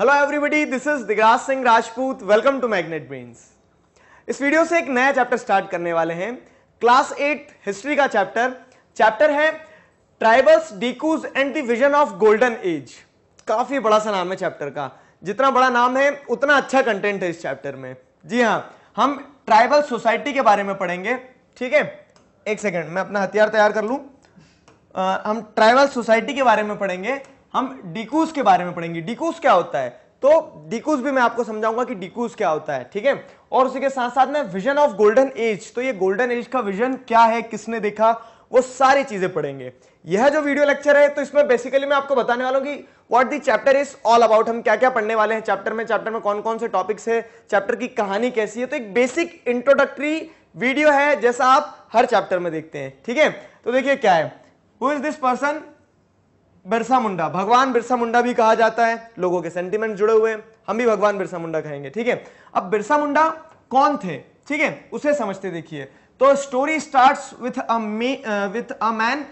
Hello everybody this is Digraj Singh Rajput welcome to magnet brains इस video से एक नया चैप्टर स्टार्ट करने वाले हैं क्लास एट हिस्ट्री का चैप्टर चैप्टर है tribals डीकूज and the vision of golden age काफी बड़ा सा नाम है चैप्टर का जितना बड़ा नाम है उतना अच्छा कंटेंट है इस चैप्टर में जी हाँ हम ट्राइबल सोसाइटी के बारे में पढ़ेंगे ठीक है एक सेकेंड मैं अपना हथियार तैयार कर लूँ हम ट्राइबल सोसाइटी के बारे में पढ़ेंगे हम डिकूस के बारे में पढ़ेंगे डिकूस क्या होता है तो डिकूस भी मैं आपको समझाऊंगा कि डिकूस क्या होता है ठीक है और उसी के साथ साथ में विजन ऑफ गोल्डन एज तो ये गोल्डन एज का विजन क्या है किसने देखा वो सारी चीजें पढ़ेंगे यह जो वीडियो लेक्चर है तो इसमें बेसिकली मैं आपको बताने वाला हूं कि what the chapter is all about हम क्या क्या पढ़ने वाले हैं चैप्टर में चैप्टर में कौन कौन से टॉपिक्स है चैप्टर की कहानी कैसी है तो एक बेसिक इंट्रोडक्टरी वीडियो है जैसा आप हर चैप्टर में देखते हैं ठीक है तो देखिए क्या है who is this person Birsa Munda भगवान बिरसा मुंडा भी कहा जाता है लोगों के सेंटिमेंट जुड़े हुए हैं हम भी भगवान बिरसा मुंडा कहेंगे ठीक है अब बिरसा मुंडा कौन थे ठीक है उसे समझते देखिए तो story starts with a with a man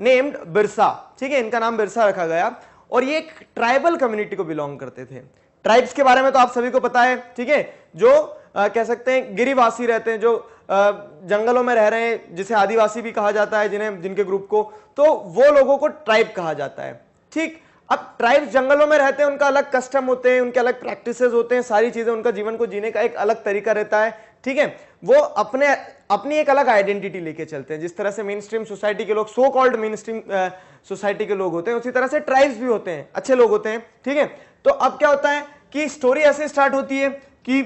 named Birsa ठीक है इनका नाम बिरसा रखा गया और ये एक ट्राइबल कम्युनिटी को बिलोंग करते थे ट्राइब्स के बारे में तो आप सभी को पता है ठीक है जो आ, uh, कह सकते हैं गिरिवासी रहते हैं जो जंगलों में रह रहे हैं जिसे आदिवासी भी कहा जाता है जिन्हें जिनके ग्रुप को तो वो लोगों को ट्राइब कहा जाता है ठीक अब ट्राइब्स जंगलों में रहते हैं उनका अलग कस्टम होते हैं उनके अलग प्रैक्टिस होते हैं सारी चीज़ें उनका जीवन को जीने का एक अलग तरीका रहता है ठीक है वो अपने अपनी एक अलग आइडेंटिटी लेके चलते हैं जिस तरह से मेन स्ट्रीम सोसाइटी के लोग so called mainstream society के लोग होते हैं उसी तरह से ट्राइब्स भी होते हैं अच्छे लोग होते हैं ठीक है तो अब क्या होता है कि स्टोरी ऐसे स्टार्ट होती है कि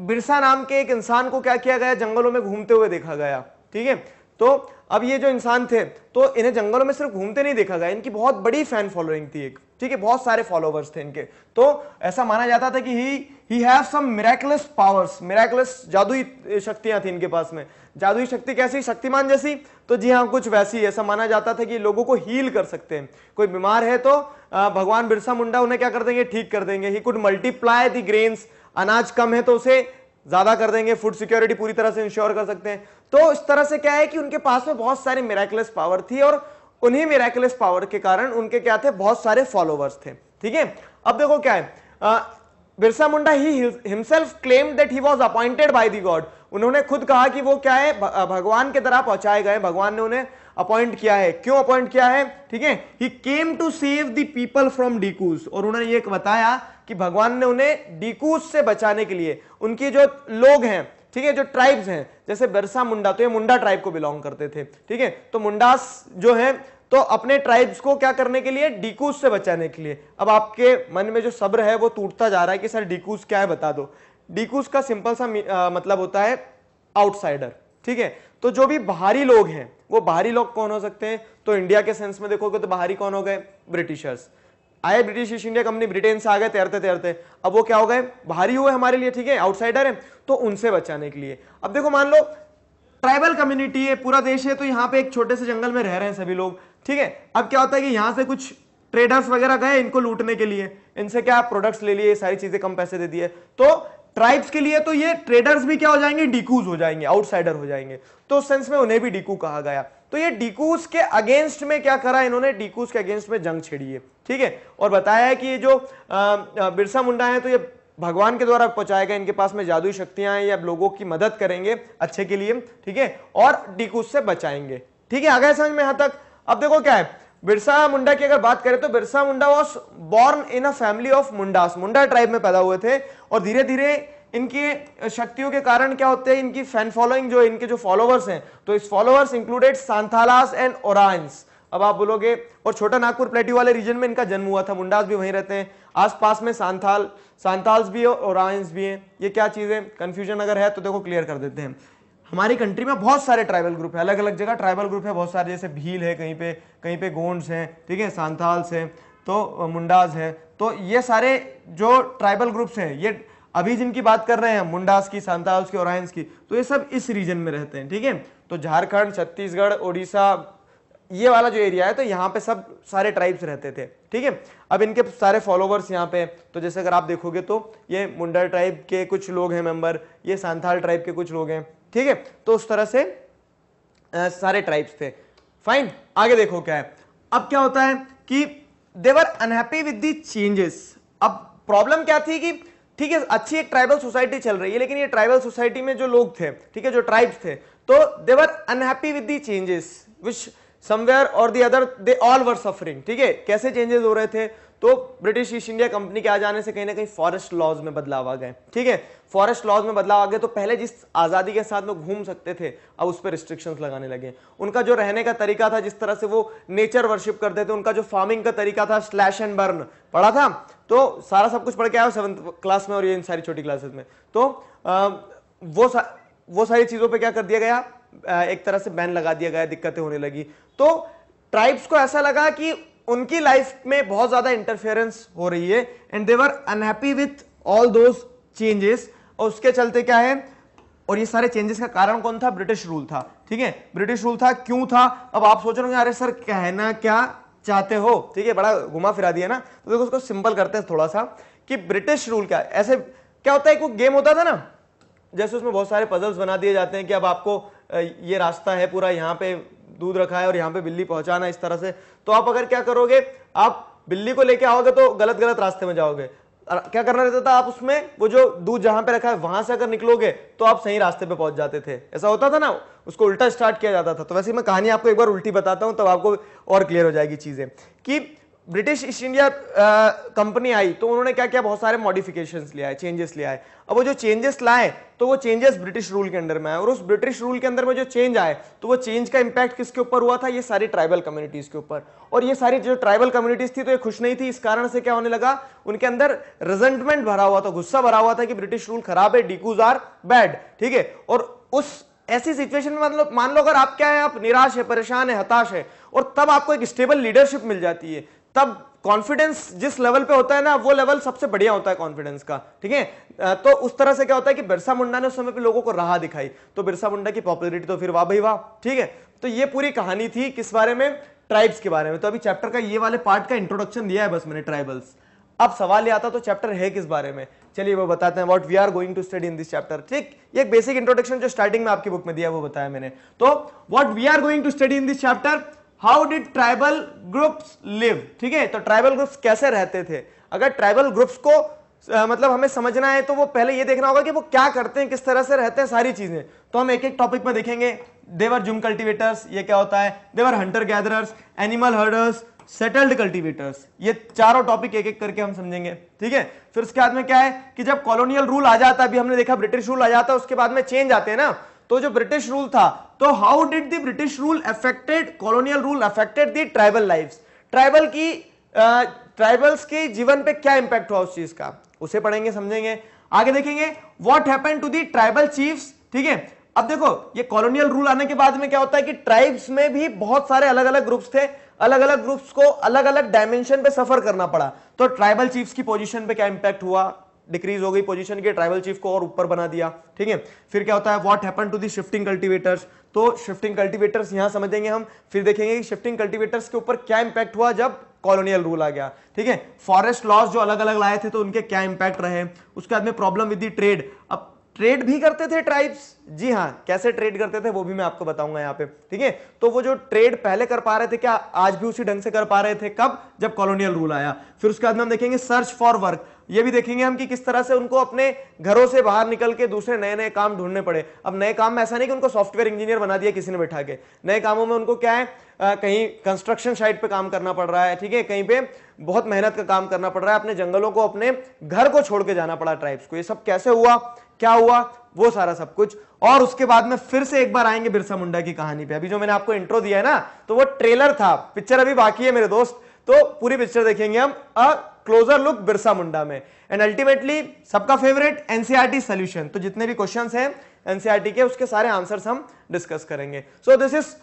बिरसा नाम के एक इंसान को क्या किया गया जंगलों में घूमते हुए देखा गया ठीक है तो अब ये जो इंसान थे तो इन्हें जंगलों में सिर्फ घूमते नहीं देखा गया इनकी बहुत बड़ी फैन फॉलोइंग थी एक ठीक है बहुत सारे फॉलोवर्स थे इनके तो ऐसा माना जाता था कि he he have some miraculous powers miraculous जादुई शक्तियां थी इनके पास में जादुई शक्ति कैसी शक्तिमान जैसी तो जी हाँ कुछ वैसी ऐसा माना जाता था कि लोगों को हील कर सकते हैं कोई बीमार है तो भगवान बिरसा मुंडा उन्हें क्या कर देंगे ठीक कर देंगे he could multiply the grains अनाज कम है तो उसे ज्यादा कर देंगे फूड सिक्योरिटी पूरी तरह से इंश्योर कर सकते हैं तो इस तरह से क्या है कि उनके पास में बहुत सारी मेराकुलस पावर थी और उन्हीं मेराकुलस पावर के कारण उनके क्या थे बहुत सारे फॉलोवर्स थे ठीक है अब देखो क्या है Birsa Munda he himself claim that he was appointed by the god उन्होंने खुद कहा कि वो क्या है भगवान के तरह पहुंचाए गए भगवान ने उन्हें अपॉइंट किया है क्यों अपॉइंट किया है ठीक है he came to save the people from dikus और उन्होंने ये बताया कि भगवान ने उन्हें डीकूस से बचाने के लिए उनकी जो लोग हैं ठीक है जो ट्राइब्स हैं जैसे बिरसा मुंडा तो ये मुंडा ट्राइब को बिलोंग करते थे ठीक है तो मुंडास जो है तो अपने ट्राइब्स को क्या करने के लिए डीकूस से बचाने के लिए अब आपके मन में जो सब्र है वो टूटता जा रहा है कि सर डीकूस क्या है बता दो डीकूस का सिंपल सा आ, मतलब होता है आउटसाइडर ठीक है तो जो भी बाहरी लोग हैं वो बाहरी लोग कौन हो सकते हैं तो इंडिया के सेंस में देखोगे तो बाहरी कौन हो गए ब्रिटिशर्स आए British East India company Britain से आ गए तैरते तैरते अब वो क्या हो गए भारी हुए हमारे लिए ठीक है आउटसाइडर है तो उनसे बचाने के लिए अब देखो मान लो ट्राइबल कम्युनिटी है पूरा देश है तो यहाँ पे एक छोटे से जंगल में रह रहे हैं सभी लोग ठीक है अब क्या होता है कि यहाँ से कुछ ट्रेडर्स वगैरह गए इनको लूटने के लिए इनसे क्या प्रोडक्ट्स ले लिए सारी चीजें कम पैसे दे दिए तो ट्राइब्स के लिए तो ये ट्रेडर्स भी क्या हो जाएंगे डिकूज हो जाएंगे आउटसाइडर हो जाएंगे तो उस सेंस में उन्हें भी डिकू कहा गया तो ये डिकूस के अगेंस्ट में क्या करा इन्होंने डिकूस के अगेंस्ट में जंग छेड़ी है ठीक है और बताया है कि ये जो बिरसा मुंडा है तो ये भगवान के द्वारा पहुंचाएगा इनके पास में जादू शक्तियां हैं ये अब लोगों की मदद करेंगे अच्छे के लिए ठीक है और डिकूस से बचाएंगे ठीक है आ गए समझ में यहां तक अब देखो क्या है बिरसा मुंडा की अगर बात करें तो Birsa Munda was born in a family of Mundas Munda tribe में पैदा हुए थे और धीरे धीरे इनकी शक्तियों के कारण क्या होते हैं इनकी फैन फॉलोइंग जो इनके जो फॉलोवर्स हैं तो इस followers included Santhalas and Oraons अब आप बोलोगे और छोटा नागपुर प्लेटी वाले रीजन में इनका जन्म हुआ था मुंडास भी वहीं रहते हैं आसपास में सांथाल सांथाल्स भी है और ओरांस भी हैं ये क्या चीज़ है कन्फ्यूजन अगर है तो देखो क्लियर कर देते हैं हमारी कंट्री में बहुत सारे ट्राइबल ग्रुप है अलग अलग जगह ट्राइबल ग्रुप है बहुत सारे जैसे भील है कहीं पे कहीं पे गोंड्स हैं ठीक है सांथाल्स हैं तो मुंडाज हैं तो ये सारे जो ट्राइबल ग्रुप्स हैं ये अभी जिनकी बात कर रहे हैं मुंडास की सांताल्स की और की तो ये सब इस रीजन में रहते हैं ठीक है तो झारखंड छत्तीसगढ़ उड़ीसा ये वाला जो एरिया है तो यहाँ पे सब सारे ट्राइब्स रहते थे ठीक है अब इनके सारे फॉलोवर्स यहाँ पे तो जैसे अगर आप देखोगे तो ये मुंडा ट्राइब के कुछ लोग हैं मेंबर ये सांथाल ट्राइब के कुछ लोग हैं ठीक है तो उस तरह से आ, सारे ट्राइब्स थे फाइन आगे देखो क्या है अब क्या होता है कि they were unhappy with the changes अब प्रॉब्लम क्या थी कि ठीक है अच्छी एक ट्राइबल सोसाइटी चल रही है लेकिन ये ट्राइबल सोसाइटी में जो लोग थे ठीक है जो ट्राइब्स थे तो they were unhappy with the changes which somewhere or the other they all were suffering ठीक है कैसे चेंजेस हो रहे थे तो ब्रिटिश ईस्ट इंडिया कंपनी के आ जाने से कहीं ना कहीं फॉरेस्ट लॉज में बदलाव आ गए ठीक है फॉरेस्ट लॉज में बदलाव आ गए तो पहले जिस आज़ादी के साथ लोग घूम सकते थे अब उस पर रिस्ट्रिक्शन लगाने लगे उनका जो रहने का तरीका था जिस तरह से वो नेचर वर्शिप करते थे उनका जो फार्मिंग का तरीका था स्लैश एंड बर्न पढ़ा था तो सारा सब कुछ पढ़ के आया सेवंथ क्लास में और ये इन सारी छोटी क्लासेस में तो आ, वो सा, वो सारी चीज़ों पर क्या कर दिया गया एक तरह से बैन लगा दिया गया दिक्कतें होने लगी तो ट्राइब्स को ऐसा लगा कि उनकी लाइफ में बहुत ज़्यादा इंटरफेरेंस हो रही है and they were unhappy with all those changes और उसके चलते क्या है और ये सारे चेंजेस का कारण कौन था ब्रिटिश रूल था ठीक है ब्रिटिश रूल था क्यों था अब आप सोच रहे अरे सर कहना क्या चाहते हो ठीक है बड़ा घुमा फिरा दिया ना तो देखो उसको सिंपल करते हैं थोड़ा सा कि ब्रिटिश रूल क्या ऐसे क्या होता है एक वो गेम होता था ना जैसे उसमें बहुत सारे पजल्स बना दिए जाते हैं कि अब आपको ये रास्ता है पूरा यहाँ पे दूध रखा है और यहाँ पे बिल्ली पहुंचाना इस तरह से तो आप अगर क्या करोगे आप बिल्ली को लेके आओगे तो गलत गलत रास्ते में जाओगे क्या करना रहता था आप उसमें वो जो दूध जहां पे रखा है वहां से अगर निकलोगे तो आप सही रास्ते पे पहुंच जाते थे ऐसा होता था ना उसको उल्टा स्टार्ट किया जाता था तो वैसे मैं कहानी आपको एक बार उल्टी बताता हूं तब तो आपको और क्लियर हो जाएगी चीजें कि ब्रिटिश ईस्ट इंडिया कंपनी आई तो उन्होंने क्या किया बहुत सारे मॉडिफिकेशन लिया है चेंजेस लिया है अब वो जो चेंजेस लाए तो वो चेंजेस ब्रिटिश रूल के अंदर में आए और उस ब्रिटिश रूल के अंदर में जो चेंज आए तो वो चेंज का इंपैक्ट किसके ऊपर हुआ था ये सारी ट्राइबल कम्युनिटीज के ऊपर और ये सारी जो ट्राइबल कम्युनिटीज थी तो ये खुश नहीं थी इस कारण से क्या होने लगा उनके अंदर रिजेंटमेंट भरा हुआ था गुस्सा भरा हुआ था कि ब्रिटिश रूल खराब है डीकूज आर बैड ठीक है और उस ऐसी सिचुएशन में मतलब मान लो अगर आप क्या है आप निराश है परेशान है हताश है और तब आपको एक स्टेबल लीडरशिप मिल जाती है तब कॉन्फिडेंस जिस लेवल पे होता है ना वो लेवल सबसे बढ़िया होता है कॉन्फिडेंस का ठीक है तो उस तरह से क्या होता है कि बिरसा मुंडा ने उस समय पे लोगों को राह दिखाई तो बिरसा मुंडा की पॉपुलरिटी तो फिर वाह भाई वाह ठीक है तो ये पूरी कहानी थी किस बारे में ट्राइब्स के बारे में तो अभी चैप्टर का ये वाले पार्ट का इंट्रोडक्शन दिया है बस मैंने ट्राइबल्स अब सवाल ये आता तो चैप्टर है किस बारे में चलिए वो बताते हैं what we are going to study in this chapter ठीक ये एक बेसिक इंट्रोडक्शन जो स्टार्टिंग में आपकी बुक में दिया वो बताया मैंने तो what we are going to study in this chapter how did tribal groups live ठीक है तो ट्राइबल ग्रुप्स कैसे रहते थे अगर ट्राइबल ग्रुप्स को आ, मतलब हमें समझना है तो वो पहले ये देखना होगा कि वो क्या करते हैं किस तरह से रहते हैं सारी चीजें तो हम एक एक टॉपिक में देखेंगे देवर जुम कल्टीवेटर्स ये क्या होता है they were hunter gatherers animal herders settled cultivators ये चारों टॉपिक एक एक करके हम समझेंगे ठीक है फिर उसके बाद में क्या है कि जब कॉलोनियल रूल आ जाता है अभी हमने देखा ब्रिटिश रूल आ जाता है उसके बाद में चेंज आते हैं ना तो जो ब्रिटिश रूल था तो how did the British rule affected colonial rule affected the tribal life tribal की ट्राइबल्स के जीवन पे क्या इंपैक्ट हुआ उस चीज का उसे पढ़ेंगे समझेंगे आगे देखेंगे what happen to the tribal chiefs ठीक है अब देखो ये कॉलोनियल रूल आने के बाद में क्या होता है कि ट्राइब्स में भी बहुत सारे अलग अलग ग्रुप्स थे अलग अलग ग्रुप्स को अलग अलग डायमेंशन पे सफर करना पड़ा तो ट्राइबल चीफ्स की पोजीशन पे क्या इंपैक्ट हुआ डिक्रीज हो गई पोजीशन के ट्राइबल चीफ को और ऊपर बना दिया ठीक है फिर क्या होता है what happen to the shifting cultivators तो शिफ्टिंग कल्टीवेटर्स यहां समझेंगे हम फिर देखेंगे कि शिफ्टिंग कल्टीवेटर्स के ऊपर क्या इंपैक्ट हुआ जब कॉलोनियल रूल आ गया ठीक है फॉरेस्ट लॉस जो अलग अलग लाए थे तो उनके क्या इंपैक्ट रहे उसके बाद में प्रॉब्लम विद दी ट्रेड अब ट्रेड भी करते थे ट्राइब्स जी हाँ कैसे ट्रेड करते थे वो भी मैं आपको बताऊंगा यहाँ पे ठीक है तो वो जो ट्रेड पहले कर पा रहे थे क्या आज भी उसी ढंग से कर पा रहे थे कब जब कॉलोनियल रूल आया फिर उसके बाद में हम देखेंगे सर्च फॉर वर्क ये भी देखेंगे हम कि किस तरह से उनको अपने घरों से बाहर निकल के दूसरे नए नए काम ढूंढने पड़े अब नए काम में ऐसा नहीं कि उनको सॉफ्टवेयर इंजीनियर बना दिया किसी ने बैठा के नए कामों में उनको क्या है आ, कहीं कंस्ट्रक्शन साइट पे काम करना पड़ रहा है ठीक है कहीं पे बहुत मेहनत का काम करना पड़ रहा है अपने जंगलों को अपने घर को छोड़ के जाना पड़ा ट्राइब्स को ये सब कैसे हुआ क्या हुआ वो सारा सब कुछ और उसके बाद में फिर से एक बार आएंगे बिरसा मुंडा की कहानी पे अभी जो मैंने आपको इंट्रो दिया है ना तो वो ट्रेलर था पिक्चर अभी बाकी है मेरे दोस्त तो पूरी पिक्चर देखेंगे हम a closer look Birsa Munda में एंड अल्टीमेटली सबका फेवरेट एनसीआरटी सोल्यूशन तो जितने भी क्वेश्चन हैं एनसीआरटी e के उसके सारे आंसर्स हम डिस्कस करेंगे so this is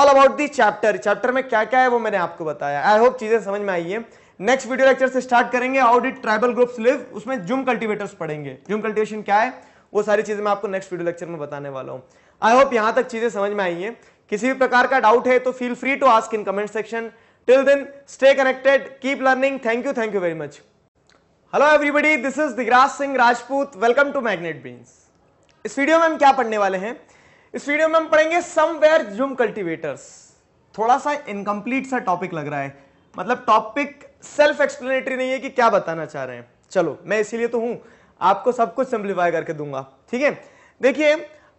all about the chapter chapter में क्या क्या है वो मैंने आपको बताया आई होप चीजें समझ में आई है नेक्स्ट वीडियो लेक्चर से स्टार्ट करेंगे how did tribal groups live उसमें जूम कल्टीवेटर्स पढ़ेंगे जूम कल्टीवेशन क्या है वो सारी चीजें मैं आपको नेक्स्ट वीडियो लेक्चर में बताने वाला हूँ आई होप यहाँ तक चीजें समझ में आई है किसी भी प्रकार का डाउट है तो feel free to ask in comment section till then stay connected keep learning thank you thank you very much hello everybody this is Digraj Singh Rajput welcome to magnet brains इस वीडियो में हम क्या पढ़ने वाले हैं इस वीडियो में हम पढ़ेंगे समवेयर जूम कल्टीवेटर्स थोड़ा सा इनकम्प्लीट सा टॉपिक लग रहा है मतलब टॉपिक सेल्फ एक्सप्लेनेटरी नहीं है कि क्या बताना चाह रहे हैं चलो मैं इसीलिए तो हूं आपको सब कुछ सिंप्लीफाई करके दूंगा ठीक है देखिए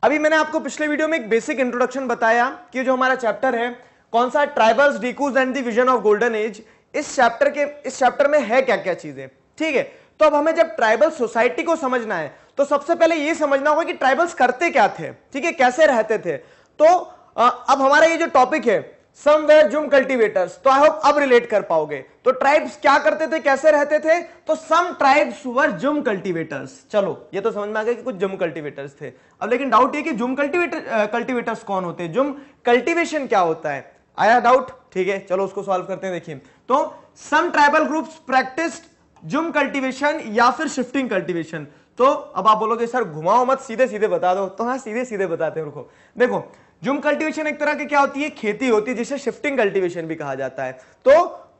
अभी मैंने आपको पिछले वीडियो में एक बेसिक इंट्रोडक्शन बताया कि जो हमारा चैप्टर है कौन सा tribals डीकूज and the vision of golden age इस चैप्टर के इस चैप्टर में है क्या क्या चीजें ठीक है तो अब हमें जब ट्राइबल सोसाइटी को समझना है तो सबसे पहले यह समझना होगा कि ट्राइबल्स करते क्या थे ठीक है कैसे रहते थे तो अब हमारा ये जो टॉपिक है सम जूम कल्टीवेटर्स तो आई होप अब रिलेट कर पाओगे तो ट्राइब्स क्या करते थे कैसे रहते थे तो some tribes were jhum cultivators चलो ये तो समझ में आ गया कि कुछ जूम कल्टिवेटर्स थे अब लेकिन डाउट ये कि जूम कल्टीवेटर कल्टीवेटर्स कौन होते हैं जूम कल्टीवेशन क्या होता है आया डाउट ठीक है चलो उसको सॉल्व करते हैं देखिए तो some tribal groups practice jhum cultivation या फिर शिफ्टिंग कल्टिवेशन तो अब आप बोलोगे सर घुमाओ मत सीधे सीधे बता दो तो हाँ सीधे सीधे बताते हैं उनको देखो जूम कल्टीवेशन एक तरह की क्या होती है खेती होती है जिसे शिफ्टिंग कल्टीवेशन भी कहा जाता है तो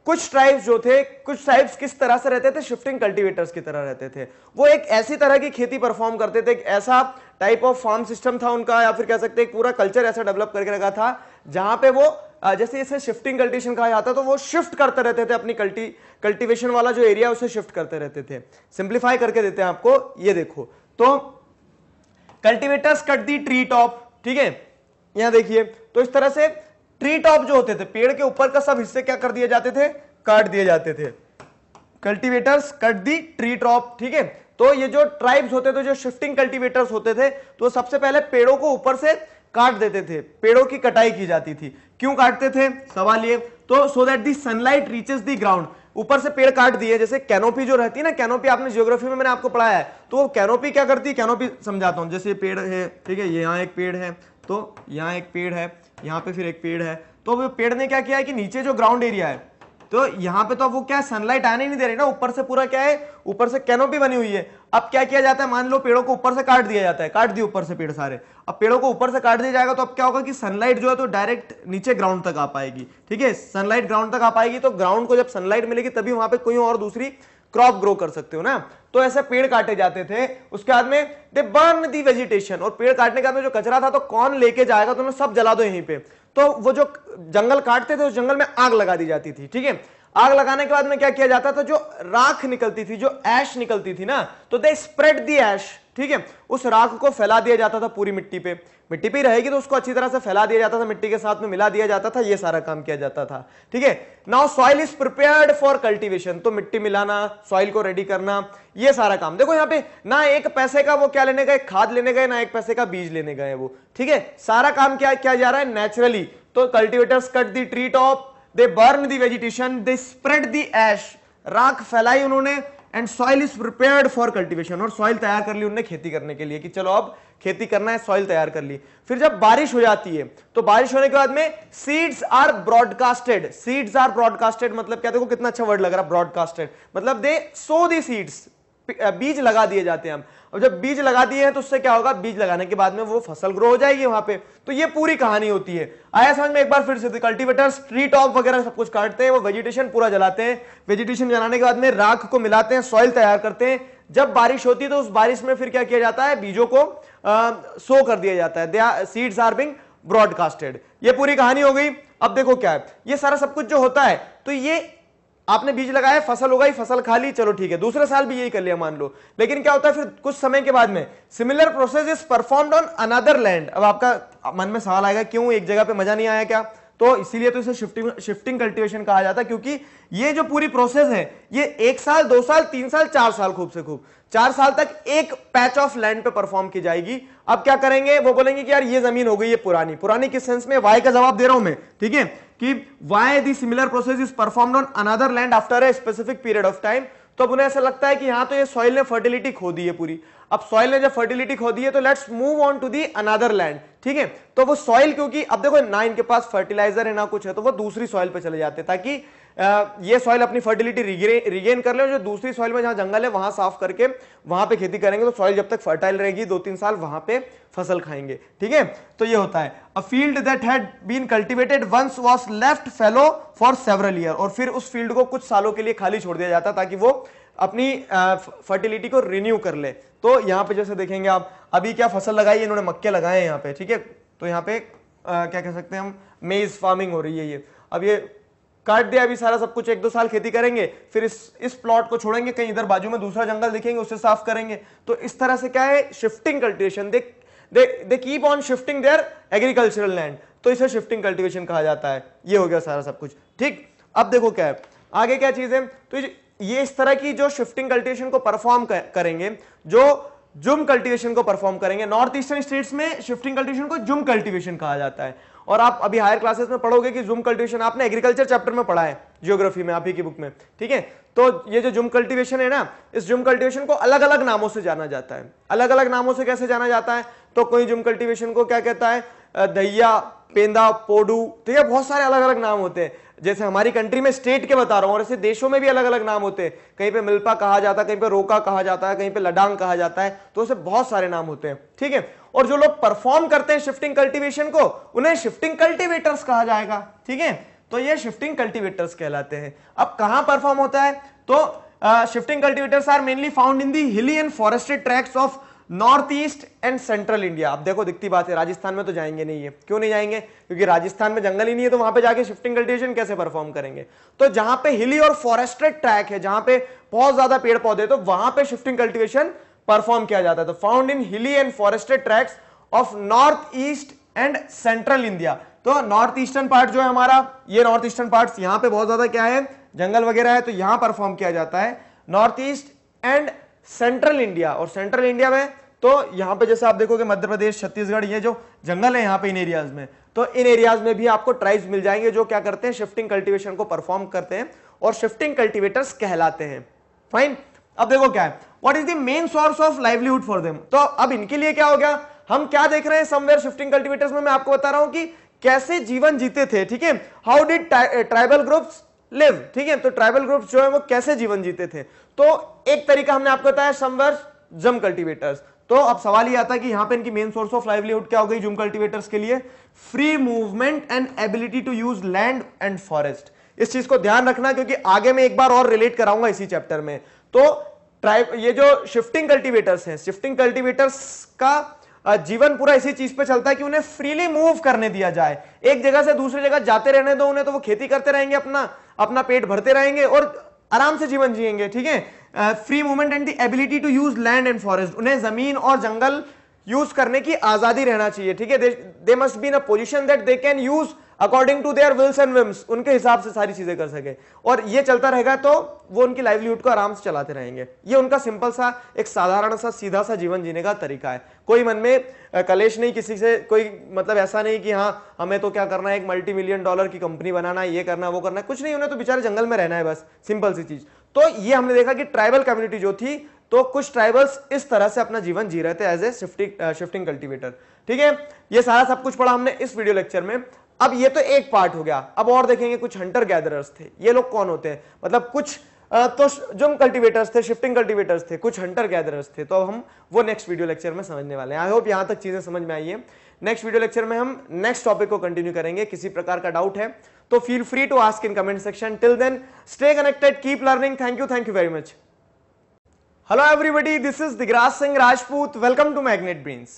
कुछ ट्राइब्स जो थे कुछ ट्राइब्स किस तरह से रहते थे शिफ्टिंग कल्टीवेटर्स की तरह रहते थे वो एक ऐसी तरह की खेती परफॉर्म करते थे एक ऐसा टाइप ऑफ फार्म सिस्टम था उनका या फिर कह सकते हैं पूरा कल्चर ऐसा डेवलप करके रखा था जहां पे वो जैसे इसे शिफ्टिंग कल्टीवेशन कहा जाता है तो वो शिफ्ट करते रहते थे अपनी कल्टी कल्टिवेशन वाला जो एरिया उसे शिफ्ट करते रहते थे सिंप्लीफाई करके देते हैं आपको ये देखो तो cultivators cut the tree top ठीक है यहां देखिए तो इस तरह से ट्री टॉप जो होते थे पेड़ के ऊपर का सब हिस्से क्या कर दिए जाते थे काट दिए जाते थे cultivators cut the tree top ठीक है तो ये जो ट्राइब्स होते थे जो शिफ्टिंग कल्टीवेटर्स होते थे तो सबसे पहले पेड़ों को ऊपर से काट देते थे पेड़ों की कटाई की जाती थी क्यों काटते थे सवाल ये तो so that the sunlight reaches the ground ऊपर से पेड़ काट दिए जैसे कैनोपी जो रहती है ना कैनोपी आपने जियोग्राफी में मैंने आपको पढ़ाया है तो वो कैनोपी क्या करती है कैनोपी समझाता हूँ जैसे पेड़ है ठीक है ये यहाँ एक पेड़ है तो यहाँ एक पेड़ है यहाँ पे फिर एक पेड़ है तो अब पेड़ ने क्या किया है कि नीचे जो ग्राउंड एरिया है तो यहाँ पे तो वो क्या सनलाइट आने नहीं दे रही ना ऊपर से पूरा क्या है ऊपर से कैनोपी बनी हुई है अब क्या किया जाता है मान लो पेड़ों को ऊपर से काट दिया जाता है काट दिए ऊपर से पेड़ सारे अब पेड़ों को ऊपर से काट दिया जाएगा तो अब क्या होगा कि सनलाइट जो है तो डायरेक्ट नीचे ग्राउंड तक आ पाएगी ठीक है सनलाइट ग्राउंड तक आ पाएगी तो ग्राउंड को जब सनलाइट मिलेगी तभी वहां पर कोई और दूसरी क्रॉप ग्रो कर सकते हो ना तो ऐसे पेड़ काटे जाते थे उसके बाद में दे बर्न दी वेजिटेशन और पेड़ काटने के बाद में जो कचरा था तो कौन लेके जाएगा तो मैं सब जला दो यहीं पे तो वो जो जंगल काटते थे उस जंगल में आग लगा दी जाती थी ठीक है आग लगाने के बाद में क्या किया जाता था जो राख निकलती थी जो ऐश निकलती थी ना तो दे स्प्रेड दी ऐश ठीक है उस राख को फैला दिया जाता था पूरी मिट्टी पे मिट्टी पे ही रहेगी तो उसको अच्छी तरह से फैला दिया जाता था मिट्टी के साथ में मिला दिया जाता था ये सारा काम किया जाता था ठीक है now soil is prepared for cultivation तो मिट्टी मिलाना सॉइल को रेडी करना ये सारा काम देखो यहाँ पे ना एक पैसे का वो क्या लेने गए खाद लेने गए ना एक पैसे का बीज लेने गए वो ठीक है सारा काम क्या किया जा रहा है नेचुरली तो cultivators cut the tree top they burn the vegetation they spread the ash राख फैलाई उन्होंने and soil is prepared for cultivation और सॉइल तैयार कर ली उनने खेती करने के लिए कि चलो अब खेती करना है सॉइल तैयार कर ली फिर जब बारिश हो जाती है तो बारिश होने के बाद में seeds are broadcasted seeds are broadcasted मतलब क्या देखो कितना अच्छा वर्ड लग रहा है ब्रॉडकास्टेड मतलब दे सो दी सीड्स बीज लगा दिए जाते हैं हम और जब बीज लगा दिए हैं तो उससे क्या होगा बीज लगाने के बाद में वो फसल ग्रो हो जाएगी वहां पे तो ये पूरी कहानी होती है आया समझ में एक बार फिर से कल्टीवेटर ट्री टॉप वगैरह सब कुछ काटते हैं वो वेजिटेशन पूरा जलाते हैं वेजिटेशन जलाने के बाद में राख को मिलाते हैं सॉइल तैयार करते हैं जब बारिश होती है तो उस बारिश में फिर क्या किया जाता है बीजों को आ, सो कर दिया जाता है सीड्स आर बिंग ब्रॉडकास्टेड ये पूरी कहानी हो गई अब देखो क्या है ये सारा सब कुछ जो होता है तो ये आपने बीज लगाया फसल हो गई फसल खा ली चलो ठीक है दूसरे साल भी यही कर लिया मान लो लेकिन क्या होता है फिर कुछ समय के बाद में similar process is performed on another land अब आपका मन में सवाल आएगा क्यों एक जगह पे मजा नहीं आया क्या तो इसीलिए तो इसे शिफ्टिंग शिफ्टिंग कल्टीवेशन कहा जाता है क्योंकि ये जो पूरी प्रोसेस है ये एक साल दो साल तीन साल चार साल खूब से खूब चार साल तक एक पैच ऑफ लैंड पे परफॉर्म की जाएगी अब क्या करेंगे वो बोलेंगे कि यार ये जमीन हो गई है पुरानी पुरानी किस सेंस में वाई का जवाब दे रहा हूं मैं ठीक है कि why the similar process is perform on another land after a specific period of time तो अब उन्हें ऐसा लगता है कि यहां तो ये सॉइल ने फर्टिलिटी खो दी है पूरी अब सॉइल ने जब फर्टिलिटी खो दी है तो let's move on to the another land ठीक है तो वो सॉइल क्योंकि अब देखो ना इनके पास फर्टिलाइजर है ना कुछ है तो वो दूसरी सॉइल पे चले जाते हैं ताकि ये सॉइल अपनी फर्टिलिटी रिगेन कर ले और जो दूसरी सॉइल में जहां जंगल है वहां साफ करके वहां पे खेती करेंगे तो सॉइल जब तक फर्टाइल रहेगी दो तीन साल वहां पे फसल खाएंगे ठीक है तो ये होता है a field that had been cultivated once was left fallow for several year और फिर उस फील्ड को कुछ सालों के लिए खाली छोड़ दिया जाता ताकि वो अपनी फर्टिलिटी को रिन्यू कर ले तो यहाँ पे जैसे देखेंगे आप अभी क्या फसल लगाई है इन्होंने मक्के लगाए हैं यहाँ पे ठीक है तो यहाँ पे आ, क्या कह सकते हैं हम मेज फार्मिंग हो रही है ये अब ये काट दिया अभी सारा सब कुछ एक दो साल खेती करेंगे फिर इस इस प्लॉट को छोड़ेंगे कहीं इधर बाजू में दूसरा जंगल देखेंगे उसे साफ करेंगे तो इस तरह से क्या है shifting cultivation they they keep on shifting their agricultural land तो इसे शिफ्टिंग कल्टिवेशन कहा जाता है ये हो गया सारा सब कुछ ठीक अब देखो क्या है आगे क्या चीज है तो ये इस तरह की जो शिफ्टिंग कल्टिवेशन को परफॉर्म करेंगे जो जुम कल्टीवेशन को परफॉर्म करेंगे नॉर्थ ईस्टर्न स्टेट्स में शिफ्टिंग कल्टिवेशन को जुम कल्टिवेशन कहा जाता है और आप अभी हायर क्लासेस में पढ़ोगे कि जूम कल्टिवेशन आपने एग्रीकल्चर चैप्टर में पढ़ा है जियोग्राफी में आप ही की बुक में ठीक है तो ये जो जुम कल्टीवेशन है ना इस जुम कल्टिवेशन को अलग अलग नामों से जाना जाता है अलग अलग नामों से कैसे जाना जाता है तो कोई जुम कल्टिवेशन को क्या कहता है दहिया पेंदा पोडू ठीक तो है बहुत सारे अलग अलग नाम होते हैं जैसे हमारी कंट्री में स्टेट के बता रहा हूं और ऐसे देशों में भी अलग अलग नाम होते हैं कहीं पे मिल्पा कहा जाता है कहीं पे रोका कहा जाता है कहीं पे लडांग कहा जाता है तो ऐसे बहुत सारे नाम होते हैं ठीक है और जो लोग परफॉर्म करते हैं शिफ्टिंग कल्टिवेशन को उन्हें शिफ्टिंग कल्टिवेटर्स कहा जाएगा ठीक है तो ये शिफ्टिंग कल्टिवेटर्स कहलाते हैं अब कहां परफॉर्म होता है तो shifting cultivators are mainly found in the hilly and forested tracts of north east and central India आप देखो दिखती बात है राजस्थान में तो जाएंगे नहीं है क्यों नहीं जाएंगे क्योंकि राजस्थान में जंगल ही नहीं है तो वहां पे जाके शिफ्टिंग कल्टिवेशन कैसे परफॉर्म करेंगे तो जहां पे हिली और फॉरेस्टेड ट्रैक है जहां पे बहुत ज्यादा पेड़ पौधे तो वहां पे शिफ्टिंग कल्टिवेशन परफॉर्म किया जाता है तो found in hilly and forested tracts of north east and central India तो नॉर्थ ईस्टर्न पार्ट जो है हमारा ये नॉर्थ ईस्टर्न पार्ट यहां पर बहुत ज्यादा क्या है जंगल वगैरह है तो यहां परफॉर्म किया जाता है north east and central India और सेंट्रल इंडिया में तो यहां पे जैसे आप देखोगे मध्य प्रदेश छत्तीसगढ़ ये जो जंगल है यहां पे इन एरियाज में तो इन एरियाज में भी आपको ट्राइब्स मिल जाएंगे जो क्या करते हैं शिफ्टिंग कल्टीवेशन को परफॉर्म करते हैं और शिफ्टिंग कल्टिवेटर्स कहलाते हैं फाइन अब देखो क्या है what is the main source of livelihood for them तो अब इनके लिए क्या हो गया हम क्या देख रहे हैं समवेयर शिफ्टिंग कल्टिवेटर्स में मैं आपको बता रहा हूं कि कैसे जीवन जीते थे ठीक है how did tribal groups live ठीक है तो ट्राइबल ग्रुप्स जो है वो कैसे जीवन जीते थे तो एक तरीका हमने आपको बताया समवर्स जम कल्टीवेटर्स तो अब सवाल ये आता है कि यहां पे इनकी मेन सोर्स ऑफ लाइवलीहुड क्या हो गई जूम कल्टीवेटर्स के लिए free movement and ability to use land and forest इस चीज को ध्यान रखना क्योंकि आगे मैं एक बार और रिलेट कराऊंगा इसी चैप्टर में तो ट्राइब ये जो शिफ्टिंग कल्टीवेटर्स हैं शिफ्टिंग कल्टीवेटर्स का जीवन पूरा इसी चीज पे चलता है कि उन्हें फ्रीली मूव करने दिया जाए एक जगह से दूसरी जगह जाते रहने दो उन्हें तो वो खेती करते रहेंगे अपना अपना पेट भरते रहेंगे और आराम से जीवन जिएंगे ठीक है free movement and the ability to use land and forest उन्हें जमीन और जंगल यूज करने की आजादी रहना चाहिए ठीक है they must be in a position that they can use according to their wills and whims उनके हिसाब से सारी चीजें कर सके और ये चलता रहेगा तो वो उनकी लाइवलीहुड को आराम से चलाते रहेंगे ये उनका सिंपल सा एक साधारण सा सीधा सा जीवन जीने का तरीका है कोई मन में कलेश नहीं किसी से कोई मतलब ऐसा नहीं कि हाँ हमें तो क्या करना है एक मल्टी मिलियन डॉलर की कंपनी बनाना है ये करना वो करना है कुछ नहीं उन्हें तो बेचारे जंगल में रहना है बस सिंपल सी चीज तो ये हमने देखा कि ट्राइबल कम्युनिटी जो थी तो कुछ ट्राइबल्स इस तरह से अपना जीवन जी रहे थे एज ए शिफ्टिंग शिफ्टिंग ठीक है ये सारा सब कुछ पढ़ा हमने इस वीडियो लेक्चर में अब ये तो एक पार्ट हो गया अब और देखेंगे कुछ हंटर गैदरर्स थे ये लोग कौन होते हैं मतलब कुछ uh, तो जो कल्टीवेटर्स थे शिफ्टिंग कल्टिवेटर्स थे कुछ हंटर गैदरर्स थे तो अब हम वो नेक्स्ट वीडियो लेक्चर में समझने वाले हैं आई होप यहां तक चीज़ें समझ में आई है नेक्स्ट वीडियो लेक्चर में हम नेक्स्ट टॉपिक को कंटिन्यू करेंगे किसी प्रकार का डाउट है तो feel free to ask in comment section till then stay connected keep learning thank you thank you very much hello everybody this is Digraj Singh Rajput welcome to magnet ब्रीन्स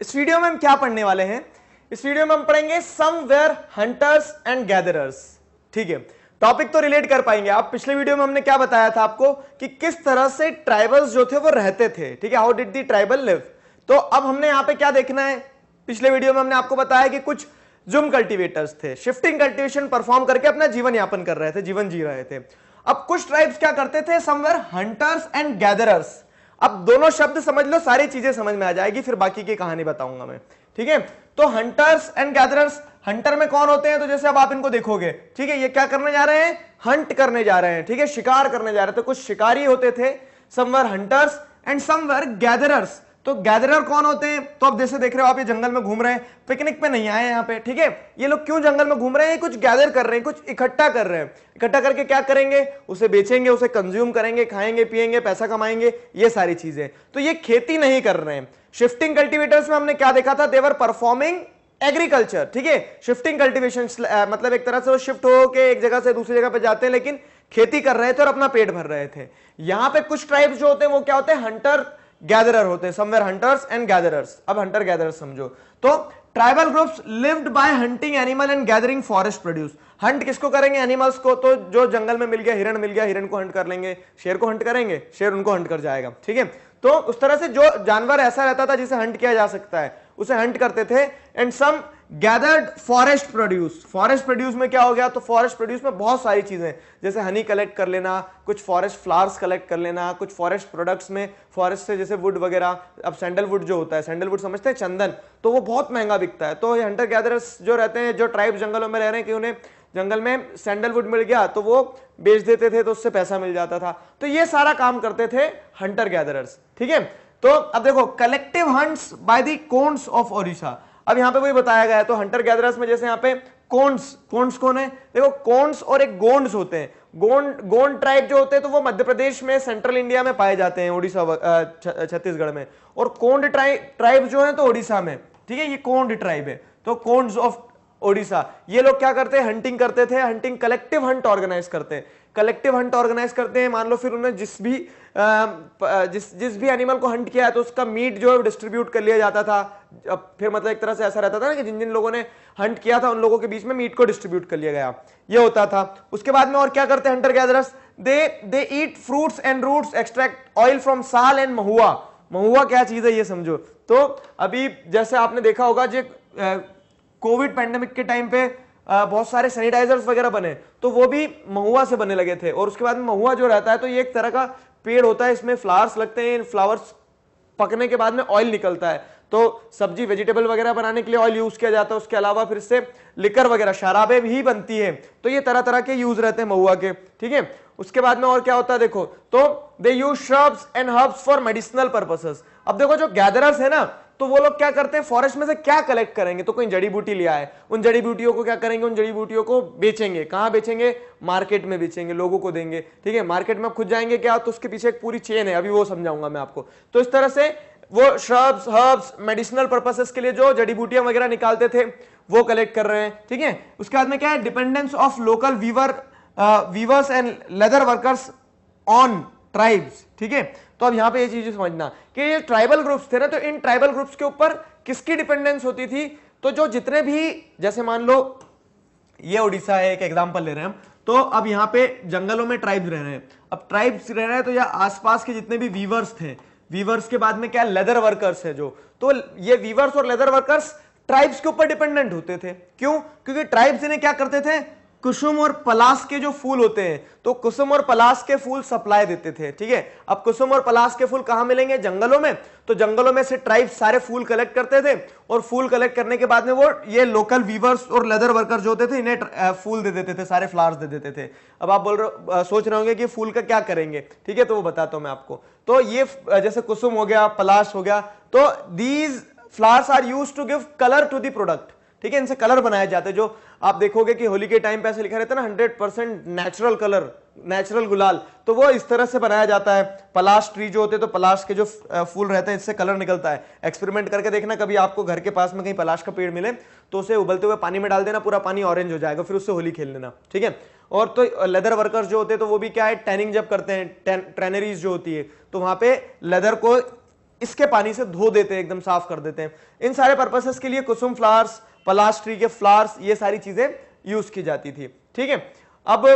इस वीडियो में हम क्या पढ़ने वाले हैं इस वीडियो में हम पढ़ेंगे some were hunters and gatherers ठीक है टॉपिक तो रिलेट कर पाएंगे आप पिछले वीडियो में हमने क्या बताया था आपको कि किस तरह से ट्राइबल्स जो थे वो रहते थे ठीक है how did the tribal live तो अब हमने यहां पे क्या देखना है पिछले वीडियो में हमने आपको बताया कि कुछ जुम कल्टीवेटर्स थे शिफ्टिंग कल्टीवेशन परफॉर्म करके अपना जीवन यापन कर रहे थे जीवन जी रहे थे अब कुछ ट्राइब्स क्या करते थे समवेयर हंटर्स एंड गैदरर्स अब दोनों शब्द समझ लो सारी चीजें समझ में आ जाएगी फिर बाकी की कहानी बताऊंगा मैं ठीक है तो हंटर्स एंड गैदरर्स हंटर में कौन होते हैं तो जैसे अब आप इनको देखोगे ठीक है ये क्या करने जा रहे हैं हंट करने जा रहे हैं ठीक है शिकार करने जा रहे थे तो कुछ शिकारी होते थे some were hunters and some were gatherers तो गैदरर कौन होते हैं तो आप जैसे देख रहे हो आप ये जंगल में घूम रहे हैं पिकनिक पे नहीं आए यहाँ पे ठीक है ये लोग क्यों जंगल में घूम रहे हैं कुछ गैदर कर रहे हैं कुछ इकट्ठा कर रहे हैं इकट्ठा करके क्या करेंगे उसे बेचेंगे उसे कंज्यूम करेंगे खाएंगे पिएंगे पैसा कमाएंगे ये सारी चीजें तो ये खेती नहीं कर रहे हैं शिफ्टिंग कल्टिवेटर्स में हमने क्या देखा था देवर परफॉर्मिंग एग्रीकल्चर ठीक है शिफ्टिंग कल्टिवेशन मतलब एक तरह से वो शिफ्ट हो के एक जगह से दूसरी जगह पे जाते हैं लेकिन खेती कर रहे थे और अपना पेट भर रहे थे यहाँ पे कुछ ट्राइब्स जो होते हैं वो क्या होते हैं हंटर गैदरर होते हैं समवेयर हंटर्स एंड गैदरर्स अब हंटर गैदरर्स समझो तो tribal groups lived by hunting animal and gathering forest produce hunt किसको करेंगे एनिमल्स को तो जो जंगल में मिल गया हिरण मिल गया हिरण को हंट कर लेंगे शेर को हंट करेंगे शेर उनको हंट कर जाएगा ठीक है तो उस तरह से जो जानवर ऐसा रहता था जिसे हंट किया जा सकता है उसे हंट करते थे and some gathered forest produce forest produce में क्या हो गया तो फॉरेस्ट प्रोड्यूस में बहुत सारी चीज़ें जैसे हनी कलेक्ट कर लेना कुछ फॉरेस्ट फ्लावर्स कलेक्ट कर लेना कुछ फॉरेस्ट प्रोडक्ट्स में फॉरेस्ट से जैसे वुड वगैरह अब सैंडलवुड जो होता है सैंडलवुड समझते हैं चंदन तो वो बहुत महंगा बिकता है तो ये हंटर गैदरर्स जो रहते हैं जो ट्राइब जंगलों में रह रहे हैं कि उन्हें जंगल में सैंडलवुड मिल गया तो वो बेच देते थे तो उससे पैसा मिल जाता था तो ये सारा काम करते थे हंटर गैदरर्स ठीक है तो अब देखो collective hunts by the Khonds of Odisha अब यहां पे वही बताया गया है तो हंटर गैदरस में जैसे यहां पे कोंड्स कोंड्स कौन है देखो कोंड्स और एक गोंड्स होते हैं गोंड गोंड ट्राइब जो होते हैं तो वो मध्य प्रदेश में सेंट्रल इंडिया में पाए जाते हैं ओडिशा छत्तीसगढ़ में और कोंड ट्राइब जो है तो ओडिशा में ठीक है ये कोंड ट्राइब है तो कोंड्स ऑफ ओडिशा ये लोग क्या करते हैं हंटिंग करते थे हंटिंग कलेक्टिव हंट ऑर्गेनाइज करते हैं कलेक्टिव हंट ऑर्गेनाइज करते हैं मान लो फिर उन्हें जिस भी जिस जिस भी एनिमल को हंट किया है तो उसका मीट जो है डिस्ट्रीब्यूट कर लिया जाता था फिर मतलब एक तरह से ऐसा रहता था ना कि जिन जिन लोगों ने हंट किया था उन लोगों के बीच में मीट को डिस्ट्रीब्यूट कर लिया गया ये होता था उसके बाद में और क्या करते hunter gatherers they they eat fruits and roots extract oil from sal and mahua mahua क्या चीज है ये समझो तो अभी जैसे आपने देखा होगा जो कोविड पैंडेमिक के टाइम पे बहुत सारे सैनिटाइजर्स वगैरह बने तो वो भी महुआ से बने लगे थे और उसके बाद महुआ जो रहता है तो ये एक तरह का पेड़ होता है इसमें फ्लावर्स लगते हैं फ्लावर्स पकने के बाद में ऑयल निकलता है तो सब्जी वेजिटेबल वगैरह बनाने के लिए ऑयल यूज किया जाता है उसके अलावा फिर से लिकर वगैरह शराबे भी बनती है तो ये तरह तरह के यूज रहते हैं महुआ के ठीक है उसके बाद में और क्या होता है देखो तो they use shrubs and herbs for medicinal purposes अब देखो जो गैदरर्स है ना तो वो लोग क्या करते हैं फॉरेस्ट में से क्या कलेक्ट करेंगे तो कोई जड़ी बूटी लिया है उन जड़ी बूटियों को क्या करेंगे उन जड़ी बूटियों को बेचेंगे कहां बेचेंगे मार्केट में बेचेंगे लोगों को देंगे ठीक है मार्केट में खुद जाएंगे क्या तो उसके पीछे एक पूरी चेन है अभी वो समझाऊंगा मैं आपको तो इस तरह से वो श्रब्स हर्ब्स मेडिसिनल पर्पसेस के लिए जो जड़ी बूटियां वगैरह निकालते थे वो कलेक्ट कर रहे हैं ठीक है उसके बाद में क्या है dependence of local weaver weavers and leather workers on tribes ठीक है तो अब यहां पे ये चीज समझना कि ये ट्राइबल ग्रुप्स थे ना तो इन ट्राइबल ग्रुप्स के ऊपर किसकी डिपेंडेंस होती थी तो जो जितने भी जैसे मान लो ये उड़ीसा है एक एग्जाम्पल ले रहे हैं हम तो अब यहाँ पे जंगलों में ट्राइब्स रह रहे हैं अब ट्राइब्स रह रहे हैं तो यह आसपास के जितने भी वीवर्स थे वीवर्स के बाद में क्या लेदर वर्कर्स है जो तो ये वीवर्स और लेदर वर्कर्स ट्राइब्स के ऊपर डिपेंडेंट होते थे क्यों क्योंकि ट्राइब्स इन्हें क्या करते थे कुसुम और पलास के जो फूल होते हैं तो कुसुम और पलास के फूल सप्लाई देते थे ठीक है अब कुसुम और पलास के फूल कहाँ मिलेंगे जंगलों में तो जंगलों में से ट्राइब सारे फूल कलेक्ट करते थे और फूल कलेक्ट करने के बाद में वो ये लोकल वीवर्स और लेदर वर्कर्स जो होते थे इन्हें फूल दे देते थे सारे फ्लावर्स दे देते थे अब आप बोल रहे हो सोच रहे होंगे कि फूल का क्या करेंगे ठीक है तो वो बताता हूँ मैं आपको तो ये जैसे कुसुम हो गया पलाश हो गया तो these flowers are use to give colour to the product ठीक है इनसे कलर बनाया जाता है जो आप देखोगे कि होली के टाइम पे ऐसे लिखा रहता है ना hundred percent natural colour natural gulal तो वो इस तरह से बनाया जाता है पलाश ट्री जो होते हैं तो पलाश के जो फूल रहते हैं इससे कलर निकलता है एक्सपेरिमेंट करके देखना कभी आपको घर के पास में कहीं पलाश का पेड़ मिले तो उसे उबलते हुए पानी में डाल देना पूरा पानी ऑरेंज हो जाएगा फिर उससे होली खेल लेना ठीक है और तो लेदर वर्कर्स जो होते हैं तो वो भी क्या है टैनिंग जब करते हैं ट्रेनरीज जो होती है तो वहां पे लेदर को इसके पानी से धो देते हैं एकदम साफ कर देते हैं इन सारे पर्पसेस के लिए कुसुम फ्लावर्स पलास्ट्री के फ्लावर्स ये सारी चीजें यूज की जाती थी ठीक है अब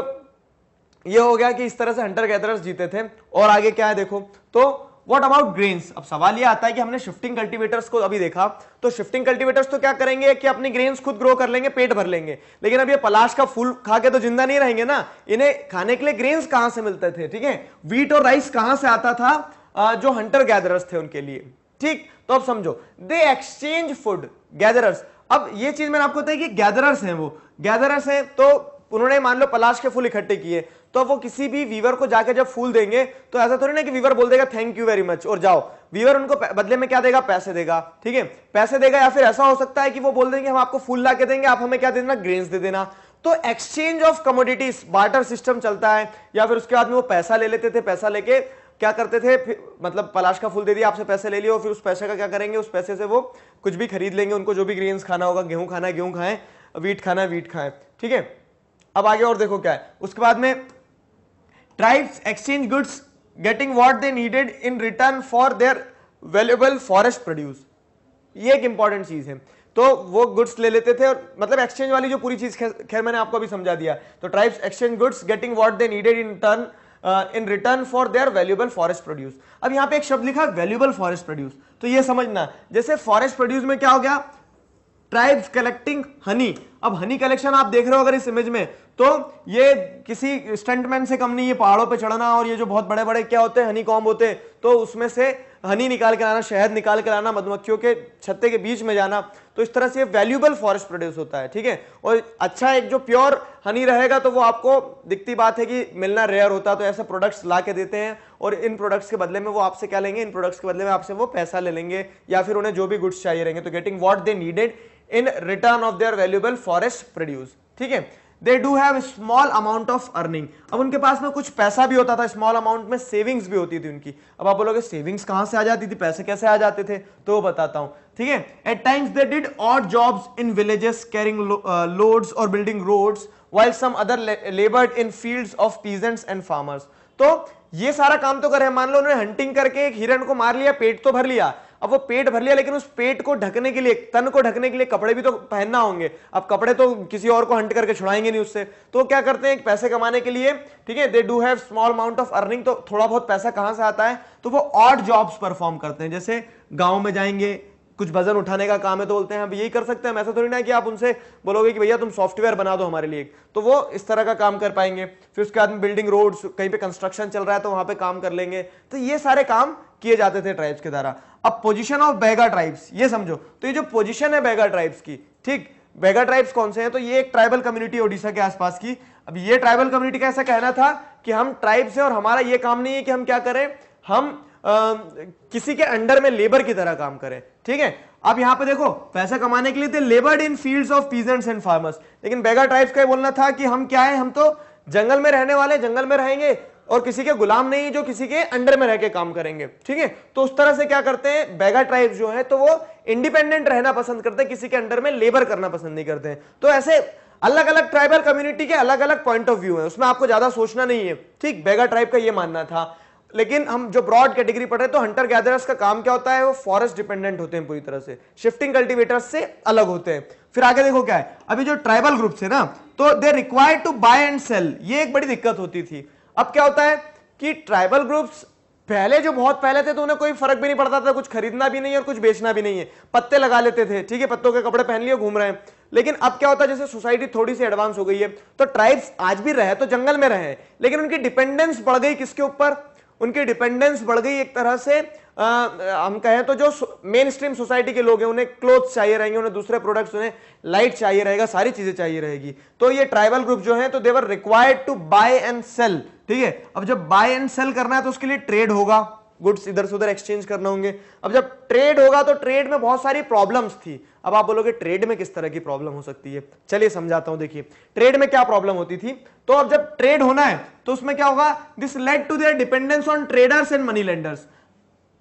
ये हो गया कि इस तरह से हंटर गैदरर्स जीते थे और आगे क्या है देखो तो वॉट अबाउट ग्रेन्स अब सवाल ये आता है कि हमने शिफ्टिंग कल्टीवेटर्स को अभी देखा तो शिफ्टिंग कल्टीवेटर्स तो क्या करेंगे कि अपनी ग्रेन्स खुद ग्रो कर लेंगे पेट भर लेंगे लेकिन अब ये पलाश का फूल खा के तो जिंदा नहीं रहेंगे ना इन्हें खाने के लिए ग्रेन्स कहां से मिलते थे ठीक है वीट और राइस कहां से आता था जो हंटर गैदरर्स थे उनके लिए ठीक तो अब समझो दे एक्सचेंज फूड गैदरर्स अब ये चीज मैंने आपको बताया कि गैदरर्स हैं वो गैदरर्स हैं तो उन्होंने मान लो पलाश के फूल इकट्ठे किए तो वो किसी भी वीवर को जाकर जब फूल देंगे तो ऐसा थोड़ी ना कि वीवर बोल देगा थैंक यू वेरी मच और जाओ वीवर उनको बदले में क्या देगा पैसे देगा ठीक है पैसे देगा या फिर ऐसा हो सकता है कि वो बोल देंगे हम आपको फूल ला के देंगे आप हमें क्या दे देना ग्रेन्स दे देना तो exchange of commodities barter system चलता है या फिर उसके बाद में वो पैसा ले लेते थे पैसा लेके क्या करते थे मतलब पलाश का फूल दे दिया आपसे पैसे ले लिए और फिर उस पैसे का क्या करेंगे उस पैसे से वो कुछ भी खरीद लेंगे उनको जो भी ग्रीन्स खाना होगा गेहूं खाना है गेहूं खाएं वीट खाना है वीट खाएं ठीक है अब आगे और देखो क्या है उसके बाद में tribes exchange goods getting what they needed in return for their valuable forest produce ये एक इंपॉर्टेंट चीज है तो वो गुड्स ले लेते थे और मतलब एक्सचेंज वाली जो पूरी चीज खैर मैंने आपको अभी समझा दिया तो tribes exchange goods getting what they needed in return in return for their valuable forest produce अब यहां पे एक शब्द लिखा वैल्यूबल फॉरेस्ट प्रोड्यूस तो ये समझना जैसे फॉरेस्ट प्रोड्यूस में क्या हो गया ट्राइब्स कलेक्टिंग हनी अब हनी कलेक्शन आप देख रहे हो अगर इस इमेज में तो ये किसी स्टंटमैन से कम नहीं ये पहाड़ों पे चढ़ना और ये जो बहुत बड़े बड़े क्या होते हैं हनी कॉम्ब होते हैं तो उसमें से हनी निकाल कर आना शहद निकाल कर आना मधुमक्खियों के छत्ते के बीच में जाना तो इस तरह से वैल्यूबल फॉरेस्ट प्रोड्यूस होता है ठीक है और अच्छा एक जो प्योर हनी रहेगा तो वो आपको दिखती बात है कि मिलना रेयर होता है तो ऐसे प्रोडक्ट्स ला के देते हैं और इन प्रोडक्ट्स के बदले में वो आपसे क्या लेंगे इन प्रोडक्ट्स के बदले में आपसे वो पैसा ले लेंगे या फिर उन्हें जो भी गुड्स चाहिए रहेंगे तो getting what they needed in return of their valuable forest produce ठीक है they do have small amount of earning अब उनके पास में कुछ पैसा भी होता था स्मॉल अमाउंट में सेविंग्स भी होती थी उनकी अब आप बोलोगे सेविंग्स कहां से आ जाती थी पैसे कैसे आ जाते थे तो बताता हूं ठीक है at times they did odd jobs in villages carrying loads और building roads while some other laboured in field of peasants and farmers तो ये सारा काम तो करे मान लो उन्होंने हंटिंग करके एक हिरण को मार लिया पेट तो भर लिया अब वो पेट भर लिया लेकिन उस पेट को ढकने के लिए तन को ढकने के लिए कपड़े भी तो पहनना होंगे अब कपड़े तो किसी और को हंट करके छुड़ाएंगे नहीं उससे तो क्या करते हैं पैसे कमाने के लिए ठीक है they do have small amount of earning तो थोड़ा बहुत पैसा कहां से आता है तो वो ऑड जॉब्स परफॉर्म करते हैं जैसे गाँव में जाएंगे कुछ वजन उठाने का काम है तो बोलते हैं हम यही कर सकते हैं ऐसा थोड़ी ना कि आप उनसे बोलोगे कि भैया तुम सॉफ्टवेयर बना दो हमारे लिए तो वो इस तरह का काम कर पाएंगे फिर उसके बाद में बिल्डिंग रोड्स कहीं पे कंस्ट्रक्शन चल रहा है तो वहां पे काम कर लेंगे तो ये सारे काम किए जाते थे ट्राइब्स के द्वारा अब पोजीशन ऑफ बैगा ट्राइब्स ये समझो तो ये जो पोजीशन है बैगा ट्राइब्स की ठीक बैगा ट्राइब्स कौन से हैं तो ये एक ट्राइबल कम्युनिटी ओडिशा के आसपास की अब ये ट्राइबल कम्युनिटी का ऐसा कहना था कि हम ट्राइब्स हैं और हमारा ये काम नहीं है कि हम क्या करें हम आ, किसी के अंडर में लेबर की तरह काम करें ठीक है अब यहां पे देखो पैसा कमाने के लिए थे laboured in fields of peasants and farmers लेकिन बैगा ट्राइब्स का बोलना था कि हम क्या है हम तो जंगल में रहने वाले जंगल में रहेंगे और किसी के गुलाम नहीं जो किसी के अंडर में रह के काम करेंगे ठीक है तो उस तरह से क्या करते हैं बैगा ट्राइब जो है तो वो इंडिपेंडेंट रहना पसंद करते हैं किसी के अंडर में लेबर करना पसंद नहीं करते तो ऐसे अलग अलग ट्राइबल कम्युनिटी के अलग अलग पॉइंट ऑफ व्यू है उसमें आपको ज्यादा सोचना नहीं है ठीक बैगा ट्राइब का यह मानना था लेकिन हम जो ब्रॉड कैटेगरी पढ़ रहे हैं तो हंटर गैदरर्स का काम क्या होता है वो फॉरेस्ट डिपेंडेंट होते हैं पूरी तरह से शिफ्टिंग कल्टीवेटर्स से अलग होते हैं फिर आगे देखो क्या है अभी जो ट्राइबल ग्रुप्स है ना तो they require to buy and sell ये एक बड़ी दिक्कत होती थी अब क्या होता है कि ट्राइबल ग्रुप्स पहले जो बहुत पहले थे तो उन्हें कोई फर्क भी नहीं पड़ता था कुछ खरीदना भी नहीं है और कुछ बेचना भी नहीं है पत्ते लगा लेते थे ठीक है पत्तों के कपड़े पहन लिए घूम रहे हैं लेकिन अब क्या होता है जैसे सोसाइटी थोड़ी सी एडवांस हो गई है तो ट्राइब्स आज भी रहे तो जंगल में रहे लेकिन उनकी डिपेंडेंस बढ़ गई किसके ऊपर उनकी डिपेंडेंस बढ़ गई एक तरह से आ, हम कहें तो जो मेन स्ट्रीम सोसाइटी के लोग हैं उन्हें क्लोथ्स चाहिए रहेंगे उन्हें दूसरे प्रोडक्ट्स उन्हें लाइट चाहिए रहेगा सारी चीज़ें चाहिए रहेगी तो ये ट्राइबल ग्रुप जो है तो they were required to buy and sell ठीक है अब जब बाय एंड सेल करना है तो उसके लिए ट्रेड होगा गुड्स इधर से उधर एक्सचेंज करना होंगे अब जब ट्रेड होगा तो ट्रेड में बहुत सारी प्रॉब्लम्स थी अब आप बोलोगे ट्रेड में किस तरह की प्रॉब्लम हो सकती है चलिए समझाता हूं देखिए ट्रेड में क्या प्रॉब्लम होती थी तो अब जब ट्रेड होना है तो उसमें क्या होगा this led to their dependence on traders and money lenders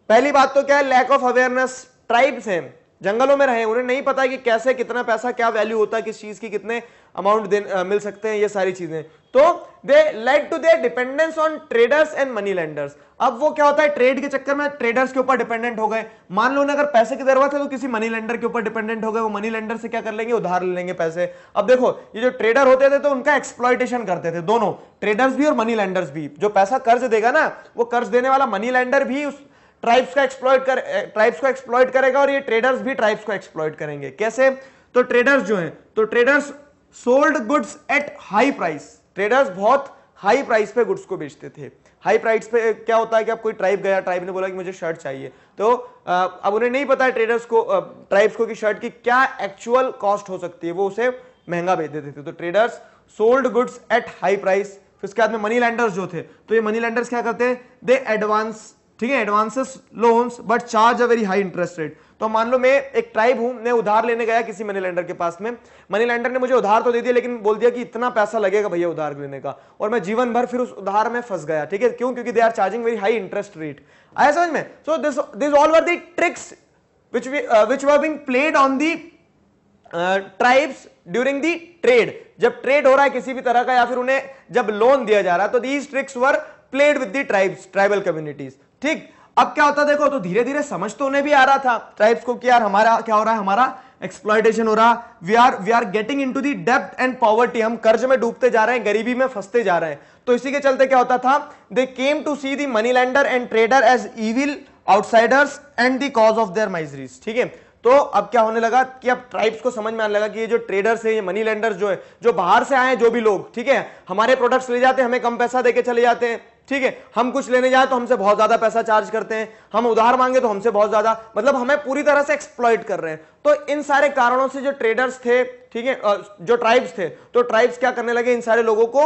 पहली बात तो क्या है लैक ऑफ अवेयरनेस ट्राइब्स हैं जंगलों में रहे उन्हें नहीं पता कि कैसे कितना पैसा क्या वैल्यू होता है किस चीज की कितने अमाउंट मिल सकते हैं ये सारी चीजें तो they led to their dependence on traders and money lenders अब वो क्या होता है ट्रेड के चक्कर में ट्रेडर्स के ऊपर डिपेंडेंट हो गए मान लो उन्हें अगर पैसे की जरूरत है तो किसी मनी लेंडर के ऊपर डिपेंडेंट हो गए वो मनी लेंडर से क्या कर लेंगे उधार ले लेंगे पैसे अब देखो ये जो ट्रेडर होते थे तो उनका एक्सप्लॉयटेशन करते थे दोनों ट्रेडर्स भी और मनी लेंडर्स भी जो पैसा कर्ज देगा ना वो कर्ज देने वाला मनी लेंडर भी उस ट्राइब्स का एक्सप्लॉइट कर ट्राइब्स को एक्सप्लॉइट करेगा और ये ट्रेडर्स भी ट्राइब्स को एक्सप्लॉइट करेंगे कैसे तो ट्रेडर्स जो हैं तो traders sold goods at high price traders बहुत हाई प्राइस पे गुड्स को बेचते थे हाई प्राइस पे क्या होता है कि अब कोई ट्राइब गया ट्राइब ने बोला कि मुझे शर्ट चाहिए तो आ, अब उन्हें नहीं पता है ट्रेडर्स को ट्राइब्स को कि शर्ट की क्या एक्चुअल कॉस्ट हो सकती है वो उसे महंगा बेच देते थे तो traders sold goods at high price फिर उसके बाद में मनी लैंडर्स जो थे तो ये मनी लैंडर्स क्या करते हैं दे एडवांस ठीक है advances loans but charge a very high interest rate तो मान लो मैं एक ट्राइब हूं मैं उधार लेने गया किसी मनी लैंडर के पास में मनी लैंडर ने मुझे उधार तो दे दिया लेकिन बोल दिया कि इतना पैसा लगेगा भैया उधार लेने का और मैं जीवन भर फिर उस उधार में फंस गया ठीक है क्यों क्योंकि they are charging very high interest rate आया समझ में so this this all were the tricks which we uh, which were being played on the uh, जब ट्रेड हो रहा है किसी भी तरह का या फिर उन्हें जब लोन दिया जा रहा है तो these tricks were played with the tribes tribal communities ठीक अब क्या होता देखो तो धीरे धीरे समझ तो उन्हें भी आ रहा था ट्राइब्स को कि यार हमारा क्या हो रहा है हमारा एक्सप्लॉयटेशन हो रहा we are we are getting into the depth and poverty हम कर्ज में डूबते जा रहे हैं गरीबी में फंसते जा रहे हैं तो इसी के चलते क्या होता था they came to see the money lender and trader as evil outsiders and the cause of their miseries ठीक है तो अब क्या होने लगा कि अब ट्राइब्स को समझ में आने लगा कि ये जो ट्रेडर्स है ये मनी लैंडर्स जो है जो बाहर से आए हैं जो भी लोग ठीक है हमारे प्रोडक्ट्स ले जाते हैं हमें कम पैसा देके चले जाते हैं ठीक है हम कुछ लेने जाए तो हमसे बहुत ज्यादा पैसा चार्ज करते हैं हम उधार मांगे तो हमसे बहुत ज्यादा मतलब हमें पूरी तरह से एक्सप्लॉइट कर रहे हैं तो इन सारे कारणों से जो ट्रेडर्स थे ठीक है जो ट्राइब्स थे तो ट्राइब्स क्या करने लगे इन सारे लोगों को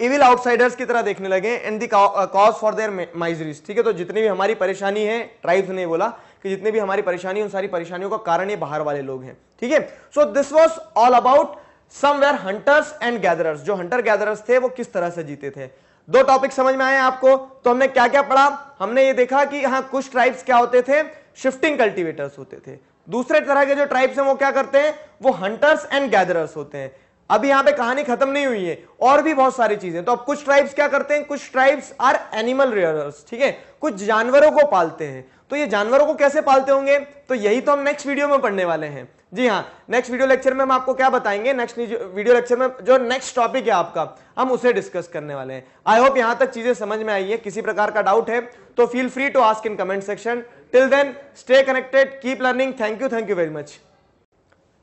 इविल आउटसाइडर्स की तरह देखने लगे and the cause for their miseries ठीक है तो जितनी भी हमारी परेशानी है ट्राइब्स ने बोला कि जितनी भी हमारी परेशानी है उन सारी परेशानियों का कारण ये बाहर वाले लोग हैं ठीक है so this was all about somewhere hunters and gatherers जो हंटर गैदरर्स थे वो किस तरह से जीते थे दो टॉपिक समझ में आए आपको तो हमने क्या क्या पढ़ा हमने ये देखा कि हाँ कुछ ट्राइब्स क्या होते थे शिफ्टिंग कल्टीवेटर्स होते थे दूसरे तरह के जो ट्राइब्स हैं वो क्या करते हैं वो हंटर्स एंड गैदरर्स होते हैं अभी यहां पे कहानी खत्म नहीं हुई है और भी बहुत सारी चीजें तो अब कुछ ट्राइब्स क्या करते हैं कुछ ट्राइब्स आर एनिमल रेयरर्स ठीक है कुछ जानवरों को पालते हैं तो ये जानवरों को कैसे पालते होंगे तो यही तो हम नेक्स्ट वीडियो में पढ़ने वाले हैं जी हाँ नेक्स्ट वीडियो लेक्चर में हम आपको क्या बताएंगे नेक्स्ट वीडियो लेक्चर में जो नेक्स्ट टॉपिक है आपका हम उसे डिस्कस करने वाले हैं आई होप यहां तक चीजें समझ में आई है किसी प्रकार का डाउट है तो feel free to ask in comment section till then stay connected keep learning thank you thank you very much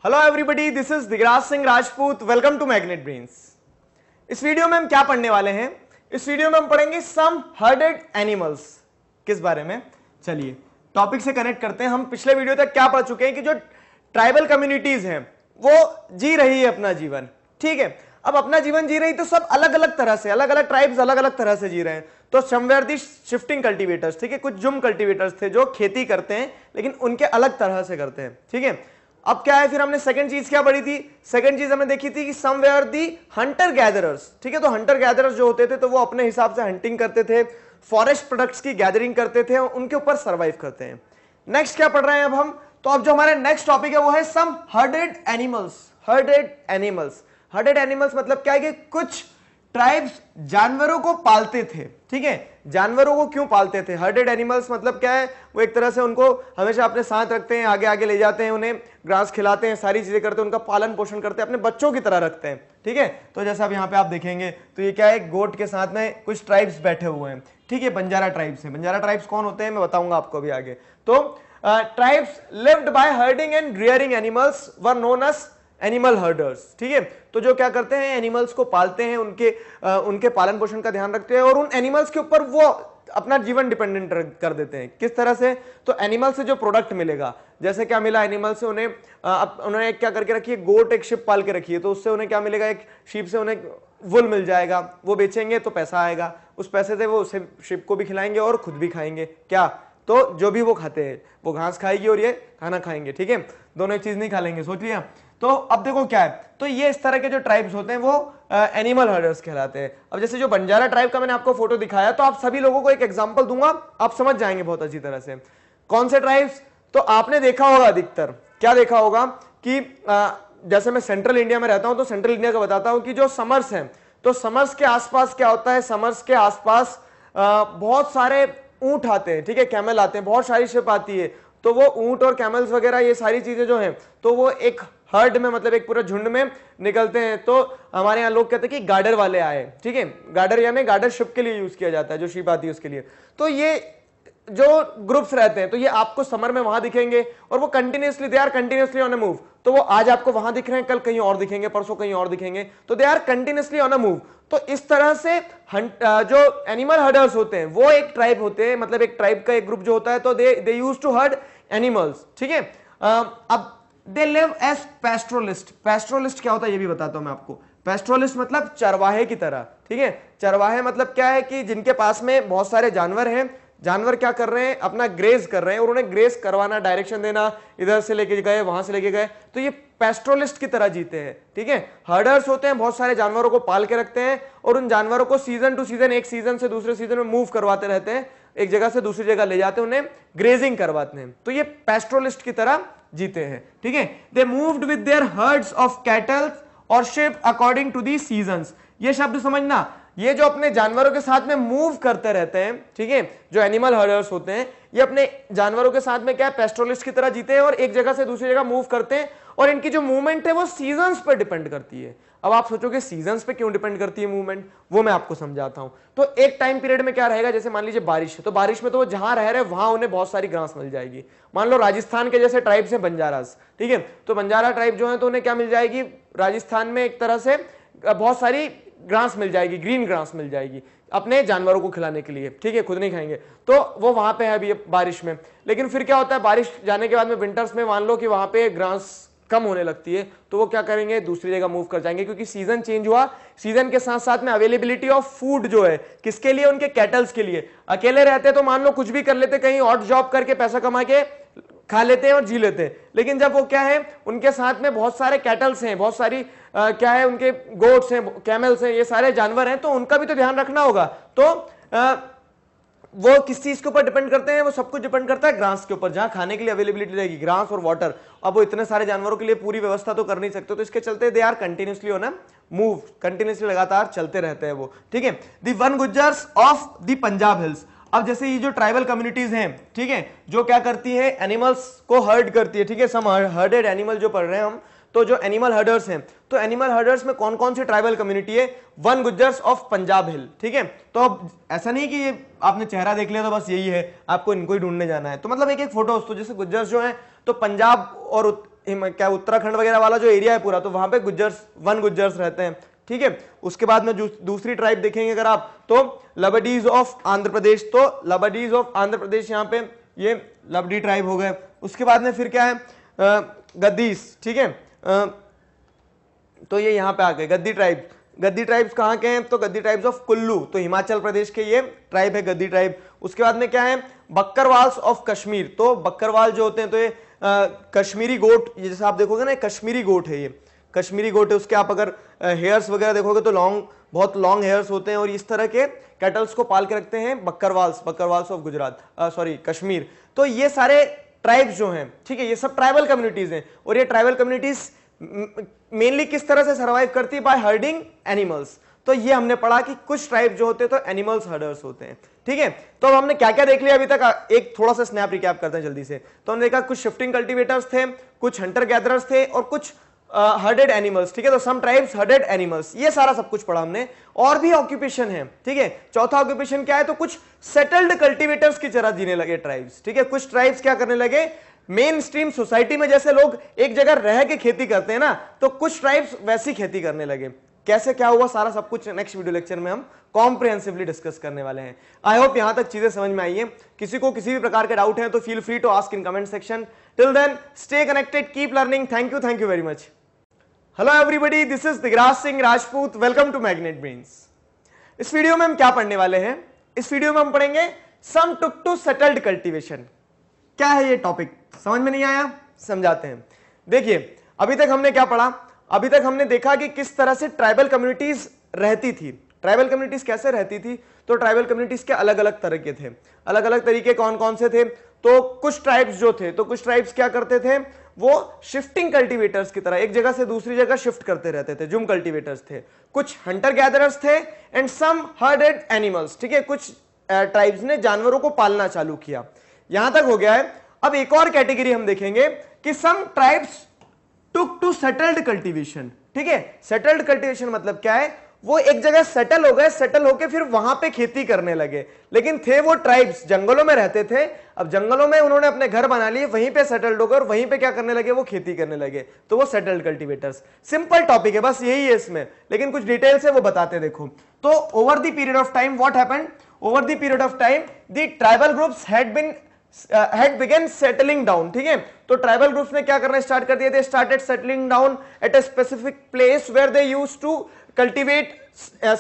hello everybody this is Digraj Singh Rajput welcome to magnet brains इस वीडियो में हम क्या पढ़ने वाले हैं इस वीडियो में हम पढ़ेंगे सम हर्डेड एनिमल्स किस बारे में चलिए टॉपिक से कनेक्ट करते हैं हम पिछले वीडियो तक क्या पढ़ चुके हैं कि जो ट्राइबल कम्युनिटीज हैं वो जी रही है अपना जीवन ठीक है अब अपना जीवन जी रही तो सब अलग अलग तरह से अलग अलग ट्राइब्स अलग अलग तरह से जी रहे हैं तो समवेयर शिफ्टिंग कल्टीवेटर्स ठीक है कुछ जुम कल्टीवेटर्स थे जो खेती करते हैं लेकिन उनके अलग तरह से करते हैं ठीक है अब क्या है फिर हमने सेकंड चीज क्या पढ़ी थी सेकंड चीज हमने देखी थी कि समवेयर दी हंटर गैदरर्स ठीक है तो हंटर गैदरर्स जो होते थे तो वो अपने हिसाब से हंटिंग करते थे फॉरेस्ट प्रोडक्ट्स की गैदरिंग करते थे और उनके ऊपर सर्वाइव करते हैं नेक्स्ट क्या पढ़ रहे हैं अब हम तो अब जो हमारे नेक्स्ट टॉपिक है वो है some herded animals herded animals herded animals मतलब क्या है कि कुछ ट्राइब्स जानवरों को पालते थे ठीक है जानवरों को क्यों पालते थे हर्डेड एनिमल्स मतलब क्या है वो एक तरह से उनको हमेशा अपने साथ रखते हैं आगे आगे ले जाते हैं उन्हें ग्रास खिलाते हैं सारी चीज़ें करते हैं उनका पालन पोषण करते हैं अपने बच्चों की तरह रखते हैं ठीक है तो जैसे अब यहाँ पे आप देखेंगे तो ये क्या है गोट के साथ में कुछ ट्राइब्स बैठे हुए हैं ठीक है बंजारा ट्राइब्स है बंजारा ट्राइब्स कौन होते हैं मैं बताऊंगा आपको अभी आगे तो tribes lived by herding and rearing animals were known as animal herders ठीक है तो जो क्या करते हैं एनिमल्स को पालते हैं उनके आ, uh, उनके पालन पोषण का ध्यान रखते हैं और उन एनिमल्स के ऊपर वो अपना जीवन डिपेंडेंट कर देते हैं किस तरह से तो एनिमल से जो प्रोडक्ट मिलेगा जैसे क्या मिला एनिमल से उन्हें uh, उन्होंने क्या करके रखी है गोट एक शिप पाल के रखी है तो उससे उन्हें क्या मिलेगा एक शिप से उन्हें वुल मिल जाएगा वो बेचेंगे तो पैसा आएगा उस पैसे से वो उसे शिप को भी खिलाएंगे और खुद भी खाएंगे क्या तो जो भी वो खाते हैं वो घास खाएगी और ये खाना खाएंगे ठीक है दोनों एक चीज नहीं खा लेंगे सोच लिया तो अब देखो क्या है तो ये इस तरह के जो ट्राइब्स होते हैं वो आ, एनिमल हर्डर्स कहलाते हैं अब जैसे जो बंजारा ट्राइब का मैंने आपको फोटो दिखाया तो आप सभी लोगों को एक एग्जाम्पल दूंगा आप समझ जाएंगे बहुत अच्छी तरह से कौन से ट्राइब्स तो आपने देखा होगा अधिकतर क्या देखा होगा कि आ, जैसे मैं सेंट्रल इंडिया में रहता हूं तो सेंट्रल इंडिया का बताता हूं कि जो समर्स हैं तो समर्स के आसपास क्या होता है समर्स के आसपास आ, बहुत सारे ऊंट आते हैं ठीक है कैमल आते हैं बहुत सारी शिप आती है तो वो ऊंट और कैमल्स वगैरह ये सारी चीज़ें जो हैं तो वो एक हर्ड में मतलब एक पूरा झुंड में निकलते हैं तो हमारे यहाँ लोग कहते हैं कि गार्डर वाले आए ठीक है गार्डर यानी गार्डर शिप के लिए यूज़ किया जाता है जो शिप आती है उसके लिए तो ये जो ग्रुप्स रहते हैं तो ये आपको समर में वहां दिखेंगे और वो continuously they are continuously on a move तो वो आज आपको वहां दिख रहे हैं कल कहीं और दिखेंगे परसों कहीं और दिखेंगे तो they are continuously on a move तो इस तरह से जो एनिमल हर्डर्स होते हैं वो एक ट्राइब होते हैं मतलब एक ट्राइब का एक ग्रुप जो होता है तो they they use to herd animals ठीक है अब दे लिव एज पेस्ट्रोलिस्ट पेस्ट्रोलिस्ट क्या होता है ये भी बताता हूं मैं आपको पेस्ट्रोलिस्ट मतलब चरवाहे की तरह ठीक है चरवाहे मतलब क्या है कि जिनके पास में बहुत सारे जानवर हैं जानवर क्या कर रहे हैं अपना ग्रेज कर रहे हैं और उन्हें ग्रेज करवाना डायरेक्शन देना इधर से लेके गए वहां से लेके गए तो ये पेस्ट्रोलिस्ट की तरह जीते हैं ठीक है हर्डर्स होते हैं बहुत सारे जानवरों को पाल के रखते हैं और उन जानवरों को सीजन टू सीजन एक सीजन से दूसरे सीजन में मूव करवाते रहते हैं एक जगह से दूसरी जगह ले जाते हैं उन्हें ग्रेजिंग करवाते हैं तो ये पेस्ट्रोलिस्ट की तरह जीते हैं ठीक है they moved with their herds of cattles और sheep according to the season ये शब्द समझना ये जो अपने जानवरों के साथ में मूव करते रहते हैं ठीक है जो एनिमल हर्डर्स होते हैं ये अपने जानवरों के साथ में क्या पेस्ट्रोलिस्ट की तरह जीते हैं और एक जगह से दूसरी जगह मूव करते हैं और इनकी जो मूवमेंट है वो सीजन्स पर डिपेंड करती है अब आप सोचोगे सीजन्स पे क्यों डिपेंड करती है मूवमेंट वो मैं आपको समझाता हूं तो एक टाइम पीरियड में क्या रहेगा जैसे मान लीजिए बारिश है तो बारिश में तो वो जहां रह रहे वहां उन्हें बहुत सारी ग्रास मिल जाएगी मान लो राजस्थान के जैसे ट्राइब्स हैं बंजारास ठीक है तो बंजारा ट्राइब जो है तो उन्हें क्या मिल जाएगी राजस्थान में एक तरह से बहुत सारी ग्रास मिल जाएगी ग्रीन ग्रास मिल जाएगी अपने जानवरों को खिलाने के लिए ठीक है खुद नहीं खाएंगे तो वो वहां पे है अभी बारिश में लेकिन फिर क्या होता है बारिश जाने के बाद में विंटर्स में मान लो कि वहां पे ग्रास कम होने लगती है तो वो क्या करेंगे दूसरी जगह मूव कर जाएंगे क्योंकि सीजन चेंज हुआ सीजन के साथ साथ में अवेलेबिलिटी ऑफ फूड जो है किसके लिए उनके कैटल्स के लिए अकेले रहते तो मान लो कुछ भी कर लेते कहीं और जॉब करके पैसा कमा के खा लेते हैं और जी लेते हैं लेकिन जब वो क्या है उनके साथ में बहुत सारे कैटल्स हैं बहुत सारी क्या है उनके गोट्स हैं कैमल्स हैं ये सारे जानवर हैं तो उनका भी तो ध्यान रखना होगा तो आ, वो किस चीज के ऊपर डिपेंड करते हैं वो सब कुछ डिपेंड करता है ग्रास के ऊपर जहां खाने के लिए अवेलेबिलिटी रहेगी ग्रास और वाटर अब वो इतने सारे जानवरों के लिए पूरी व्यवस्था तो कर नहीं सकते तो इसके चलते दे आर कंटिन्यूसली होना मूव कंटिन्यूसली लगातार चलते रहते हैं वो ठीक है the Van Gujjars of the Punjab hills अब जैसे ये जो ट्राइबल कम्युनिटीज हैं ठीक है जो क्या करती है एनिमल्स को हर्ड करती है ठीक है सम हर्डेड एनिमल जो पढ़ रहे हैं हम तो जो एनिमल हर्डर्स हैं तो एनिमल हर्डर्स में कौन कौन सी ट्राइबल कम्युनिटी है वन गुजर्स ऑफ पंजाब हिल ठीक है तो अब ऐसा नहीं कि ये आपने चेहरा देख लिया तो बस यही है आपको इनको ही ढूंढने जाना है तो मतलब एक एक फोटो तो जैसे गुजर्स जो है तो पंजाब और उत, क्या उत्तराखंड वगैरह वाला जो एरिया है पूरा तो वहां पर गुजर्स वन गुजर्स रहते हैं ठीक है उसके बाद में दूसरी ट्राइब देखेंगे अगर आप तो लबडीज ऑफ आंध्र प्रदेश तो लबडीज ऑफ आंध्र प्रदेश यहाँ पे ये लबडी ट्राइब हो गए उसके बाद में फिर क्या है गद्दीस ठीक है तो ये यहाँ पे आ गए गद्दी ट्राइब गद्दी ट्राइब्स कहाँ के हैं तो गद्दी ट्राइब्स ऑफ कुल्लू तो हिमाचल प्रदेश के ये ट्राइब है गद्दी ट्राइब उसके बाद में क्या है बकरवाल्स ऑफ कश्मीर तो बकरवाल जो होते हैं तो ये आ, कश्मीरी गोट जैसे आप देखोगे ना कश्मीरी गोट है ये कश्मीरी गोट है उसके आप अगर हेयर्स वगैरह देखोगे तो लॉन्ग बहुत लॉन्ग हेयर्स होते हैं और इस तरह के कैटल्स को पाल के रखते हैं बकरवाल्स बकरवाल्स ऑफ गुजरात सॉरी कश्मीर तो ये सारे ट्राइब्स जो हैं ठीक है ये सब ट्राइबल कम्युनिटीज़ हैं और ये ट्राइबल कम्युनिटीज़ मेनली किस तरह से सर्वाइव करती है बाय हर्डिंग एनिमल्स तो ये हमने पढ़ा कि कुछ ट्राइब जो होते हैं तो एनिमल्स हर्डर्स होते हैं ठीक है तो अब हमने क्या क्या देख लिया अभी तक एक थोड़ा सा स्नैप रिकैप करते हैं जल्दी से तो हमने देखा कुछ शिफ्टिंग कल्टीवेटर्स थे कुछ हंटर गैदरर्स थे और कुछ हर्डेड एनिमल्स ठीक है तो सम ट्राइब्स हर्डेड एनिमल्स ये सारा सब कुछ पढ़ा हमने और भी ऑक्यूपेशन है ठीक है चौथा ऑक्यूपेशन क्या है तो कुछ सेटल्ड कल्टीवेटर्स की तरह जीने लगे ट्राइब्स ठीक है कुछ ट्राइब्स क्या करने लगे मेन स्ट्रीम सोसाइटी में जैसे लोग एक जगह रह के खेती करते हैं ना तो कुछ ट्राइब्स वैसी खेती करने लगे कैसे क्या हुआ सारा सब कुछ नेक्स्ट वीडियो लेक्चर में हम कॉम्प्रिहेंसिवली डिस्कस करने वाले हैं आई होप यहां तक चीजें समझ में आई है किसी को किसी भी प्रकार के डाउट है तो feel free to ask in comment section till then stay connected keep learning thank you thank you very much hello everybody this is Digraj Singh Rajput welcome to magnet brains इस वीडियो में हम क्या पढ़ने वाले हैं इस वीडियो में हम पढ़ेंगे some took to settled cultivation क्या है ये टॉपिक समझ में नहीं आया समझाते हैं देखिए अभी तक हमने क्या पढ़ा अभी तक हमने देखा कि किस तरह से ट्राइबल कम्युनिटीज रहती थी ट्राइबल कम्युनिटीज कैसे रहती थी तो ट्राइबल कम्युनिटीज के अलग अलग तरीके थे अलग अलग तरीके कौन कौन से थे तो कुछ ट्राइब्स जो थे तो कुछ ट्राइब्स क्या करते थे वो शिफ्टिंग कल्टीवेटर्स की तरह एक जगह से दूसरी जगह शिफ्ट करते रहते थे जुम कल्टीवेटर्स थे कुछ हंटर गैदरर्स थे एंड सम हर्डेड एनिमल्स ठीक है कुछ ट्राइब्स ने जानवरों को पालना चालू किया यहां तक हो गया है अब एक और कैटेगरी हम देखेंगे कि some tribes took to settled cultivation ठीक है सेटल्ड कल्टीवेशन मतलब क्या है वो एक जगह सेटल हो गए सेटल होके फिर वहां पे खेती करने लगे लेकिन थे वो ट्राइब्स जंगलों में रहते थे अब जंगलों में उन्होंने अपने घर बना लिए वहीं पे सेटल्ड हो गए और वहीं पे क्या करने लगे वो खेती करने लगे तो वो सेटल्ड कल्टीवेटर्स सिंपल टॉपिक है बस यही है इसमें लेकिन कुछ डिटेल्स है वो बताते देखो तो over the period of time what happen over the period of time the tribal groups had head begin settling down ठीक है तो ट्राइबल ग्रुप्स ने क्या करना स्टार्ट कर दिया थे started settling down at a specific place where they use to cultivate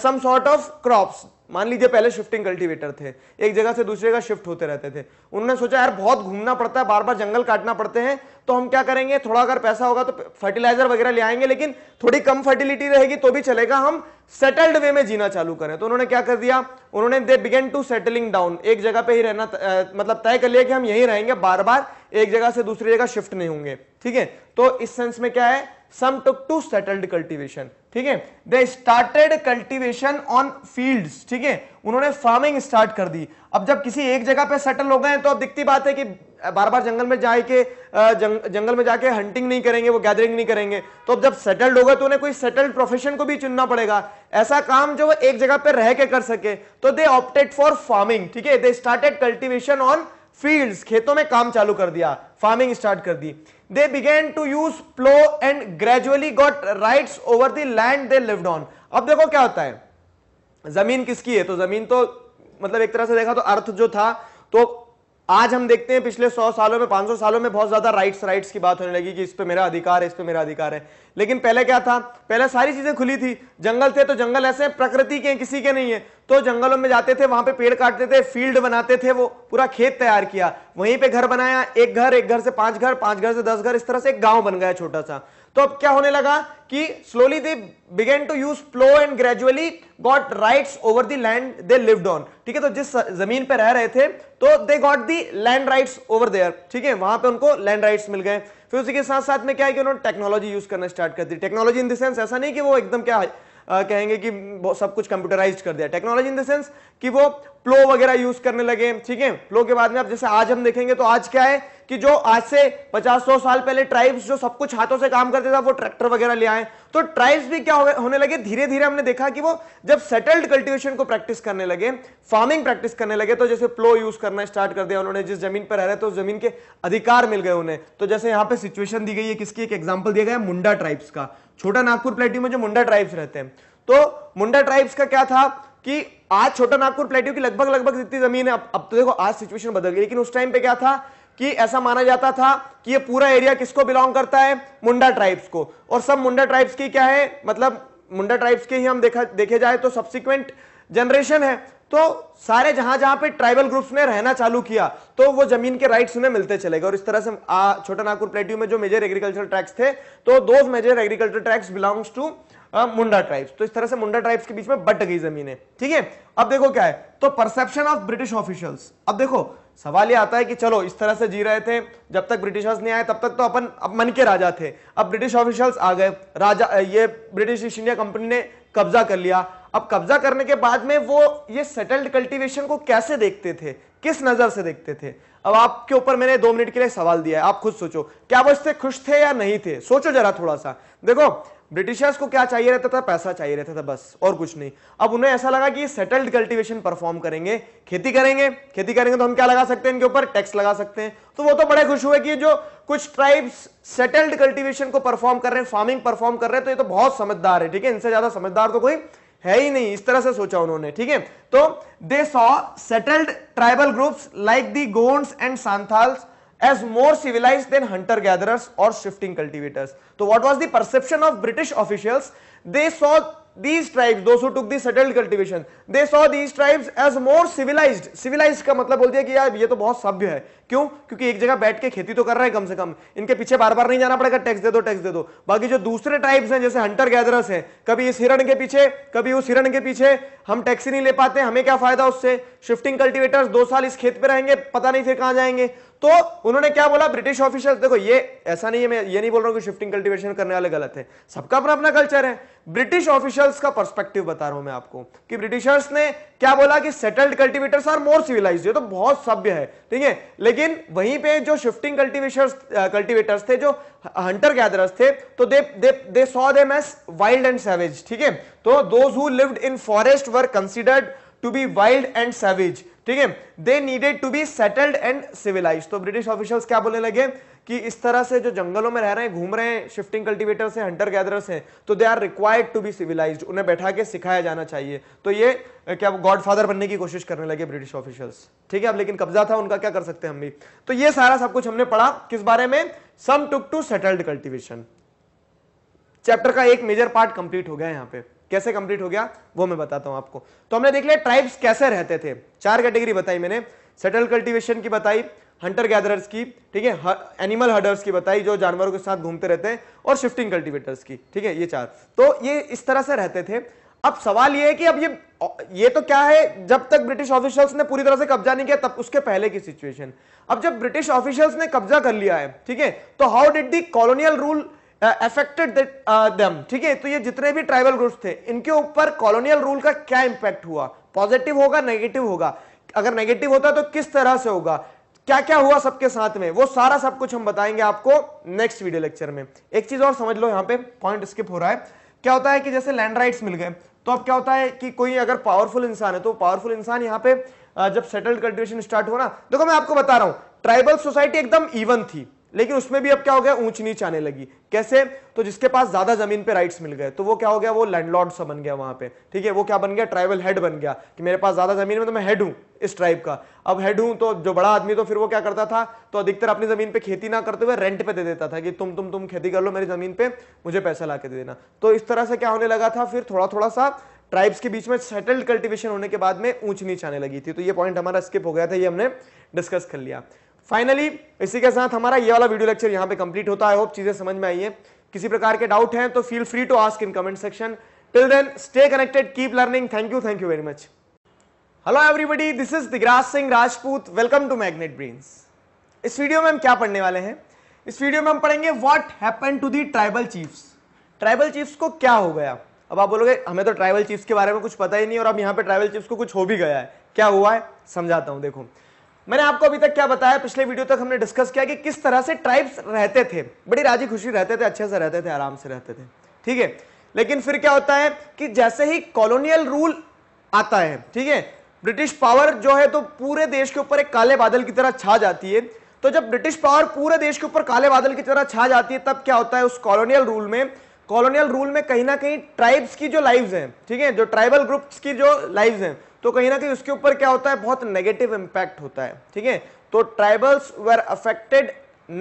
some sort of crop मान लीजिए पहले शिफ्टिंग कल्टीवेटर थे एक जगह से दूसरे का शिफ्ट होते रहते थे उन्होंने सोचा यार बहुत घूमना पड़ता है बार बार जंगल काटना पड़ते हैं तो हम क्या करेंगे थोड़ा अगर पैसा होगा तो फर्टिलाइजर वगैरह ले आएंगे लेकिन थोड़ी कम फर्टिलिटी रहेगी तो भी चलेगा हम सेटल्ड वे में जीना चालू करें तो उन्होंने क्या कर दिया उन्होंने they begin to settling down एक जगह पे ही रहना मतलब तय कर लिया कि हम यही रहेंगे बार बार एक जगह से दूसरी जगह शिफ्ट नहीं होंगे ठीक है तो इस सेंस में क्या है some took to settled cultivation ठीक है they started cultivation on field ठीक है उन्होंने फार्मिंग स्टार्ट कर दी अब जब किसी एक जगह पे सेटल हो गए तो अब दिखती बात है कि बार बार जंगल में जाके जंग, जंगल में जाके हंटिंग नहीं करेंगे वो गैदरिंग नहीं करेंगे तो अब जब सेटल्ड होगा तो उन्हें कोई सेटल्ड प्रोफेशन को भी चुनना पड़ेगा ऐसा काम जो वो एक जगह पे रह के कर सके तो दे ऑप्टेड फॉर फार्मिंग ठीक है they started cultivation on field खेतों में काम चालू कर दिया फार्मिंग स्टार्ट कर दी they begin to use plough and gradually got right over the land they lived on अब देखो क्या होता है जमीन किसकी है तो जमीन तो मतलब एक तरह से देखा तो अर्थ जो था तो आज हम देखते हैं पिछले सौ सालों में पांच सालों में बहुत ज्यादा राइट्स राइट्स की बात होने लगी कि इस पे मेरा अधिकार है इस पे मेरा अधिकार है लेकिन पहले क्या था पहले सारी चीजें खुली थी जंगल थे तो जंगल ऐसे प्रकृति के किसी के नहीं है तो जंगलों में जाते थे वहां पे पेड़ काटते थे फील्ड बनाते थे वो पूरा खेत तैयार किया वहीं पे घर बनाया एक घर एक घर से पांच घर पांच घर से दस घर इस तरह से एक गांव बन गया छोटा सा तो अब क्या होने लगा कि slowly they begin to use plough and gradually got rights over the land they lived on ठीक है तो जिस जमीन पे रह रहे थे तो they got the land rights over there ठीक है वहां पे उनको लैंड राइट्स मिल गए फिर उसी के साथ साथ में क्या है कि उन्होंने टेक्नोलॉजी यूज करना स्टार्ट कर दी टेक्नोलॉजी इन द सेंस ऐसा नहीं कि वो एकदम क्या है कहेंगे कि सब कुछ कंप्यूटराइज कर दिया टेक्नोलॉजी इन द सेंस कि वो प्लो वगैरह यूज करने लगे ठीक है प्लो के बाद में आप जैसे आज हम देखेंगे तो आज क्या है कि जो आज से 50-100 साल पहले ट्राइब्स जो सब कुछ हाथों से काम करते थे वो ट्रैक्टर वगैरह ले आए तो ट्राइब्स भी क्या होने लगे धीरे धीरे हमने देखा कि वो जब सेटल्ड कल्टीवेशन को प्रैक्टिस करने लगे फार्मिंग प्रैक्टिस करने लगे तो जैसे प्लो यूज करना स्टार्ट कर दिया उन्होंने जिस जमीन पर रह रहे थे उस जमीन के अधिकार मिल गए उन्हें तो जैसे यहां पर सिचुएशन दी गई है किसकी एक एग्जाम्पल दिया गया मुंडा ट्राइब्स का छोटा नागपुर प्लेट्यू में जो मुंडा ट्राइब्स रहते हैं तो मुंडा ट्राइब्स का क्या था कि आज छोटा नागपुर प्लेट्यू की लगभग लगभग जितनी जमीन है अब, अब तो देखो आज सिचुएशन बदल गई लेकिन उस टाइम पे क्या था कि ऐसा माना जाता था कि ये पूरा एरिया किसको बिलोंग करता है मुंडा ट्राइब्स को और सब मुंडा ट्राइब्स की क्या है मतलब मुंडा ट्राइब्स के ही हम देखा देखे जाए तो सब्सिक्वेंट जनरेशन है तो सारे जहां जहां पे ट्राइबल ग्रुप्स ने रहना चालू किया तो वो जमीन के राइट्स उन्हें मिलते चले गए और इस तरह से छोटा नागपुर प्लेट्यू में जो मेजर एग्रीकल्चर ट्रैक्स थे तो दो major agriculture tracks belongs to Munda tribes तो इस तरह से मुंडा ट्राइब्स के बीच में बट गई जमीनें ठीक है अब देखो क्या है तो परसेप्शन ऑफ ब्रिटिश ऑफिशियल्स अब देखो सवाल ये आता है कि चलो इस तरह से जी रहे थे जब तक ब्रिटिशर्स नहीं आए तब तक तो अपन अब मन के राजा थे अब ब्रिटिश ऑफिशियल्स आ गए राजा ये ब्रिटिश ईस्ट इंडिया कंपनी ने कब्जा कर लिया अब कब्जा करने के बाद में वो ये सेटल्ड कल्टीवेशन को कैसे देखते थे किस नजर से देखते थे अब आपके ऊपर मैंने दो मिनट के लिए सवाल दिया है आप खुद सोचो क्या वो इससे खुश थे या नहीं थे सोचो जरा थोड़ा सा देखो ब्रिटिशर्स को क्या चाहिए रहता था पैसा चाहिए रहता था बस और कुछ नहीं अब उन्हें ऐसा लगा कि सेटल्ड कल्टीवेशन परफॉर्म करेंगे खेती करेंगे खेती करेंगे तो हम क्या लगा सकते हैं इनके ऊपर टैक्स लगा सकते हैं तो वो तो बड़े खुश हुए कि जो कुछ ट्राइब्स सेटल्ड कल्टीवेशन को परफॉर्म कर रहे हैं फार्मिंग परफॉर्म कर रहे हैं तो ये तो बहुत समझदार है ठीक है इनसे ज्यादा समझदार तो कोई है ही नहीं इस तरह से सोचा उन्होंने ठीक है तो they saw settled tribal groups like the Gonds and Santhals as more civilize than hunter gatherers और शिफ्टिंग कल्टिवेटर्स तो what was the perception of British officials they saw these tribes though took the settled cultivation they saw these tribes as more more civilized. का मतलब बोल दिया कि यार ये तो बहुत सभ्य है क्यों क्योंकि एक जगह बैठ के खेती तो कर रहे हैं कम से कम इनके पीछे बार बार नहीं जाना पड़ेगा टैक्स दे दो टैक्स दे दो बाकी जो दूसरे टाइप्स हैं जैसे हंटर गैदरस हैं कभी इस हिरण के पीछे कभी उस हिरण के पीछे हम टैक्स ही नहीं ले पाते हमें क्या फायदा उससे शिफ्टिंग कल्टिवेटर्स दो साल इस खेत पे रहेंगे पता नहीं फिर कहां जाएंगे तो उन्होंने क्या बोला ब्रिटिश ऑफिशियल देखो ये ऐसा नहीं है मैं ये नहीं बोल रहा हूँ कि शिफ्टिंग कल्टिवेटर मोटिवेशन करने वाले गलत है सबका अपना अपना कल्चर है ब्रिटिश ऑफिशियल्स का पर्सपेक्टिव बता रहा हूं मैं आपको कि ब्रिटिशर्स ने क्या बोला कि settled cultivators are more civilized ये तो बहुत सभ्य है ठीक है लेकिन वहीं पे जो शिफ्टिंग कल्टीवेशर्स कल्टीवेटर्स थे जो हंटर गैदरर्स थे तो they they they saw them as wild and savage ठीक है तो those who lived in forest were considered to be wild and savage ठीक है they needed to be settled and civilize तो ब्रिटिश ऑफिशियल्स क्या बोलने लगे कि इस तरह से जो जंगलों में रह रहे हैं घूम रहे हैं शिफ्टिंग कल्टीवेटर्स हैं हंटर गैदरर्स हैं तो they are required to be civilize उन्हें बैठा के सिखाया जाना चाहिए तो ये क्या गॉडफादर बनने की कोशिश करने लगे ब्रिटिश ऑफिशियल्स ठीक है अब लेकिन कब्जा था उनका क्या कर सकते हैं हम भी तो ये सारा सब कुछ हमने पढ़ा किस बारे में some took to settled cultivation chapter का एक मेजर पार्ट कंप्लीट हो गया यहाँ पे कैसे कंप्लीट हो गया वो मैं बताता हूं आपको तो हमने देख लिया ट्राइब्स कैसे रहते थे चार कैटेगरी बताई मैंने सेटल कल्टीवेशन की बताई हंटर गैदरर्स की ठीक है एनिमल हर्डर्स की बताई जो जानवरों के साथ घूमते रहते हैं और शिफ्टिंग कल्टिवेटर्स की ठीक है ये चार तो ये इस तरह से रहते थे अब सवाल ये है कि अब ये ये तो क्या है जब तक ब्रिटिश ऑफिशियल्स ने पूरी तरह से कब्जा नहीं किया तब उसके पहले की सिचुएशन अब जब ब्रिटिश ऑफिशियल्स ने कब्जा कर लिया है ठीक है तो how did the colonial rule affected them ठीक है तो ये जितने भी ट्राइबल ग्रुप्स थे इनके ऊपर कॉलोनियल रूल का क्या इंपैक्ट हुआ पॉजिटिव होगा नेगेटिव होगा अगर नेगेटिव होता तो किस तरह से होगा क्या क्या हुआ सबके साथ में वो सारा सब कुछ हम बताएंगे आपको नेक्स्ट वीडियो लेक्चर में एक चीज और समझ लो यहाँ पे पॉइंट स्किप हो रहा है क्या होता है कि जैसे लैंड राइट्स मिल गए तो अब क्या होता है कि कोई अगर पावरफुल इंसान है तो पावरफुल इंसान यहाँ पे जब सेटल्ड कल्टिवेशन स्टार्ट हो ना देखो मैं आपको बता रहा हूं ट्राइबल सोसाइटी एकदम इवन थी लेकिन उसमें भी अब क्या हो गया ऊंच नीच आने लगी कैसे तो जिसके पास ज्यादा जमीन पे राइट्स मिल गए तो वो क्या हो गया वो लैंडलॉर्ड सा बन गया वहां पे ठीक है वो क्या बन गया ट्राइबल हेड बन गया कि मेरे पास ज्यादा जमीन में तो मैं हेड हूं इस ट्राइब का अब हेड हूं तो जो बड़ा आदमी तो फिर वो क्या करता था तो अधिकतर अपनी जमीन पे खेती ना करते हुए रेंट पे दे देता था कि तुम तुम तुम खेती कर लो मेरी जमीन पे मुझे पैसा ला दे देना तो इस तरह से क्या होने लगा था फिर थोड़ा थोड़ा सा ट्राइब्स के बीच में सेटल्ड कल्टिवेशन होने के बाद में ऊंच नीच आने लगी थी तो ये पॉइंट हमारा स्किप हो गया था ये हमने डिस्कस कर लिया फाइनली इसी के साथ हमारा ये वाला वीडियो लेक्चर यहाँ पे कंप्लीट होता है आई होप चीजें समझ में आई है किसी प्रकार के डाउट हैं तो feel free to ask in comment section till then stay connected keep learning thank you thank you very much hello everybody this is Digraj Singh Rajput welcome to magnet ब्रीन्स इस वीडियो में हम क्या पढ़ने वाले हैं इस वीडियो में हम पढ़ेंगे what happen to the tribal chiefs tribal chiefs को क्या हो गया अब आप बोलोगे हमें तो ट्राइबल चीफ्स के बारे में कुछ पता ही नहीं और अब यहाँ पे ट्राइबल चीफ्स को कुछ हो भी गया है क्या हुआ है समझाता हूँ देखो मैंने आपको अभी तक क्या बताया पिछले वीडियो तक हमने डिस्कस किया कि किस तरह से ट्राइब्स रहते थे बड़ी राजी खुशी रहते थे अच्छे से रहते थे आराम से रहते थे ठीक है लेकिन फिर क्या होता है कि जैसे ही कॉलोनियल रूल आता है ठीक है ब्रिटिश पावर जो है तो पूरे देश के ऊपर एक काले बादल की तरह छा जाती है तो जब ब्रिटिश पावर पूरे देश के ऊपर काले बादल की तरह छा जाती है तब क्या होता है उस कॉलोनियल रूल में कॉलोनियल रूल में कहीं ना कहीं ट्राइब्स की जो लाइव्स हैं ठीक है जो ट्राइबल ग्रुप्स की जो लाइव्स हैं तो कहीं ना कहीं उसके ऊपर क्या होता है बहुत नेगेटिव इंपैक्ट होता है ठीक है तो tribals were affected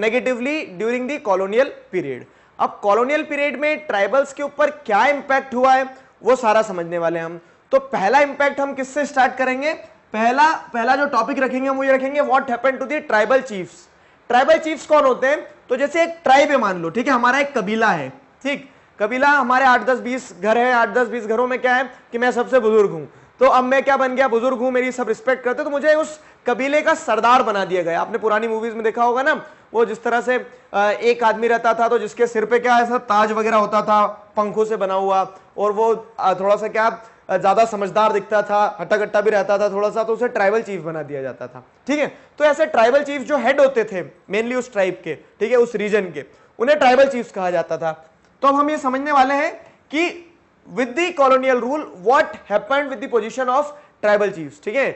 negatively during the colonial period अब कॉलोनियल पीरियड में ट्राइबल्स के ऊपर क्या इंपैक्ट हुआ है वो सारा समझने वाले हम तो पहला इंपैक्ट हम किससे स्टार्ट करेंगे पहला पहला जो टॉपिक रखेंगे हम ये रखेंगे what happen to the tribal chiefs tribal chiefs कौन होते हैं तो जैसे एक ट्राइब है मान लो ठीक है हमारा एक कबीला है ठीक कबीला हमारे आठ दस बीस घर है आठ दस बीस घरों में क्या है कि मैं सबसे बुजुर्ग हूँ तो अब मैं क्या बन गया बुजुर्ग हूं मेरी सब रिस्पेक्ट करते तो मुझे उस कबीले का सरदार बना दिया गया आपने पुरानी मूवीज में देखा होगा ना वो जिस तरह से एक आदमी रहता था तो जिसके सिर पे क्या ऐसा ताज वगैरह होता था पंखों से बना हुआ और वो थोड़ा सा क्या ज्यादा समझदार दिखता था हट्टा कट्टा भी रहता था थोड़ा सा तो उसे ट्राइबल चीफ बना दिया जाता था ठीक है तो ऐसे ट्राइबल चीफ जो हेड होते थे मेनली उस ट्राइब के ठीक है उस रीजन के उन्हें ट्राइबल चीफ कहा जाता था तो अब हम ये समझने वाले हैं कि with the colonial rule what happened with the position of tribal chiefs ठीक है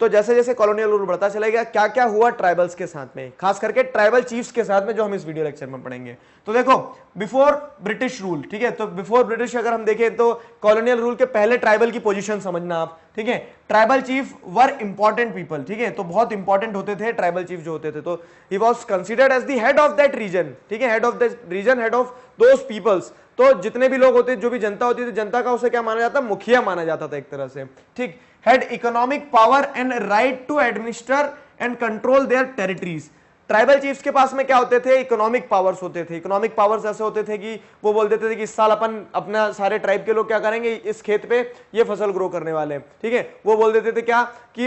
तो जैसे जैसे कॉलोनियल रूल बढ़ता चला गया क्या क्या हुआ ट्राइबल्स के साथ में खास करके ट्राइबल चीफ्स के साथ में जो हम इस वीडियो लेक्चर में पढ़ेंगे तो देखो बिफोर ब्रिटिश रूल ठीक है तो बिफोर ब्रिटिश अगर हम देखें तो कॉलोनियल रूल के पहले ट्राइबल की पोजीशन समझना आप ठीक है tribal chief were important people ठीक है तो बहुत इंपॉर्टेंट होते थे ट्राइबल चीफ जो होते थे तो he was considered as the head of that region ठीक है head of that region head of those peoples तो जितने भी लोग होते जो भी जनता होती थी जनता का उसे क्या माना जाता मुखिया माना जाता था एक तरह से ठीक had economic power and right to administer and control their territories tribal chiefs के पास में क्या होते थे इकोनॉमिक पावर्स होते थे इकोनॉमिक पावर्स ऐसे होते थे कि वो बोल देते थे कि इस साल अपन अपना सारे ट्राइब के लोग क्या करेंगे इस खेत पे ये फसल ग्रो करने वाले हैं ठीक है वो बोल देते थे क्या कि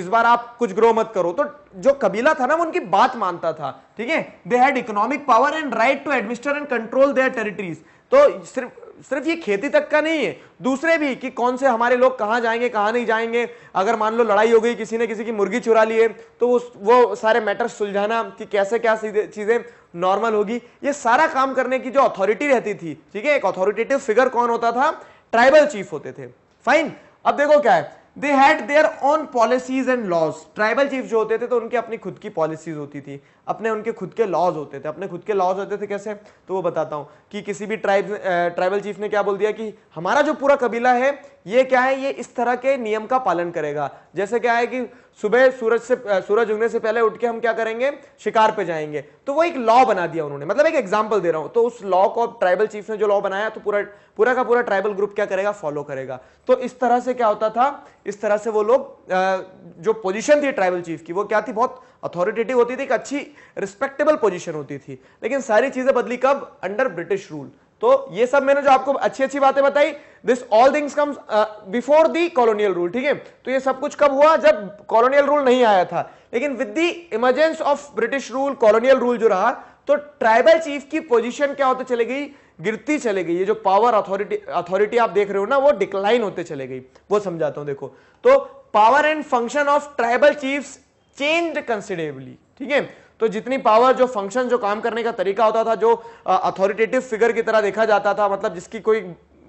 इस बार आप कुछ ग्रो मत करो तो जो कबीला था ना वो उनकी बात मानता था ठीक है they had economic power and right to administer and control their territories तो सिर्फ सिर्फ ये खेती तक का नहीं है दूसरे भी कि कौन से हमारे लोग कहाँ जाएंगे कहाँ नहीं जाएंगे अगर मान लो लड़ाई हो गई किसी ने किसी की मुर्गी चुरा ली है तो वो वो सारे मैटर सुलझाना कि कैसे क्या चीज़ें नॉर्मल होगी ये सारा काम करने की जो अथॉरिटी रहती थी ठीक है एक अथॉरिटेटिव फिगर कौन होता था ट्राइबल चीफ होते थे फाइन अब देखो क्या है they had their own policies and laws tribal chief जो होते थे तो उनकी अपनी खुद की पॉलिसीज होती थी अपने उनके खुद के लॉज होते थे अपने खुद के लॉज होते थे कैसे तो वो बताता हूँ कि किसी भी ट्राइब ट्राइबल चीफ ने क्या बोल दिया कि हमारा जो पूरा कबीला है ये क्या है ये इस तरह के नियम का पालन करेगा जैसे क्या है कि सुबह सूरज से सूरज उगने से पहले उठ के हम क्या करेंगे शिकार पे जाएंगे तो वो एक लॉ बना दिया उन्होंने मतलब एक एग्जाम्पल दे रहा हूँ तो उस लॉ को ट्राइबल चीफ ने जो लॉ बनाया तो पूरा पूरा का पूरा ट्राइबल ग्रुप क्या करेगा फॉलो करेगा तो इस तरह से क्या होता था इस तरह से वो लोग जो पोजिशन थी ट्राइबल चीफ की वो क्या थी बहुत अथॉरिटेटिव होती थी एक अच्छी रिस्पेक्टेबल पोजिशन होती थी लेकिन सारी चीजें बदली कब अंडर ब्रिटिश रूल तो ये सब मैंने जो आपको अच्छी अच्छी बातें बताई this all things comes before the colonial rule ठीक है तो ये सब कुछ कब हुआ जब कॉलोनियल रूल नहीं आया था लेकिन with the emergence of British rule colonial rule जो रहा तो ट्राइबल चीफ की पोजीशन क्या होते चले गई गिरती चले गई ये जो पावर अथॉरिटी अथॉरिटी आप देख रहे हो ना वो डिक्लाइन होते चले गई वो समझाता हूं देखो तो power and function of tribal chiefs change considerably ठीक है तो जितनी पावर जो फंक्शन जो काम करने का तरीका होता था जो अथॉरिटेटिव फिगर की तरह देखा जाता था मतलब जिसकी कोई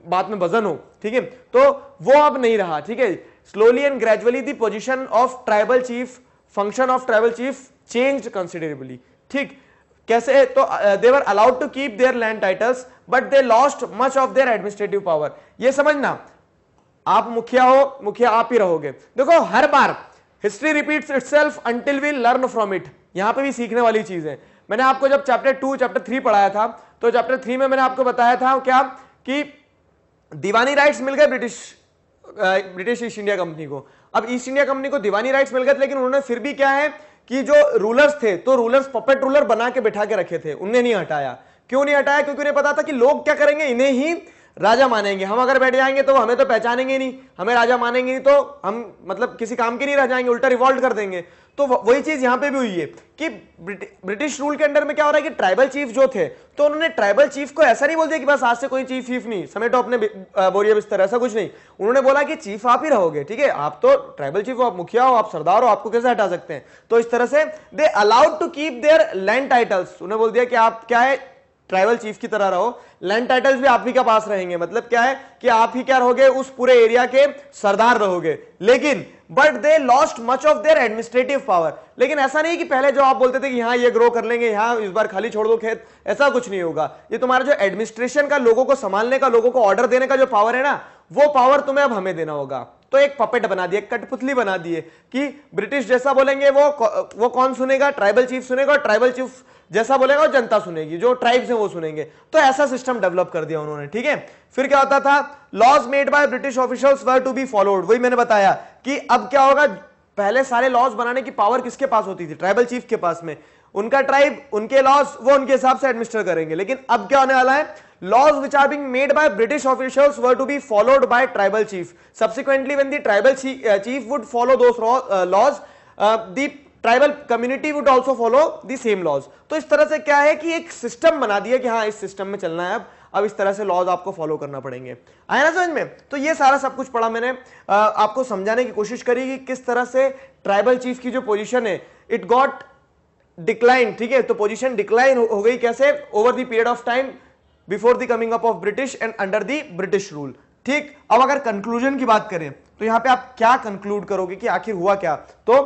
बात में वजन हो ठीक है तो वो अब नहीं रहा ठीक है slowly and gradually the position of tribal chief function of tribal chief change considerably ठीक कैसे है तो they were allowed to keep their land titles but they lost much of their administrative power ये समझना आप मुखिया हो मुखिया आप ही रहोगे देखो हर बार history repeat itself until we learn from it यहां पे भी सीखने वाली चीज है मैंने आपको जब चैप्टर टू चैप्टर थ्री पढ़ाया था तो चैप्टर थ्री में मैंने आपको बताया था क्या कि दीवानी राइट्स मिल गए British British East India Company को अब ईस्ट इंडिया कंपनी को दीवानी राइट्स मिल गए लेकिन उन्होंने फिर भी क्या है कि जो रूलर्स थे तो रूलर्स पपेट रूलर बना के बैठा के रखे थे उन्हें नहीं हटाया क्यों नहीं हटाया क्योंकि उन्हें पता था कि लोग क्या करेंगे इन्हें ही राजा मानेंगे हम अगर बैठ जाएंगे तो हमें तो पहचानेंगे नहीं हमें राजा मानेंगे नहीं तो हम मतलब किसी काम के नहीं रह जाएंगे उल्टा रिवॉल्ट कर देंगे तो वही चीज यहां पे भी हुई है कि ब्रिटिश रूल के अंडर में क्या हो रहा है कि ट्राइबल चीफ जो थे तो उन्होंने ट्राइबल चीफ को ऐसा नहीं बोल दिया कि बस आज से कोई चीफ चीफ नहीं समेटो तो अपने बोरिया बिस्तर ऐसा कुछ नहीं उन्होंने बोला कि चीफ आप ही रहोगे ठीक है आप तो ट्राइबल चीफ हो आप मुखिया हो आप सरदार हो आपको कैसे हटा सकते हैं तो इस तरह से they allowed to keep their land titles उन्हें बोल दिया कि आप क्या है ट्राइबल चीफ की तरह रहो लैंड टाइटल्स भी आप ही के पास रहेंगे मतलब क्या है कि आप ही क्या रहोगे उस पूरे एरिया के सरदार रहोगे लेकिन but they lost much of their administrative power लेकिन ऐसा नहीं कि पहले जो आप बोलते थे कि यहां ये ग्रो कर लेंगे यहाँ इस बार खाली छोड़ दो खेत ऐसा कुछ नहीं होगा ये तुम्हारा जो एडमिनिस्ट्रेशन का लोगों को संभालने का लोगों को ऑर्डर देने का जो पावर है ना वो पावर तुम्हें अब हमें देना होगा तो एक पपेट बना दिए कठपुतली बना दिए कि ब्रिटिश जैसा बोलेंगे वो वो कौन सुनेगा ट्राइबल चीफ सुनेगा और ट्राइबल चीफ जैसा बोलेगा वो जनता सुनेगी जो ट्राइब्स हैं वो सुनेंगे तो ऐसा सिस्टम डेवलप कर दिया उन्होंने ठीक है फिर क्या होता था laws made by British officials were to be followed वही मैंने बताया कि अब क्या होगा पहले सारे लॉज बनाने की पावर किसके पास होती थी ट्राइबल चीफ के पास में उनका ट्राइब उनके लॉस वो उनके हिसाब से एडमिनिस्टर करेंगे लेकिन अब क्या होने वाला है laws which are being made by British officials were to be followed by tribal chief subsequently when the tribal chief would follow those laws the tribal community would also follow the same laws तो इस तरह से क्या है कि एक system बना दिया कि हाँ इस सिस्टम में चलना है अब अब इस तरह से लॉज आपको फॉलो करना पड़ेंगे आया ना समझ में तो ये सारा सब कुछ पढ़ा मैंने आपको समझाने की कोशिश करी कि किस तरह से ट्राइबल चीफ की जो पोजीशन है इट गॉट डिक्लाइन ठीक है तो पोजीशन डिक्लाइन हो गई कैसे over the period of time before the coming up of British and under the British rule ठीक अब अगर कंक्लूजन की बात करें तो यहां पे आप क्या कंक्लूड करोगे कि आखिर हुआ क्या तो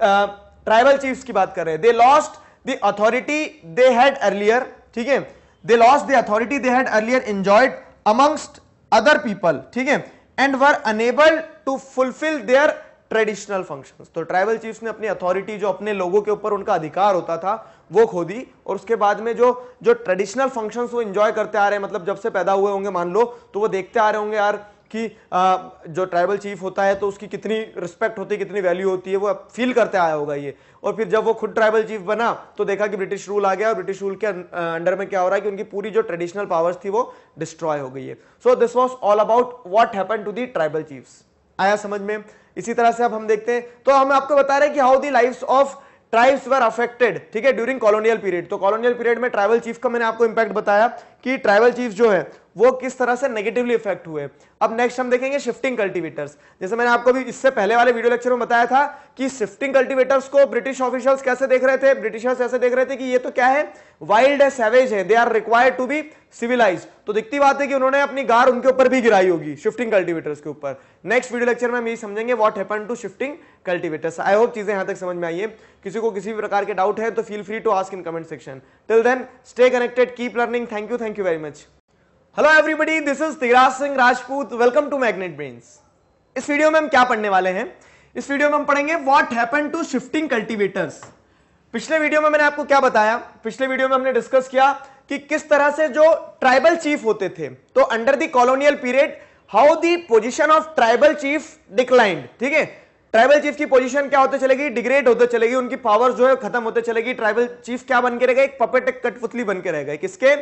ट्राइबल uh, चीफ्स की बात कर रहे हैं they lost the authority they had earlier ठीक है they lost the authority they had earlier enjoyed amongst other people ठीक है and were unable to fulfil their traditional functions तो ट्राइबल चीफ्स ने अपनी अथॉरिटी जो अपने लोगों के ऊपर उनका अधिकार होता था वो खो दी और उसके बाद में जो जो ट्रेडिशनल फंक्शंस वो इंजॉय करते आ रहे हैं मतलब जब से पैदा हुए होंगे मान लो तो वो देखते आ रहे होंगे यार कि आ, जो ट्राइबल चीफ होता है तो उसकी कितनी रिस्पेक्ट होती है कितनी वैल्यू होती है वो फील करते आया होगा ये और फिर जब वो खुद ट्राइबल चीफ बना तो देखा कि ब्रिटिश रूल आ गया और ब्रिटिश रूल के अं, अंडर में क्या हो रहा है कि उनकी पूरी जो ट्रेडिशनल पावर्स थी वो डिस्ट्रॉय हो गई है so this was all about what happen to the tribal chief आया समझ में इसी तरह से अब हम देखते हैं तो हम आपको बता रहे हैं कि how the life of tribes were affected ठीक है ड्यूरिंग कॉलोनियल पीरियड तो कॉलोनियल पीरियड में ट्राइबल चीफ का मैंने आपको इंपैक्ट बताया कि ट्राइबल चीफ जो है वो किस तरह से नेगेटिवली इफेक्ट हुए अब नेक्स्ट हम देखेंगे शिफ्टिंग कल्टीवेटर्स जैसे मैंने आपको भी इससे पहले वाले वीडियो लेक्चर में बताया था कि शिफ्टिंग कल्टीवेटर्स को ब्रिटिश ऑफिशियल्स कैसे देख रहे थे ब्रिटिशर्स ऐसे देख रहे थे कि ये तो क्या है वाइल्ड है सेवेज है they are required to be civilise तो दिखती बात है कि उन्होंने अपनी गार उनके ऊपर भी गिराई होगी शिफ्टिंग कल्टीवेटर्स के ऊपर नेक्स्ट वीडियो लेक्चर में हम यही समझेंगे what happen to shifting cultivators I hope चीजें यहां तक समझ में आई है किसी को किसी भी प्रकार के डाउट है तो feel free to ask in comment section till then stay connected keep learning thank you thank you very much hello everybody this is Tiraj Singh Rajput welcome to magnet brains इस वीडियो में हम क्या पढ़ने वाले हैं इस वीडियो में हम पढ़ेंगे what happen to shifting cultivators पिछले वीडियो में मैंने आपको क्या बताया पिछले वीडियो में हमने डिस्कस किया कि किस तरह से जो ट्राइबल चीफ होते थे तो under the colonial period how the position of tribal chief declined ठीक है ट्राइबल चीफ की पोजीशन क्या होते चलेगी डिग्रेड होते चलेगी उनकी पावर जो है खत्म होते चलेगी ट्राइबल चीफ क्या बनकर रह गए एक पपेट एक कठपुतली बन के रह गए किसके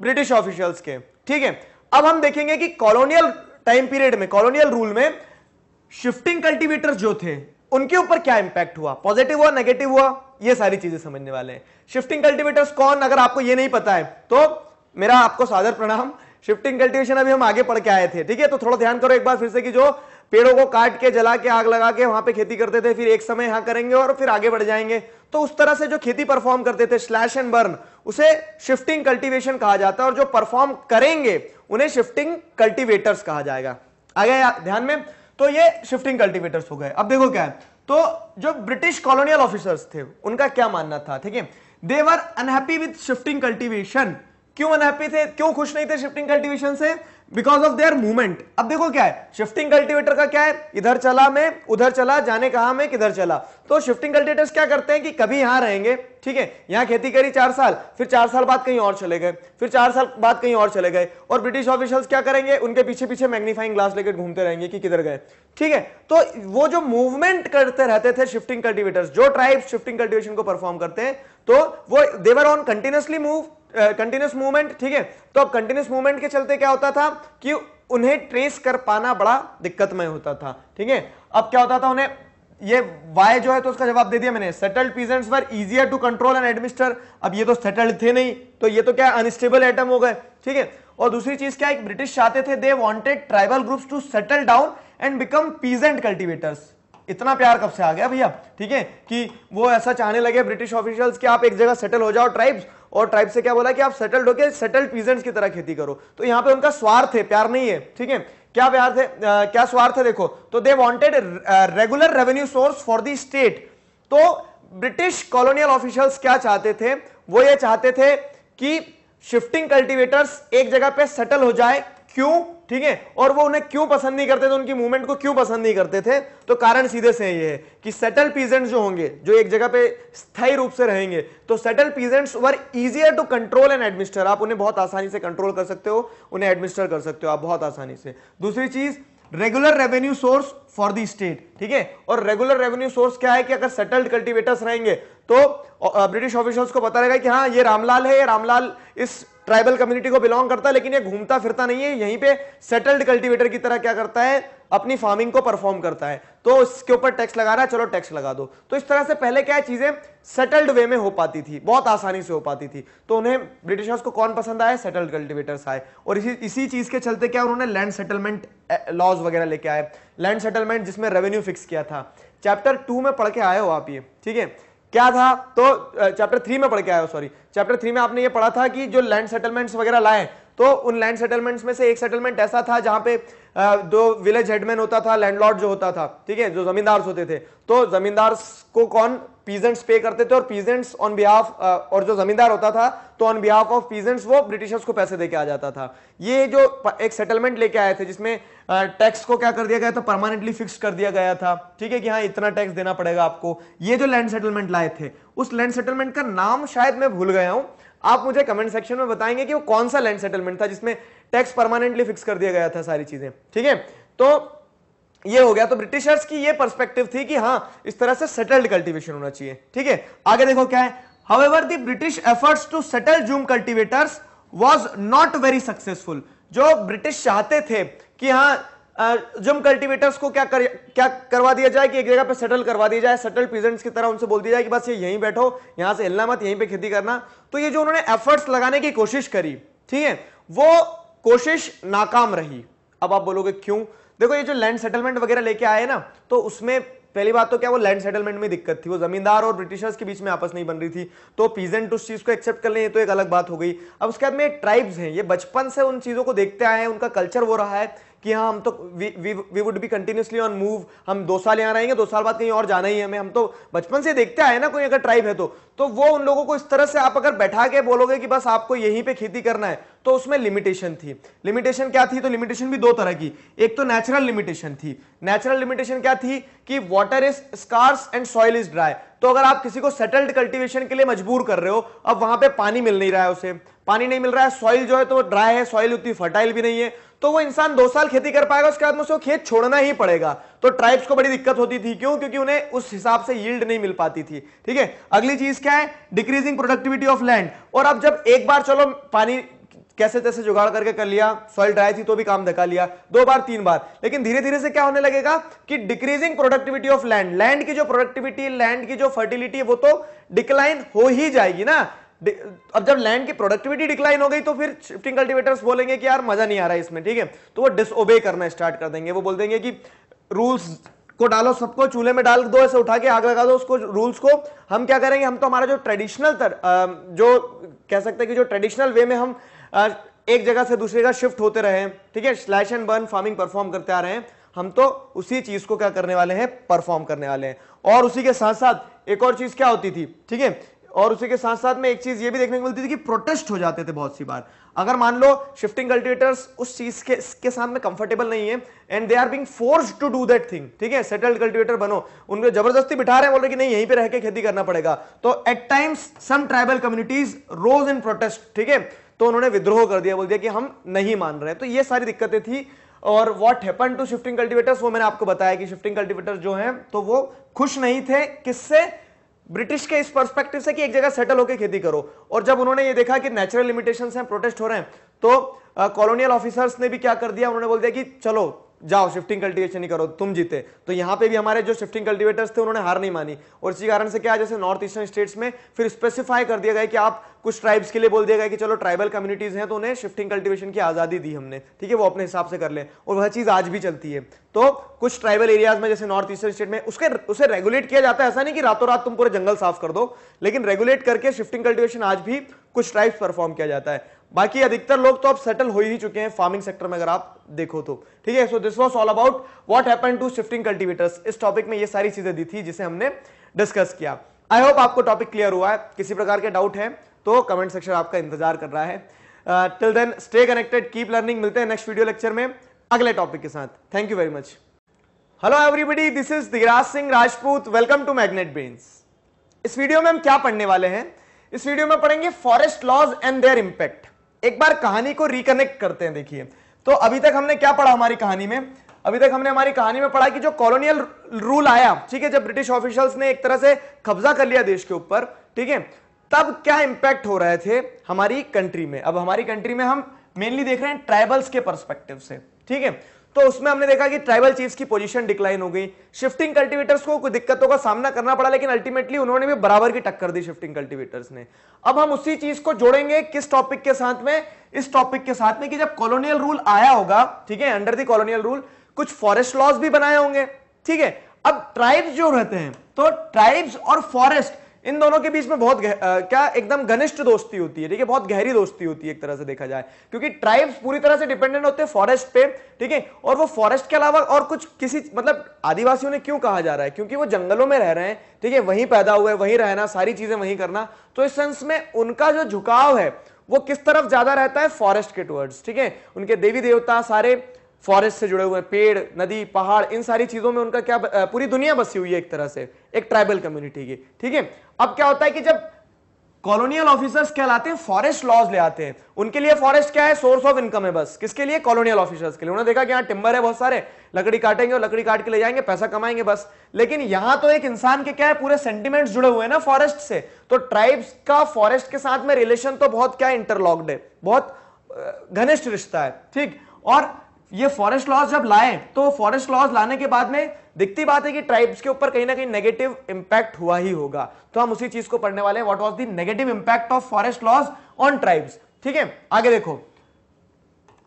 ब्रिटिश ऑफिशियल्स के ठीक है अब हम देखेंगे कि कॉलोनियल टाइम पीरियड में कॉलोनियल रूल में शिफ्टिंग कल्टीवेटर जो थे उनके ऊपर क्या इंपैक्ट हुआ पॉजिटिव हुआ नेगेटिव हुआ ये सारी चीजें समझने वाले हैं शिफ्टिंग कल्टीवेटर्स कौन अगर आपको ये नहीं पता है तो मेरा आपको सादर प्रणाम शिफ्टिंग कल्टीवेशन अभी हम आगे पढ़ के आए थे ठीक है तो थोड़ा ध्यान करो एक बार फिर से कि जो पेड़ों को काट के जला के आग लगा के वहां पे खेती करते थे फिर एक समय यहां करेंगे और फिर आगे बढ़ जाएंगे तो उस तरह से जो खेती परफॉर्म करते थे स्लैश एंड बर्न उसे शिफ्टिंग कल्टीवेशन कहा जाता है और जो परफॉर्म करेंगे उन्हें शिफ्टिंग कल्टिवेटर्स कहा जाएगा आगे ध्यान में तो ये शिफ्टिंग कल्टिवेटर्स हो गए अब देखो क्या है तो जो ब्रिटिश कॉलोनियल ऑफिसर्स थे उनका क्या मानना था ठीक है they were unhappy with shifting cultivation क्यों अनहैप्पी थे क्यों खुश नहीं थे शिफ्टिंग कल्टिवेशन से बिकॉज ऑफ देयर मूवमेंट अब देखो क्या है शिफ्टिंग कल्टिवेटर का क्या है इधर चला मैं उधर चला जाने कहा मैं किधर चला तो शिफ्टिंग कल्टीवेटर्स क्या करते हैं कि कभी यहां रहेंगे ठीक है यहां खेती करी चार साल फिर चार साल बाद कहीं और चले गए फिर चार साल बाद कहीं और चले गए और ब्रिटिश ऑफिशियल्स क्या करेंगे उनके पीछे पीछे मैग्नीफाइंग ग्लास लेकर घूमते रहेंगे कि किधर गए ठीक है तो वो जो मूवमेंट करते रहते थे शिफ्टिंग कल्टिवेटर्स जो ट्राइब शिफ्टिंग कल्टिवेशन को परफॉर्म करते हैं तो वो they were on continuously move continuous movement ठीक है तो अब कंटिन्यूस मूवमेंट के चलते क्या होता था कि उन्हें ट्रेस कर पाना बड़ा दिक्कतमय होता था ठीक है अब क्या होता था उन्हें ये वाई जो है तो उसका जवाब दे दिया मैंने settled peasants were easier to control and administer अब ये तो सेटल्ड थे नहीं तो ये तो क्या अनस्टेबल एटम हो गए ठीक है और दूसरी चीज क्या एक ब्रिटिश चाहते थे they wanted tribal groups to settle down and become peasant cultivators इतना प्यार कब से आ गया भैया ठीक है कि वो ऐसा चाहने लगे ब्रिटिश ऑफिशियल्स कि आप एक जगह सेटल हो जाओ ट्राइब्स और ट्राइब से क्या बोला कि आप सेटल्ड होके सेटल्ड पीजेंट्स की तरह खेती करो तो यहां पे उनका स्वार्थ है प्यार नहीं है ठीक है क्या प्यार थे आ, क्या स्वार्थ है देखो तो they wanted regular revenue source for the state तो ब्रिटिश कॉलोनियल ऑफिशियल्स क्या चाहते थे वो ये चाहते थे कि शिफ्टिंग कल्टीवेटर्स एक जगह पे सेटल हो जाए क्यों ठीक है और वो उन्हें क्यों पसंद नहीं करते थे उनकी मूवमेंट को क्यों पसंद नहीं करते थे तो कारण सीधे से ये है कि सेटल पीजेंट्स जो होंगे जो एक जगह पे स्थायी रूप से रहेंगे तो settle peasants were easier to control and administer आप उन्हें बहुत आसानी से कंट्रोल कर सकते हो उन्हें एडमिनिस्टर कर सकते हो आप बहुत आसानी से दूसरी चीज regular revenue source for the state ठीक है और रेगुलर रेवेन्यू सोर्स क्या है कि अगर सेटल्ड कल्टिवेटर्स रहेंगे तो ब्रिटिश ऑफिशियल्स को पता रहेगा कि हाँ ये रामलाल है ये रामलाल इस ट्राइबल कम्युनिटी को बिलोंग करता है लेकिन ये घूमता फिरता नहीं है यहीं पे सेटल्ड कल्टीवेटर की तरह क्या करता है अपनी फार्मिंग को परफॉर्म करता है तो इसके ऊपर टैक्स लगा रहा है चलो टैक्स लगा दो तो इस तरह से पहले क्या है चीजें सेटल्ड वे में हो पाती थी बहुत आसानी से हो पाती थी तो उन्हें ब्रिटिशर्स को कौन पसंद आया सेटल्ड कल्टिवेटर्स आए और इसी इसी चीज के चलते क्या उन्होंने लैंड सेटलमेंट लॉज वगैरह लेके आए लैंड सेटलमेंट जिसमें रेवेन्यू फिक्स किया था चैप्टर टू में पढ़ के आए हो आप ये ठीक है क्या था तो चैप्टर थ्री में पढ़ के आया सॉरी चैप्टर थ्री में आपने ये पढ़ा था कि जो लैंड सेटलमेंट्स वगैरह लाए तो उन लैंड सेटलमेंट्स में से एक सेटलमेंट ऐसा था जहां पे जो विलेज हेडमैन होता था लैंडलॉर्ड जो होता था ठीक है जो जमींदार्स होते थे तो जमींदार को कौन पीजेंट्स पे करते थे और पीजेंट्स ऑन बिहाफ और जो जमींदार होता था तो ऑन बिहाफ ऑफ पीजेंट्स वो ब्रिटिशर्स को पैसे देके आ जाता था ये जो एक सेटलमेंट लेके आए थे जिसमें टैक्स को क्या कर दिया गया था परमानेंटली फिक्स कर दिया गया था ठीक है कि हाँ इतना टैक्स देना पड़ेगा आपको ये जो लैंड सेटलमेंट लाए थे उस लैंड सेटलमेंट का नाम शायद मैं भूल गया हूं आप मुझे कमेंट सेक्शन में बताएंगे कि वो कौन सा लैंड सेटलमेंट था जिसमें टैक्स परमानेंटली फिक्स कर दिया गया था सारी चीजें ठीक है तो ये हो गया तो ब्रिटिशर्स की ये पर्सपेक्टिव थी कि हाँ इस तरह से सेटल्ड कल्टीवेशन होना चाहिए ठीक है आगे देखो क्या है however the British efforts to settle jhum cultivators was not very successful जो ब्रिटिश चाहते थे कि हाँ जुम कल्टीवेटर्स को क्या कर, क्या करवा दिया जाए कि एक जगह पे सेटल करवा दिया जाए सेटल पीजेंट्स की तरह उनसे बोल दिया जाए कि बस ये यहीं बैठो यहां से हिलना मत यहीं पे खेती करना तो ये जो उन्होंने एफर्ट्स लगाने की कोशिश करी ठीक है वो कोशिश नाकाम रही अब आप बोलोगे क्यों देखो ये जो लैंड सेटलमेंट वगैरह लेके आए ना तो उसमें पहली बात तो क्या वो लैंड सेटलमेंट में दिक्कत थी वो जमींदार और ब्रिटिशर्स के बीच में आपस नहीं बन रही थी तो पीजेंट उस चीज को एक्सेप्ट कर लें तो एक अलग बात हो गई अब उसके बाद में ट्राइब्स हैं ये बचपन से उन चीजों को देखते आए हैं उनका कल्चर वो रहा है कि हाँ हम तो we would be continuously on move हम दो साल यहाँ रहेंगे दो साल बाद कहीं और जाना ही हमें हम तो बचपन से देखते आए ना कोई अगर ट्राइब है तो तो वो उन लोगों को इस तरह से आप अगर बैठा के बोलोगे कि बस आपको यहीं पे खेती करना है तो उसमें लिमिटेशन थी लिमिटेशन क्या थी तो लिमिटेशन भी दो तरह की एक तो नेचुरल लिमिटेशन थी नेचुरल लिमिटेशन क्या थी कि water is scarce and soil is dry तो अगर आप किसी को सेटल्ड कल्टीवेशन के लिए मजबूर कर रहे हो अब वहां पे पानी मिल नहीं रहा है उसे पानी नहीं मिल रहा है सॉइल जो है तो ड्राई है सॉइल उतनी फर्टाइल भी नहीं है तो वो इंसान दो साल खेती कर पाएगा उसके बाद में उसको खेत छोड़ना ही पड़ेगा तो ट्राइब्स को बड़ी दिक्कत होती थी क्यों क्योंकि उन्हें उस हिसाब से यील्ड नहीं मिल पाती थी ठीक है अगली चीज क्या है डिक्रीजिंग प्रोडक्टिविटी ऑफ लैंड और अब जब एक बार चलो पानी कैसे तैसे जुगाड़ करके कर लिया सॉइल ड्राई थी तो भी काम धका लिया दो बार तीन बार लेकिन धीरे धीरे से क्या होने लगेगा कि decreasing productivity of land land की जो प्रोडक्टिविटी लैंड की जो फर्टिलिटी वो तो डिक्लाइन हो ही जाएगी ना अब जब लैंड की प्रोडक्टिविटी डिक्लाइन हो गई तो फिर शिफ्टिंग कल्टीवेटर्स बोलेंगे कि यार मजा नहीं आ रहा है इसमें ठीक है तो वो डिसओबे करना स्टार्ट कर देंगे वो बोल देंगे कि रूल्स को डालो सबको चूल्हे में डाल दो ऐसे उठा के आग लगा दो उसको रूल्स को हम क्या करेंगे हम तो हमारा जो ट्रेडिशनल जो कह सकते हैं कि जो ट्रेडिशनल वे में हम एक जगह से दूसरी जगह शिफ्ट होते रहे ठीक है slash and burn farming perform करते आ रहे हैं हम तो उसी चीज को क्या करने वाले हैं परफॉर्म करने वाले हैं और उसी के साथ साथ एक और चीज क्या होती थी ठीक है और उसी के साथ साथ में एक चीज ये भी देखने को मिलती थी कि प्रोटेस्ट हो जाते थे बहुत सी बार अगर मान लो शिफ्टिंग कल्टिवेटर्स उस चीज के के साथ में कंफर्टेबल नहीं है and they are being force to do that thing ठीक है सेटल्ड कल्टिवेटर बनो उनको जबरदस्ती बिठा रहे हैं बोल रहे कि नहीं यहीं पे रह के खेती करना पड़ेगा तो at times some tribal communities rose in protest ठीक है तो उन्होंने विद्रोह कर दिया बोल दिया कि हम नहीं मान रहे तो ये सारी दिक्कतें थी और what happen to shifting cultivators वो मैंने आपको बताया कि शिफ्टिंग कल्टिवेटर्स जो है तो वो खुश नहीं थे किससे ब्रिटिश के इस परस्पेक्टिव से कि एक जगह सेटल होकर खेती करो और जब उन्होंने ये देखा कि नेचुरल लिमिटेशन हैं प्रोटेस्ट हो रहे हैं तो कॉलोनियल ऑफिसर्स ने भी क्या कर दिया उन्होंने बोल दिया कि चलो जाओ शिफ्टिंग कल्टीवेशन ही करो तुम जीते तो यहां पे भी हमारे जो शिफ्टिंग कल्टीवेटर्स थे उन्होंने हार नहीं मानी और इसी कारण से क्या जैसे नॉर्थ ईस्टर्न स्टेट्स में फिर स्पेसिफाई कर दिया गया कि आप कुछ ट्राइब्स के लिए बोल दिया गया कि चलो ट्राइबल कम्युनिटीज हैं तो उन्हें शिफ्टिंग कल्टीवेशन की आज़ादी दी हमने ठीक है वो अपने हिसाब से कर ले और वह चीज़ आज भी चलती है तो कुछ ट्राइबल एरियाज में जैसे नॉर्थ ईस्टर्न स्टेट में उसके उसे रेगुलेट किया जाता है ऐसा नहीं कि रातों रात तुम पूरे जंगल साफ कर दो लेकिन रेगुलेट करके शिफ्टिंग कल्टिवेशन आज भी कुछ ट्राइब्स परफॉर्म किया जाता है बाकी अधिकतर लोग तो अब सेटल हो ही चुके हैं फार्मिंग सेक्टर में अगर आप देखो तो ठीक है so this was all about what happen to shifting cultivators इस टॉपिक में ये सारी चीजें दी थी जिसे हमने डिस्कस किया आई होप आपको टॉपिक क्लियर हुआ है किसी प्रकार के डाउट है तो कमेंट सेक्शन आपका इंतजार कर रहा है till then stay connected keep learning मिलते हैं नेक्स्ट वीडियो लेक्चर में अगले टॉपिक के साथ thank you very much hello everybody this is Digraj Singh Rajput welcome to magnet brains इस वीडियो में हम क्या पढ़ने वाले हैं इस वीडियो में पढ़ेंगे forest laws and their impact एक बार कहानी को रिकनेक्ट करते हैं देखिए तो अभी तक हमने क्या पढ़ा हमारी कहानी में अभी तक हमने हमारी कहानी में पढ़ा कि जो कॉलोनियल रूल आया ठीक है जब ब्रिटिश ऑफिशियल्स ने एक तरह से कब्जा कर लिया देश के ऊपर ठीक है तब क्या इंपैक्ट हो रहे थे हमारी कंट्री में अब हमारी कंट्री में हम मेनली देख रहे हैं ट्राइबल्स के परस्पेक्टिव से ठीक है तो उसमें हमने देखा कि ट्राइबल चीफ्स की पोजीशन डिक्लाइन हो गई शिफ्टिंग कल्टीवेटर्स को कुछ दिक्कतों का सामना करना पड़ा लेकिन अल्टीमेटली उन्होंने भी बराबर की टक्कर दी शिफ्टिंग कल्टीवेटर्स ने अब हम उसी चीज को जोड़ेंगे किस टॉपिक के साथ में इस टॉपिक के साथ में कि जब कॉलोनियल रूल आया होगा ठीक है अंडर दी कॉलोनियल रूल कुछ फॉरेस्ट लॉज भी बनाए होंगे ठीक है अब ट्राइब्स जो रहते हैं तो ट्राइब्स और फॉरेस्ट इन दोनों के बीच में बहुत गह, आ, क्या एकदम घनिष्ठ दोस्ती होती है ठीक है बहुत गहरी दोस्ती होती है एक तरह से देखा जाए क्योंकि ट्राइब्स पूरी तरह से डिपेंडेंट होते हैं फॉरेस्ट पे ठीक है और वो फॉरेस्ट के अलावा और कुछ किसी मतलब आदिवासियों ने क्यों कहा जा रहा है क्योंकि वो जंगलों में रह रहे हैं ठीक है वहीं पैदा हुए वहीं रहना सारी चीजें वहीं करना तो इस सेंस में उनका जो झुकाव है वो किस तरफ ज्यादा रहता है फॉरेस्ट के टूवर्ड्स ठीक है उनके देवी देवता सारे फॉरेस्ट से जुड़े हुए हैं पेड़ नदी पहाड़ इन सारी चीजों में उनका क्या पूरी दुनिया बसी हुई है एक तरह से एक ट्राइबल कम्युनिटी की ठीक है अब क्या होता है कि जब कॉलोनियल ऑफिसर्स क्या लाते हैं फॉरेस्ट लॉज ले आते हैं उनके लिए फॉरेस्ट क्या है सोर्स ऑफ इनकम है बस किसके लिए कॉलोनियल ऑफिसर्स के लिए उन्होंने देखा कि यहाँ टिम्बर है बहुत सारे लकड़ी काटेंगे और लकड़ी काट के ले जाएंगे पैसा कमाएंगे बस लेकिन यहाँ तो एक इंसान के क्या है पूरे सेंटिमेंट जुड़े हुए हैं ना फॉरेस्ट से तो ट्राइब्स का फॉरेस्ट के साथ में रिलेशन तो बहुत क्या इंटरलॉक्ड है बहुत घनिष्ठ रिश्ता है ठीक और ये फॉरेस्ट लॉज जब लाए तो फॉरेस्ट लॉज लाने के बाद में दिखती बात है कि ट्राइब्स के ऊपर कहीं ना कहीं नेगेटिव इंपैक्ट हुआ ही होगा तो हम उसी चीज को पढ़ने वाले हैं what was the negative impact of forest laws on tribes ठीक है आगे देखो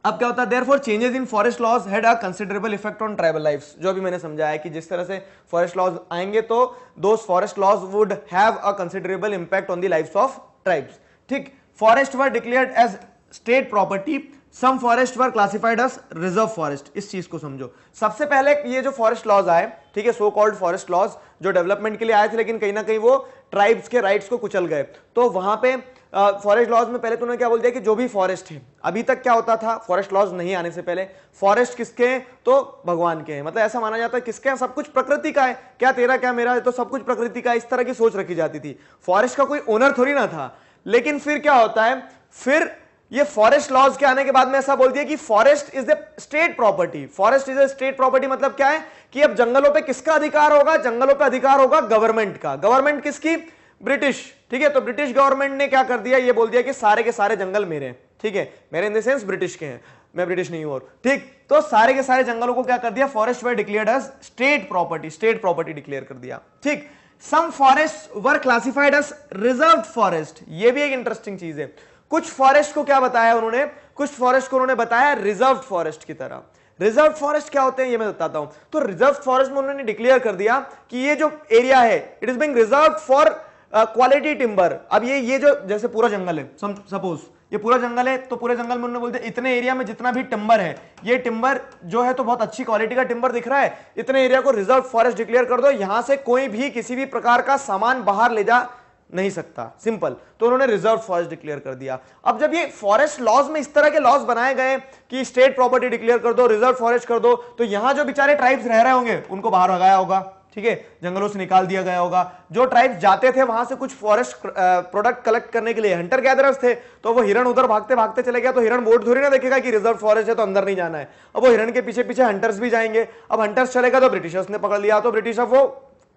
अब क्या होता है therefore changes in forest laws had a considerable effect on tribal life जो भी मैंने समझाया कि जिस तरह से फॉरेस्ट लॉज आएंगे तो दो forest laws would have a considerable impact on the lifes of tribes ठीक forest were declared as state property some forest were classified as reserve forest इस चीज को समझो सबसे पहले ये जो फॉरेस्ट लॉज आए ठीक है सो कॉल्ड फॉरेस्ट लॉज जो डेवलपमेंट के लिए आए थे लेकिन कहीं ना कहीं वो ट्राइब्स के राइट्स को कुचल गए तो वहां पे फॉरेस्ट uh, लॉज में पहले तो उन्होंने क्या बोल दिया कि जो भी फॉरेस्ट है अभी तक क्या होता था फॉरेस्ट लॉज नहीं आने से पहले फॉरेस्ट किसके हैं तो भगवान के हैं मतलब ऐसा माना जाता है किसके सब कुछ प्रकृति का है क्या तेरा क्या मेरा है तो सब कुछ प्रकृति का इस तरह की सोच रखी जाती थी फॉरेस्ट का कोई ओनर थोड़ी ना था लेकिन फिर क्या होता है फिर ये फॉरेस्ट लॉज के आने के बाद में ऐसा बोल दिया कि forest is the state property forest is a state property मतलब क्या है कि अब जंगलों पे किसका अधिकार होगा जंगलों पे अधिकार होगा गवर्नमेंट का गवर्नमेंट किसकी ब्रिटिश ठीक है तो ब्रिटिश गवर्नमेंट ने क्या कर दिया ये बोल दिया कि सारे के सारे जंगल मेरे हैं ठीक है मेरे इन द सेंस ब्रिटिश के हैं मैं ब्रिटिश नहीं हूं और ठीक तो सारे के सारे जंगलों को क्या कर दिया forest were declare as state property state property declare कर दिया ठीक some forest were classified as reserve forest ये भी एक इंटरेस्टिंग चीज है कुछ फॉरेस्ट को क्या बताया उन्होंने कुछ फॉरेस्ट को उन्होंने बताया रिजर्व फॉरेस्ट की तरह रिजर्व फॉरेस्ट क्या होते हैं ये मैं बताता हूं तो रिजर्व फॉरेस्ट में उन्होंने डिक्लेयर कर दिया कि ये जो एरिया है it is being reserve for quality timber अब ये ये जो जैसे पूरा जंगल है सपोज ये पूरा जंगल है तो पूरे जंगल में उन्होंने बोलते इतने एरिया में जितना भी टिम्बर है ये टिम्बर जो है तो बहुत अच्छी क्वालिटी का टिम्बर दिख रहा है इतने एरिया को रिजर्व फॉरेस्ट डिक्लेयर कर दो यहां से कोई भी किसी भी प्रकार का सामान बाहर ले जा नहीं सकता सिंपल तो उन्होंने रिजर्व फॉरेस्ट डिक्लेयर कर दिया अब जब ये फॉरेस्ट लॉज में इस तरह के लॉज बनाए गए कि स्टेट प्रॉपर्टी डिक्लेयर कर दो रिजर्व फॉरेस्ट कर दो तो यहां जो बेचारे ट्राइब्स रह रहे होंगे उनको बाहर भगाया होगा ठीक है जंगलों से निकाल दिया गया होगा जो ट्राइब्स जाते थे वहां से कुछ फॉरेस्ट प्रोडक्ट कलेक्ट करने के लिए हंटर गैदरर्स थे तो वो हिरण उधर भागते भागते चले गया तो हिरण बोर्ड थोड़ी ना देखेगा कि रिजर्व फॉरेस्ट है तो अंदर नहीं जाना है अब वो हिरण के पीछे पीछे हंटर्स भी जाएंगे अब हंटर्स चलेगा तो ब्रिटिशर्स ने पकड़ लिया तो ब्रिटिश अब वो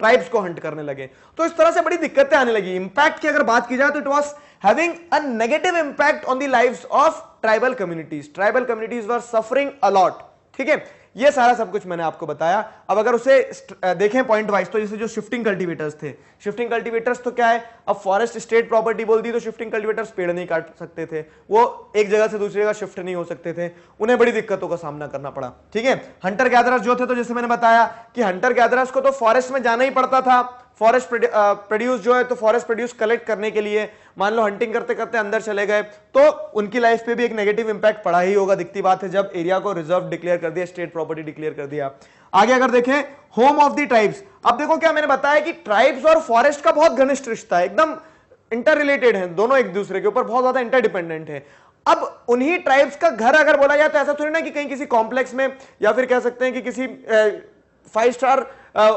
ट्राइब्स को हंट करने लगे तो इस तरह से बड़ी दिक्कतें आने लगी इंपैक्ट की अगर बात की जाए तो it was having a negative impact on the lives of tribal communities tribal communities were suffering a lot ठीक है ये सारा सब कुछ मैंने आपको बताया अब अगर उसे देखें पॉइंट वाइज तो जैसे जो शिफ्टिंग कल्टीवेटर्स थे शिफ्टिंग कल्टीवेटर्स तो क्या है अब फॉरेस्ट स्टेट प्रॉपर्टी बोल दी तो शिफ्टिंग कल्टीवेटर्स पेड़ नहीं काट सकते थे वो एक जगह से दूसरी जगह शिफ्ट नहीं हो सकते थे उन्हें बड़ी दिक्कतों का सामना करना पड़ा ठीक है हंटर गैदरस जो थे तो जैसे मैंने बताया कि हंटर गैदरस को तो फॉरेस्ट में जाना ही पड़ता था फॉरेस्ट प्रोड्यूस uh, जो है तो फॉरेस्ट प्रोड्यूस कलेक्ट करने के लिए मान लो हंटिंग करते करते अंदर चले गए तो उनकी लाइफ पे भी एक नेगेटिव इंपैक्ट पड़ा ही होगा दिखती बात है जब एरिया को रिजर्व डिक्लेयर कर दिया स्टेट प्रॉपर्टी डिक्लेयर कर दिया आगे अगर देखें होम ऑफ दी ट्राइब्स अब देखो क्या मैंने बताया कि ट्राइब्स और फॉरेस्ट का बहुत घनिष्ठ रिश्ता है एकदम इंटर रिलेटेड है दोनों एक दूसरे के ऊपर बहुत ज्यादा इंटरडिपेंडेंट है अब उन्हीं ट्राइब्स का घर अगर बोला जाए तो ऐसा थोड़ी ना कि कहीं किसी कॉम्प्लेक्स में या फिर कह सकते हैं कि किसी फाइव स्टार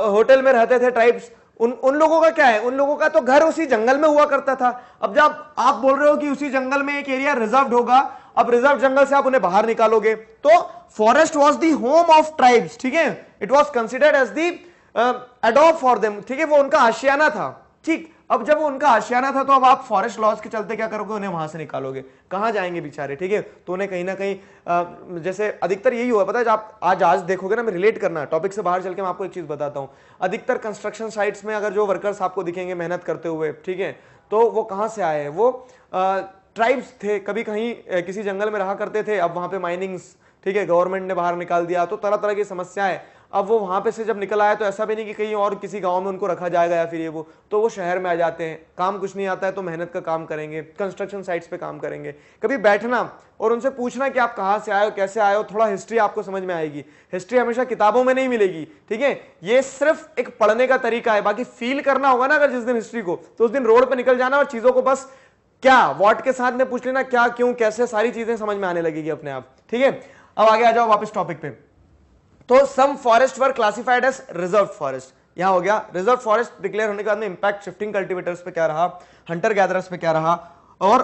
होटल में रहते थे ट्राइब्स उन उन लोगों का क्या है उन लोगों का तो घर उसी जंगल में हुआ करता था अब जब आप बोल रहे हो कि उसी जंगल में एक एरिया रिजर्व होगा अब रिजर्व जंगल से आप उन्हें बाहर निकालोगे तो forest was the home of tribes ठीक है it was considered as the एडॉप फॉर देम ठीक है वो उनका आशियाना था ठीक अब जब उनका आशियाना था तो अब आप फॉरेस्ट लॉस के चलते क्या करोगे उन्हें वहां से निकालोगे कहाँ जाएंगे बेचारे ठीक है तो उन्हें कहीं ना कहीं जैसे अधिकतर यही हुआ पता है आप आज आज देखोगे ना मैं रिलेट करना टॉपिक से बाहर चल के मैं आपको एक चीज़ बताता हूँ अधिकतर कंस्ट्रक्शन साइट्स में अगर जो वर्कर्स आपको दिखेंगे मेहनत करते हुए ठीक है तो वो कहाँ से आए हैं वो ट्राइब्स थे कभी कहीं किसी जंगल में रहा करते थे अब वहां पर माइनिंग्स ठीक है गवर्नमेंट ने बाहर निकाल दिया तो तरह तरह की समस्याएं अब वो वहां पे से जब निकल आया तो ऐसा भी नहीं कि कहीं और किसी गांव में उनको रखा जाएगा या फिर ये वो तो वो शहर में आ जाते हैं काम कुछ नहीं आता है तो मेहनत का काम करेंगे कंस्ट्रक्शन साइट्स पे काम करेंगे कभी बैठना और उनसे पूछना कि आप कहाँ से आए हो कैसे आए हो थोड़ा हिस्ट्री आपको समझ में आएगी हिस्ट्री हमेशा किताबों में नहीं मिलेगी ठीक है ये सिर्फ एक पढ़ने का तरीका है बाकी फील करना होगा ना अगर जिस दिन हिस्ट्री को तो उस दिन रोड पर निकल जाना और चीज़ों को बस क्या वॉट के साथ में पूछ लेना क्या क्यों कैसे सारी चीज़ें समझ में आने लगेगी अपने आप ठीक है अब आगे आ जाओ वापस टॉपिक पे तो some forest were classified as reserve forest यहां हो गया रिजर्व फॉरेस्ट डिक्लेयर होने के बाद में इंपैक्ट शिफ्टिंग कल्टीवेटर्स पे क्या रहा हंटर गैदरर्स पे क्या रहा और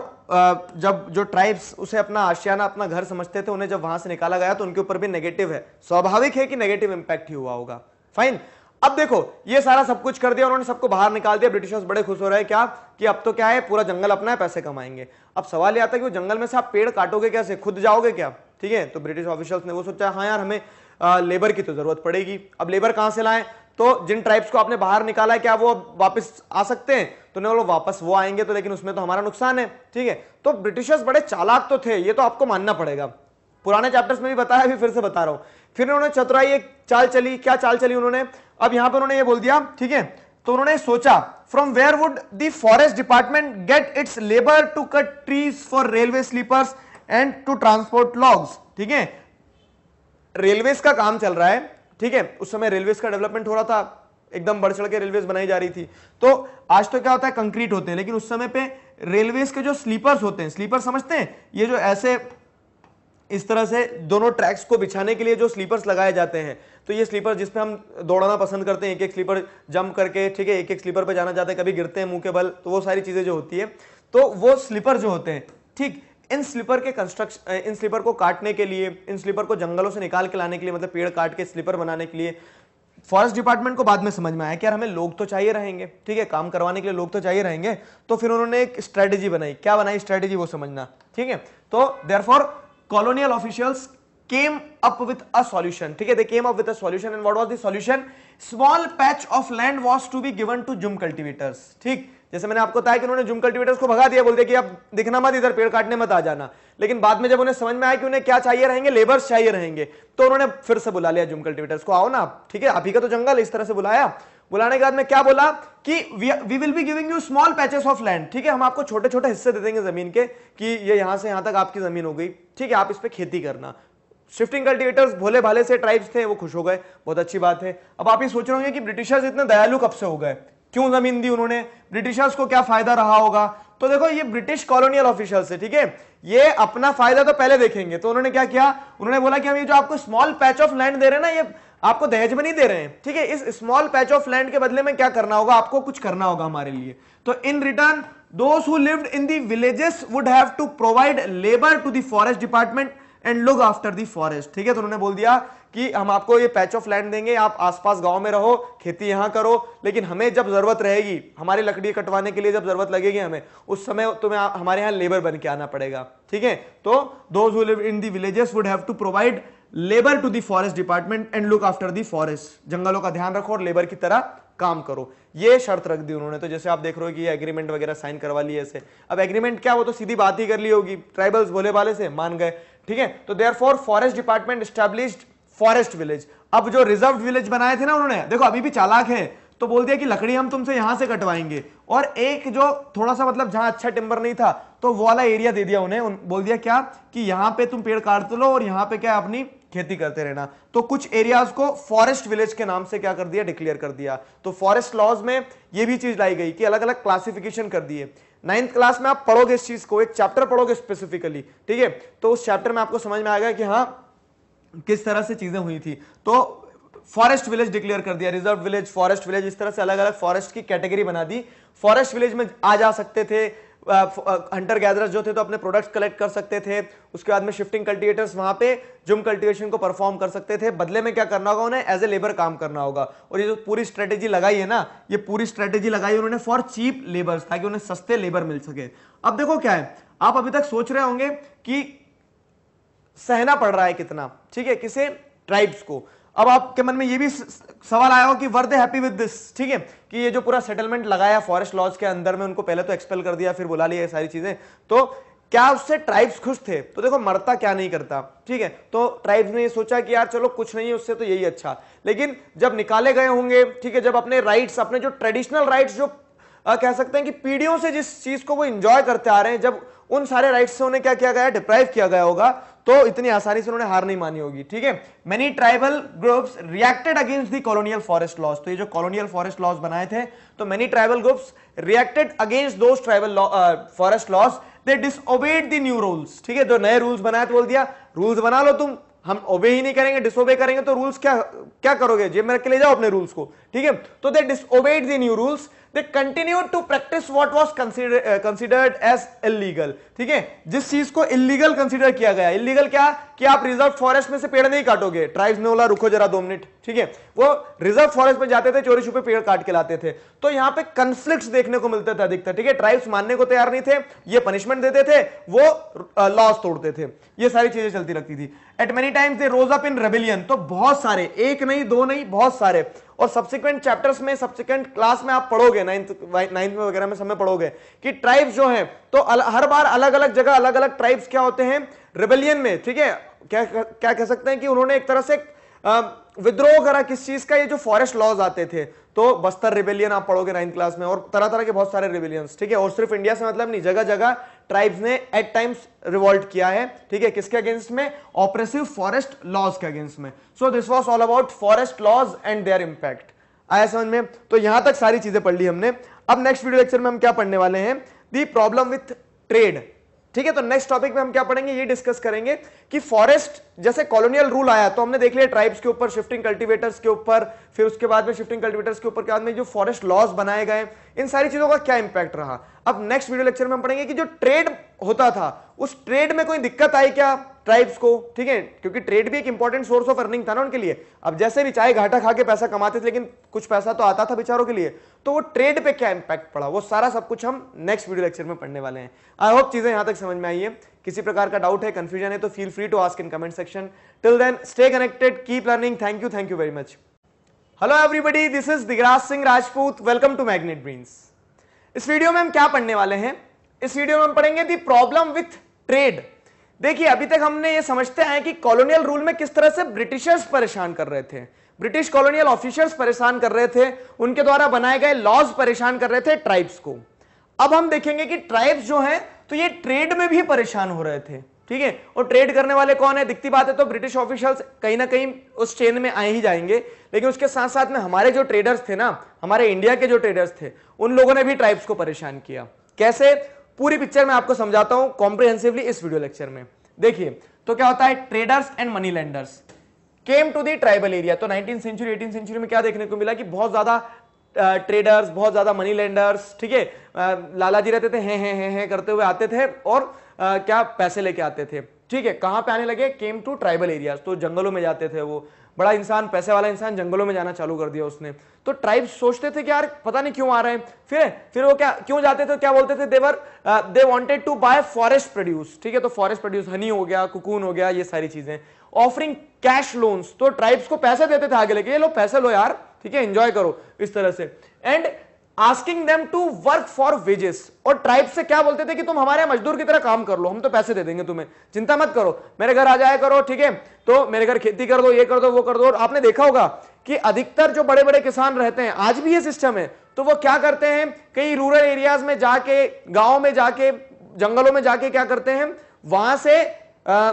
जब जो ट्राइब्स उसे अपना आशियाना अपना घर समझते थे उन्हें जब वहां से निकाला गया तो उनके ऊपर भी नेगेटिव है स्वाभाविक है कि नेगेटिव इंपैक्ट ही हुआ होगा फाइन अब देखो ये सारा सब कुछ कर दिया उन्होंने सबको बाहर निकाल दिया ब्रिटिशर्स बड़े खुश हो रहे हैं क्या कि अब तो क्या है पूरा जंगल अपना है पैसे कमाएंगे अब सवाल यह आता है कि वो जंगल में से आप पेड़ काटोगे कैसे खुद जाओगे क्या ठीक है तो ब्रिटिश ऑफिशियल्स ने वो सोचा हाँ यार हमें लेबर की तो जरूरत पड़ेगी अब लेबर कहां से लाएं तो जिन ट्राइब्स को आपने बाहर निकाला है क्या वो वापस आ सकते हैं तो नहीं बोलो वापस वो आएंगे तो लेकिन उसमें तो हमारा नुकसान है ठीक है तो ब्रिटिशर्स बड़े चालाक तो थे ये तो आपको मानना पड़ेगा पुराने चैप्टर्स में भी बताया अभी फिर से बता रहा हूं फिर उन्होंने चतुराई एक चाल चली क्या चाल चली उन्होंने अब यहां पर उन्होंने ये बोल दिया ठीक है तो उन्होंने सोचा from where would the forest department get its labour to cut trees for railway sleepers and to transport logs ठीक है रेलवे का काम चल रहा है ठीक है उस समय रेलवे का डेवलपमेंट हो रहा था एकदम बढ़ चढ़ के रेलवे बनाई जा रही थी तो आज तो क्या होता है कंक्रीट होते हैं लेकिन उस समय पे रेलवे के जो स्लीपर्स होते हैं स्लीपर समझते हैं ये जो ऐसे इस तरह से दोनों ट्रैक्स को बिछाने के लिए जो स्लीपर्स लगाए जाते हैं तो ये स्लीपर जिस पे हम दौड़ना पसंद करते हैं एक एक स्लीपर जंप करके ठीक है एक एक स्लीपर पे जाना जाता है कभी गिरते हैं मुंह के बल तो वो सारी चीज़ें जो होती है तो वो स्लीपर जो होते हैं ठीक इन स्लीपर के कंस्ट्रक्शन इन स्लीपर को काटने के लिए इन स्लीपर को जंगलों से निकाल के लाने के लिए मतलब पेड़ काट के स्लीपर बनाने के लिए फॉरेस्ट डिपार्टमेंट को बाद में समझ में आया कि यार हमें लोग तो चाहिए रहेंगे ठीक है काम करवाने के लिए लोग तो चाहिए रहेंगे तो फिर उन्होंने एक स्ट्रेटेजी बनाई क्या बनाई स्ट्रेटेजी वो समझना ठीक है तो for colonial officials came up with a solution ठीक है they came up with a solution and what was the solution small patch of land was to be given to jhum cultivators ठीक जैसे मैंने आपको बताया कि उन्होंने जूम कल्टिवेटर्स को भगा दिया बोल दिया कि आप दिखना मत इधर पेड़ काटने मत आ जाना लेकिन बाद में जब उन्हें समझ में आया कि उन्हें क्या चाहिए रहेंगे लेबर्स चाहिए रहेंगे तो उन्होंने फिर से बुला लिया जूम कल्टिवेटर्स को आओ ना आप ठीक है आप ही का तो जंगल इस तरह से बुलाया बुलाने के बाद में क्या बोला कि we will be giving you small patches of land ठीक है हम आपको छोटे छोटे हिस्से दे देंगे जमीन के कि ये यहां से यहां तक आपकी जमीन हो गई ठीक है आप इस पर खेती करना शिफ्टिंग कल्टिवेटर्स भोले भाले से ट्राइब्स थे वो खुश हो गए बहुत अच्छी बात है अब आप ये सोच रहे होंगे कि ब्रिटिशर्स इतने दयालु कब से हो गए क्यों जमीन दी उन्होंने ब्रिटिशर्स को क्या फायदा रहा होगा तो देखो ये ब्रिटिश कॉलोनियल ऑफिशियल है ठीक है ये अपना फायदा तो पहले देखेंगे तो उन्होंने क्या किया उन्होंने बोला कि हम ये जो आपको स्मॉल पैच ऑफ लैंड दे रहे हैं ना ये आपको दहेज में नहीं दे रहे हैं ठीक है इस स्मॉल पैच ऑफ लैंड के बदले में क्या करना होगा आपको कुछ करना होगा हमारे लिए तो in return those who lived in the villages would have to provide labour to the forest department and look after the forest ठीक है तो उन्होंने बोल दिया कि हम आपको ये पैच ऑफ लैंड देंगे आप आसपास गांव में रहो खेती यहां करो लेकिन हमें जब जरूरत रहेगी हमारी लकड़ी कटवाने के लिए जब जरूरत लगेगी हमें उस समय तुम्हें हमारे यहां लेबर बन के आना पड़ेगा ठीक है तो those in the villages would have to provide labour to the forest department and look after the forest जंगलों का ध्यान रखो और लेबर की तरह काम करो ये शर्त रख दी उन्होंने तो जैसे आप देख रहे हो कि ये एग्रीमेंट वगैरह साइन करवा लिए ऐसे अब एग्रीमेंट क्या वो तो सीधी बात ही कर ली होगी ट्राइबल्स भोले भाले से मान गए ठीक है तो देर therefore forest department establish forest village अब जो रिजर्व विलेज बनाए थे ना उन्होंने देखो अभी भी चालाक है तो बोल दिया कि लकड़ी हम तुमसे यहां से कटवाएंगे और एक जो थोड़ा सा मतलब जहां अच्छा टिम्बर नहीं था तो वो वाला एरिया दे दिया उन्हें उन, बोल दिया क्या कि यहां पे तुम पेड़ काट लो और यहां पे क्या अपनी खेती करते रहना तो कुछ एरियाज को फॉरेस्ट विलेज के नाम से क्या कर दिया डिक्लेयर कर दिया तो फॉरेस्ट लॉज में यह भी चीज लाई गई कि अलग अलग क्लासिफिकेशन कर दिए नाइन्थ क्लास में आप पढ़ोगे इस चीज को एक चैप्टर पढ़ोगे स्पेसिफिकली ठीक है तो उस चैप्टर में आपको समझ में आएगा कि हाँ किस तरह से चीजें हुई थी तो फॉरेस्ट विलेज डिक्लेयर कर दिया रिजर्व विलेज फॉरेस्ट विलेज इस तरह से अलग अलग फॉरेस्ट की कैटेगरी बना दी फॉरेस्ट विलेज में आ जा सकते थे हंटर गैदरर्स जो थे तो अपने प्रोडक्ट्स कलेक्ट कर सकते थे उसके बाद में शिफ्टिंग कल्टीवेटर्स वहां पे जुम कल्टीवेशन को परफॉर्म कर सकते थे बदले में क्या करना होगा उन्हें एज ए लेबर काम करना होगा और ये जो पूरी स्ट्रेटेजी लगाई है ना ये पूरी स्ट्रेटेजी लगाई उन्होंने फॉर चीप लेबर्स ताकि उन्हें सस्ते लेबर मिल सके अब देखो क्या है आप अभी तक सोच रहे होंगे कि सहना पड़ रहा है कितना ठीक है किसे ट्राइब्स को अब आपके मन में ये भी सवाल आया हो कि were they happy with this ठीक है कि ये जो पूरा सेटलमेंट लगाया फॉरेस्ट लॉज के अंदर में उनको पहले तो एक्सपेल कर दिया फिर बुला लिया सारी चीजें तो क्या उससे ट्राइब्स खुश थे तो देखो मरता क्या नहीं करता ठीक है तो ट्राइब्स ने ये सोचा कि यार चलो कुछ नहीं उससे तो यही अच्छा लेकिन जब निकाले गए होंगे ठीक है जब अपने राइट्स अपने जो ट्रेडिशनल राइट्स जो आ, कह सकते हैं कि पीढ़ियों से जिस चीज को वो इंजॉय करते आ रहे हैं जब उन सारे राइट्स से उन्हें क्या किया गया डिप्राइव किया गया होगा तो इतनी आसानी से उन्होंने हार नहीं मानी होगी ठीक है many tribal groups reacted against the colonial forest laws तो ये जो कॉलोनियल फॉरेस्ट लॉज बनाए थे तो many tribal groups reacted against the tribal forest laws they डिस न्यू रूल्स ठीक है जो नए रूल्स बनाए तो बोल दिया रूल्स बना लो तुम हम ओबे ही नहीं करेंगे डिसोबे करेंगे तो रूल्स क्या क्या करोगे जेब में रख के ले जाओ अपने रूल्स को ठीक है तो they disobeyed the new rules they continue to practise what was considered as illegal ठीक है जिस चीज को इलीगल कंसिडर किया गया इलीगल क्या कि आप रिजर्व फॉरेस्ट में से पेड़ नहीं काटोगे ट्राइब्स ने बोला रुको जरा दो मिनट ठीक है वो रिजर्व फॉरेस्ट में जाते थे चोरी छुपे पेड़ काट के लाते थे तो यहां पे कंफ्लिक्ट देखने को मिलते थे अधिकतर ठीक है ट्राइब्स मानने को तैयार नहीं थे ये पनिशमेंट देते थे वो लॉस uh, तोड़ते थे ये सारी चीजें चलती लगती थी at many times they rose up in rebellion तो बहुत सारे एक नहीं दो नहीं बहुत सारे और सब्सिक्वेंट चैप्टर्स में सब्सिक्वेंट क्लास में आप पढ़ोगे नाइन्थ नाइन्थ में वगैरह में समय पढ़ोगे कि ट्राइब्स जो हैं तो अल, हर बार अलग अलग जगह अलग अलग ट्राइब्स क्या होते हैं रिबेलियन में ठीक है क्या क्या कह सकते हैं कि उन्होंने एक तरह से विद्रोह करा किस चीज का ये जो फॉरेस्ट लॉज आते थे तो बस्तर रिबेलियन आप पढ़ोगे नाइन्थ क्लास में और तरह तरह के बहुत सारे रिबेलियंस ठीक है और सिर्फ इंडिया से मतलब नहीं जगह जगह ट्राइब्स ने एट टाइम्स रिवॉल्ट किया है ठीक है किसके अगेंस्ट में ऑपरेसिव फॉरेस्ट लॉज के अगेंस्ट में so this was all about forest laws and their impact आया समझ में तो यहां तक सारी चीजें पढ़ ली हमने अब नेक्स्ट वीडियो लेक्चर में हम क्या पढ़ने वाले हैं दी प्रॉब्लम विथ ट्रेड ठीक है तो नेक्स्ट टॉपिक में हम क्या पढ़ेंगे ये डिस्कस करेंगे कि फॉरेस्ट जैसे कॉलोनियल रूल आया तो हमने देख लिया ट्राइब्स के ऊपर शिफ्टिंग कल्टीवेटर्स के ऊपर फिर उसके बाद में शिफ्टिंग कल्टीवेटर्स के ऊपर के बाद में जो फॉरेस्ट लॉज बनाए गए इन सारी चीजों का क्या इंपैक्ट रहा अब नेक्स्ट वीडियो लेक्चर में हम पढ़ेंगे कि जो ट्रेड होता था उस ट्रेड में कोई दिक्कत आई क्या ट्राइब्स को ठीक है क्योंकि ट्रेड भी एक इंपॉर्टेंट सोर्स ऑफ अर्निंग था ना उनके लिए अब जैसे भी चाहे घाटा खा के पैसा कमाते थे लेकिन कुछ पैसा तो आता था बेचारों के लिए तो वो ट्रेड पे क्या इंपैक्ट पड़ा वो सारा सब कुछ हम नेक्स्ट वीडियो लेक्चर में पढ़ने वाले हैं आई होप चीजें यहां तक समझ में आई है किसी प्रकार का डाउट है कंफ्यूजन है तो feel free to ask in comment section till then stay connected keep learning thank you thank you very much hello everybody this is Digraj Singh Rajput welcome to magnet ब्रीन्स इस वीडियो में हम क्या पढ़ने वाले हैं इस वीडियो में हम पढ़ेंगे दी प्रॉब्लम विथ ट्रेड देखिए अभी तक हमने ये समझते आए कि कॉलोनियल रूल में किस तरह से ब्रिटिशर्स परेशान कर रहे थे ब्रिटिश कॉलोनियल ऑफिसर्स परेशान कर रहे थे उनके द्वारा बनाए गए लॉज परेशान कर रहे थे ट्राइब्स को अब हम देखेंगे कि ट्राइब्स जो हैं तो ये ट्रेड में भी परेशान हो रहे थे ठीक है और ट्रेड करने वाले कौन है दिखती बात है तो ब्रिटिश ऑफिशियल्स कहीं ना कहीं उस चेन में आए ही जाएंगे लेकिन उसके साथ साथ में हमारे जो ट्रेडर्स थे ना हमारे इंडिया के जो ट्रेडर्स थे उन लोगों ने भी ट्राइब्स को परेशान किया कैसे पूरी पिक्चर में आपको समझाता हूं कॉम्प्रिहेंसिवली इस वीडियो लेक्चर में देखिए तो क्या होता है traders and money lenders came to the tribal area तो नाइनटीन सेंचुरी एटीन सेंचुरी में क्या देखने को मिला कि बहुत ज्यादा ट्रेडर्स बहुत ज्यादा मनी लेंडर्स ठीक है लाला जी रहते थे हैं हैं हैं हैं करते हुए आते थे और आ, क्या पैसे लेके आते थे ठीक है कहां पे आने लगे केम टू ट्राइबल एरियाज तो जंगलों में जाते थे वो बड़ा इंसान पैसे वाला इंसान जंगलों में जाना चालू कर दिया उसने तो ट्राइब सोचते थे कि यार पता नहीं क्यों आ रहे हैं फिर फिर वो क्या क्यों जाते थे क्या बोलते थे they were they wanted to buy forest produce ठीक है तो फॉरेस्ट प्रोड्यूस हनी हो गया कुकून हो गया ये सारी चीजें ऑफरिंग कैश लोन्स तो ट्राइब्स को पैसे देते थे आगे लेके ये लो पैसे लो यार ठीक है एंजॉय करो इस तरह से and asking them to work for wages और ट्राइब से क्या बोलते थे कि तुम हमारे मजदूर की तरह काम कर लो हम तो पैसे दे देंगे तुम्हें चिंता मत करो मेरे घर आ जाया करो ठीक है तो मेरे घर खेती कर दो ये कर दो वो कर दो और आपने देखा होगा कि अधिकतर जो बड़े बड़े किसान रहते हैं आज भी ये सिस्टम है तो वो क्या करते हैं कई रूरल एरियाज में जाके गांव में जाके जंगलों में जाके क्या करते हैं वहां से आ,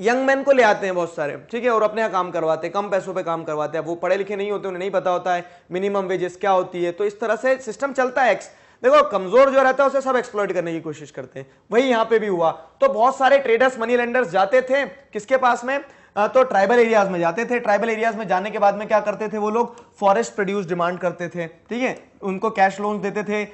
यंग मैन को ले आते हैं बहुत सारे ठीक है और अपने यहाँ काम करवाते हैं कम पैसों पे काम करवाते हैं वो पढ़े लिखे नहीं होते उन्हें नहीं पता होता है मिनिमम वेजेस क्या होती है तो इस तरह से सिस्टम चलता है एक्स देखो कमजोर जो रहता है उसे सब एक्सप्लोइट करने की कोशिश करते हैं वही यहाँ पे भी हुआ तो बहुत सारे ट्रेडर्स मनी लेंडर्स जाते थे किसके पास में तो ट्राइबल एरियाज में जाते थे ट्राइबल एरियाज में जाने के बाद में क्या करते थे वो लोग फॉरेस्ट प्रोड्यूस डिमांड करते थे ठीक है उनको कैश लोन देते थे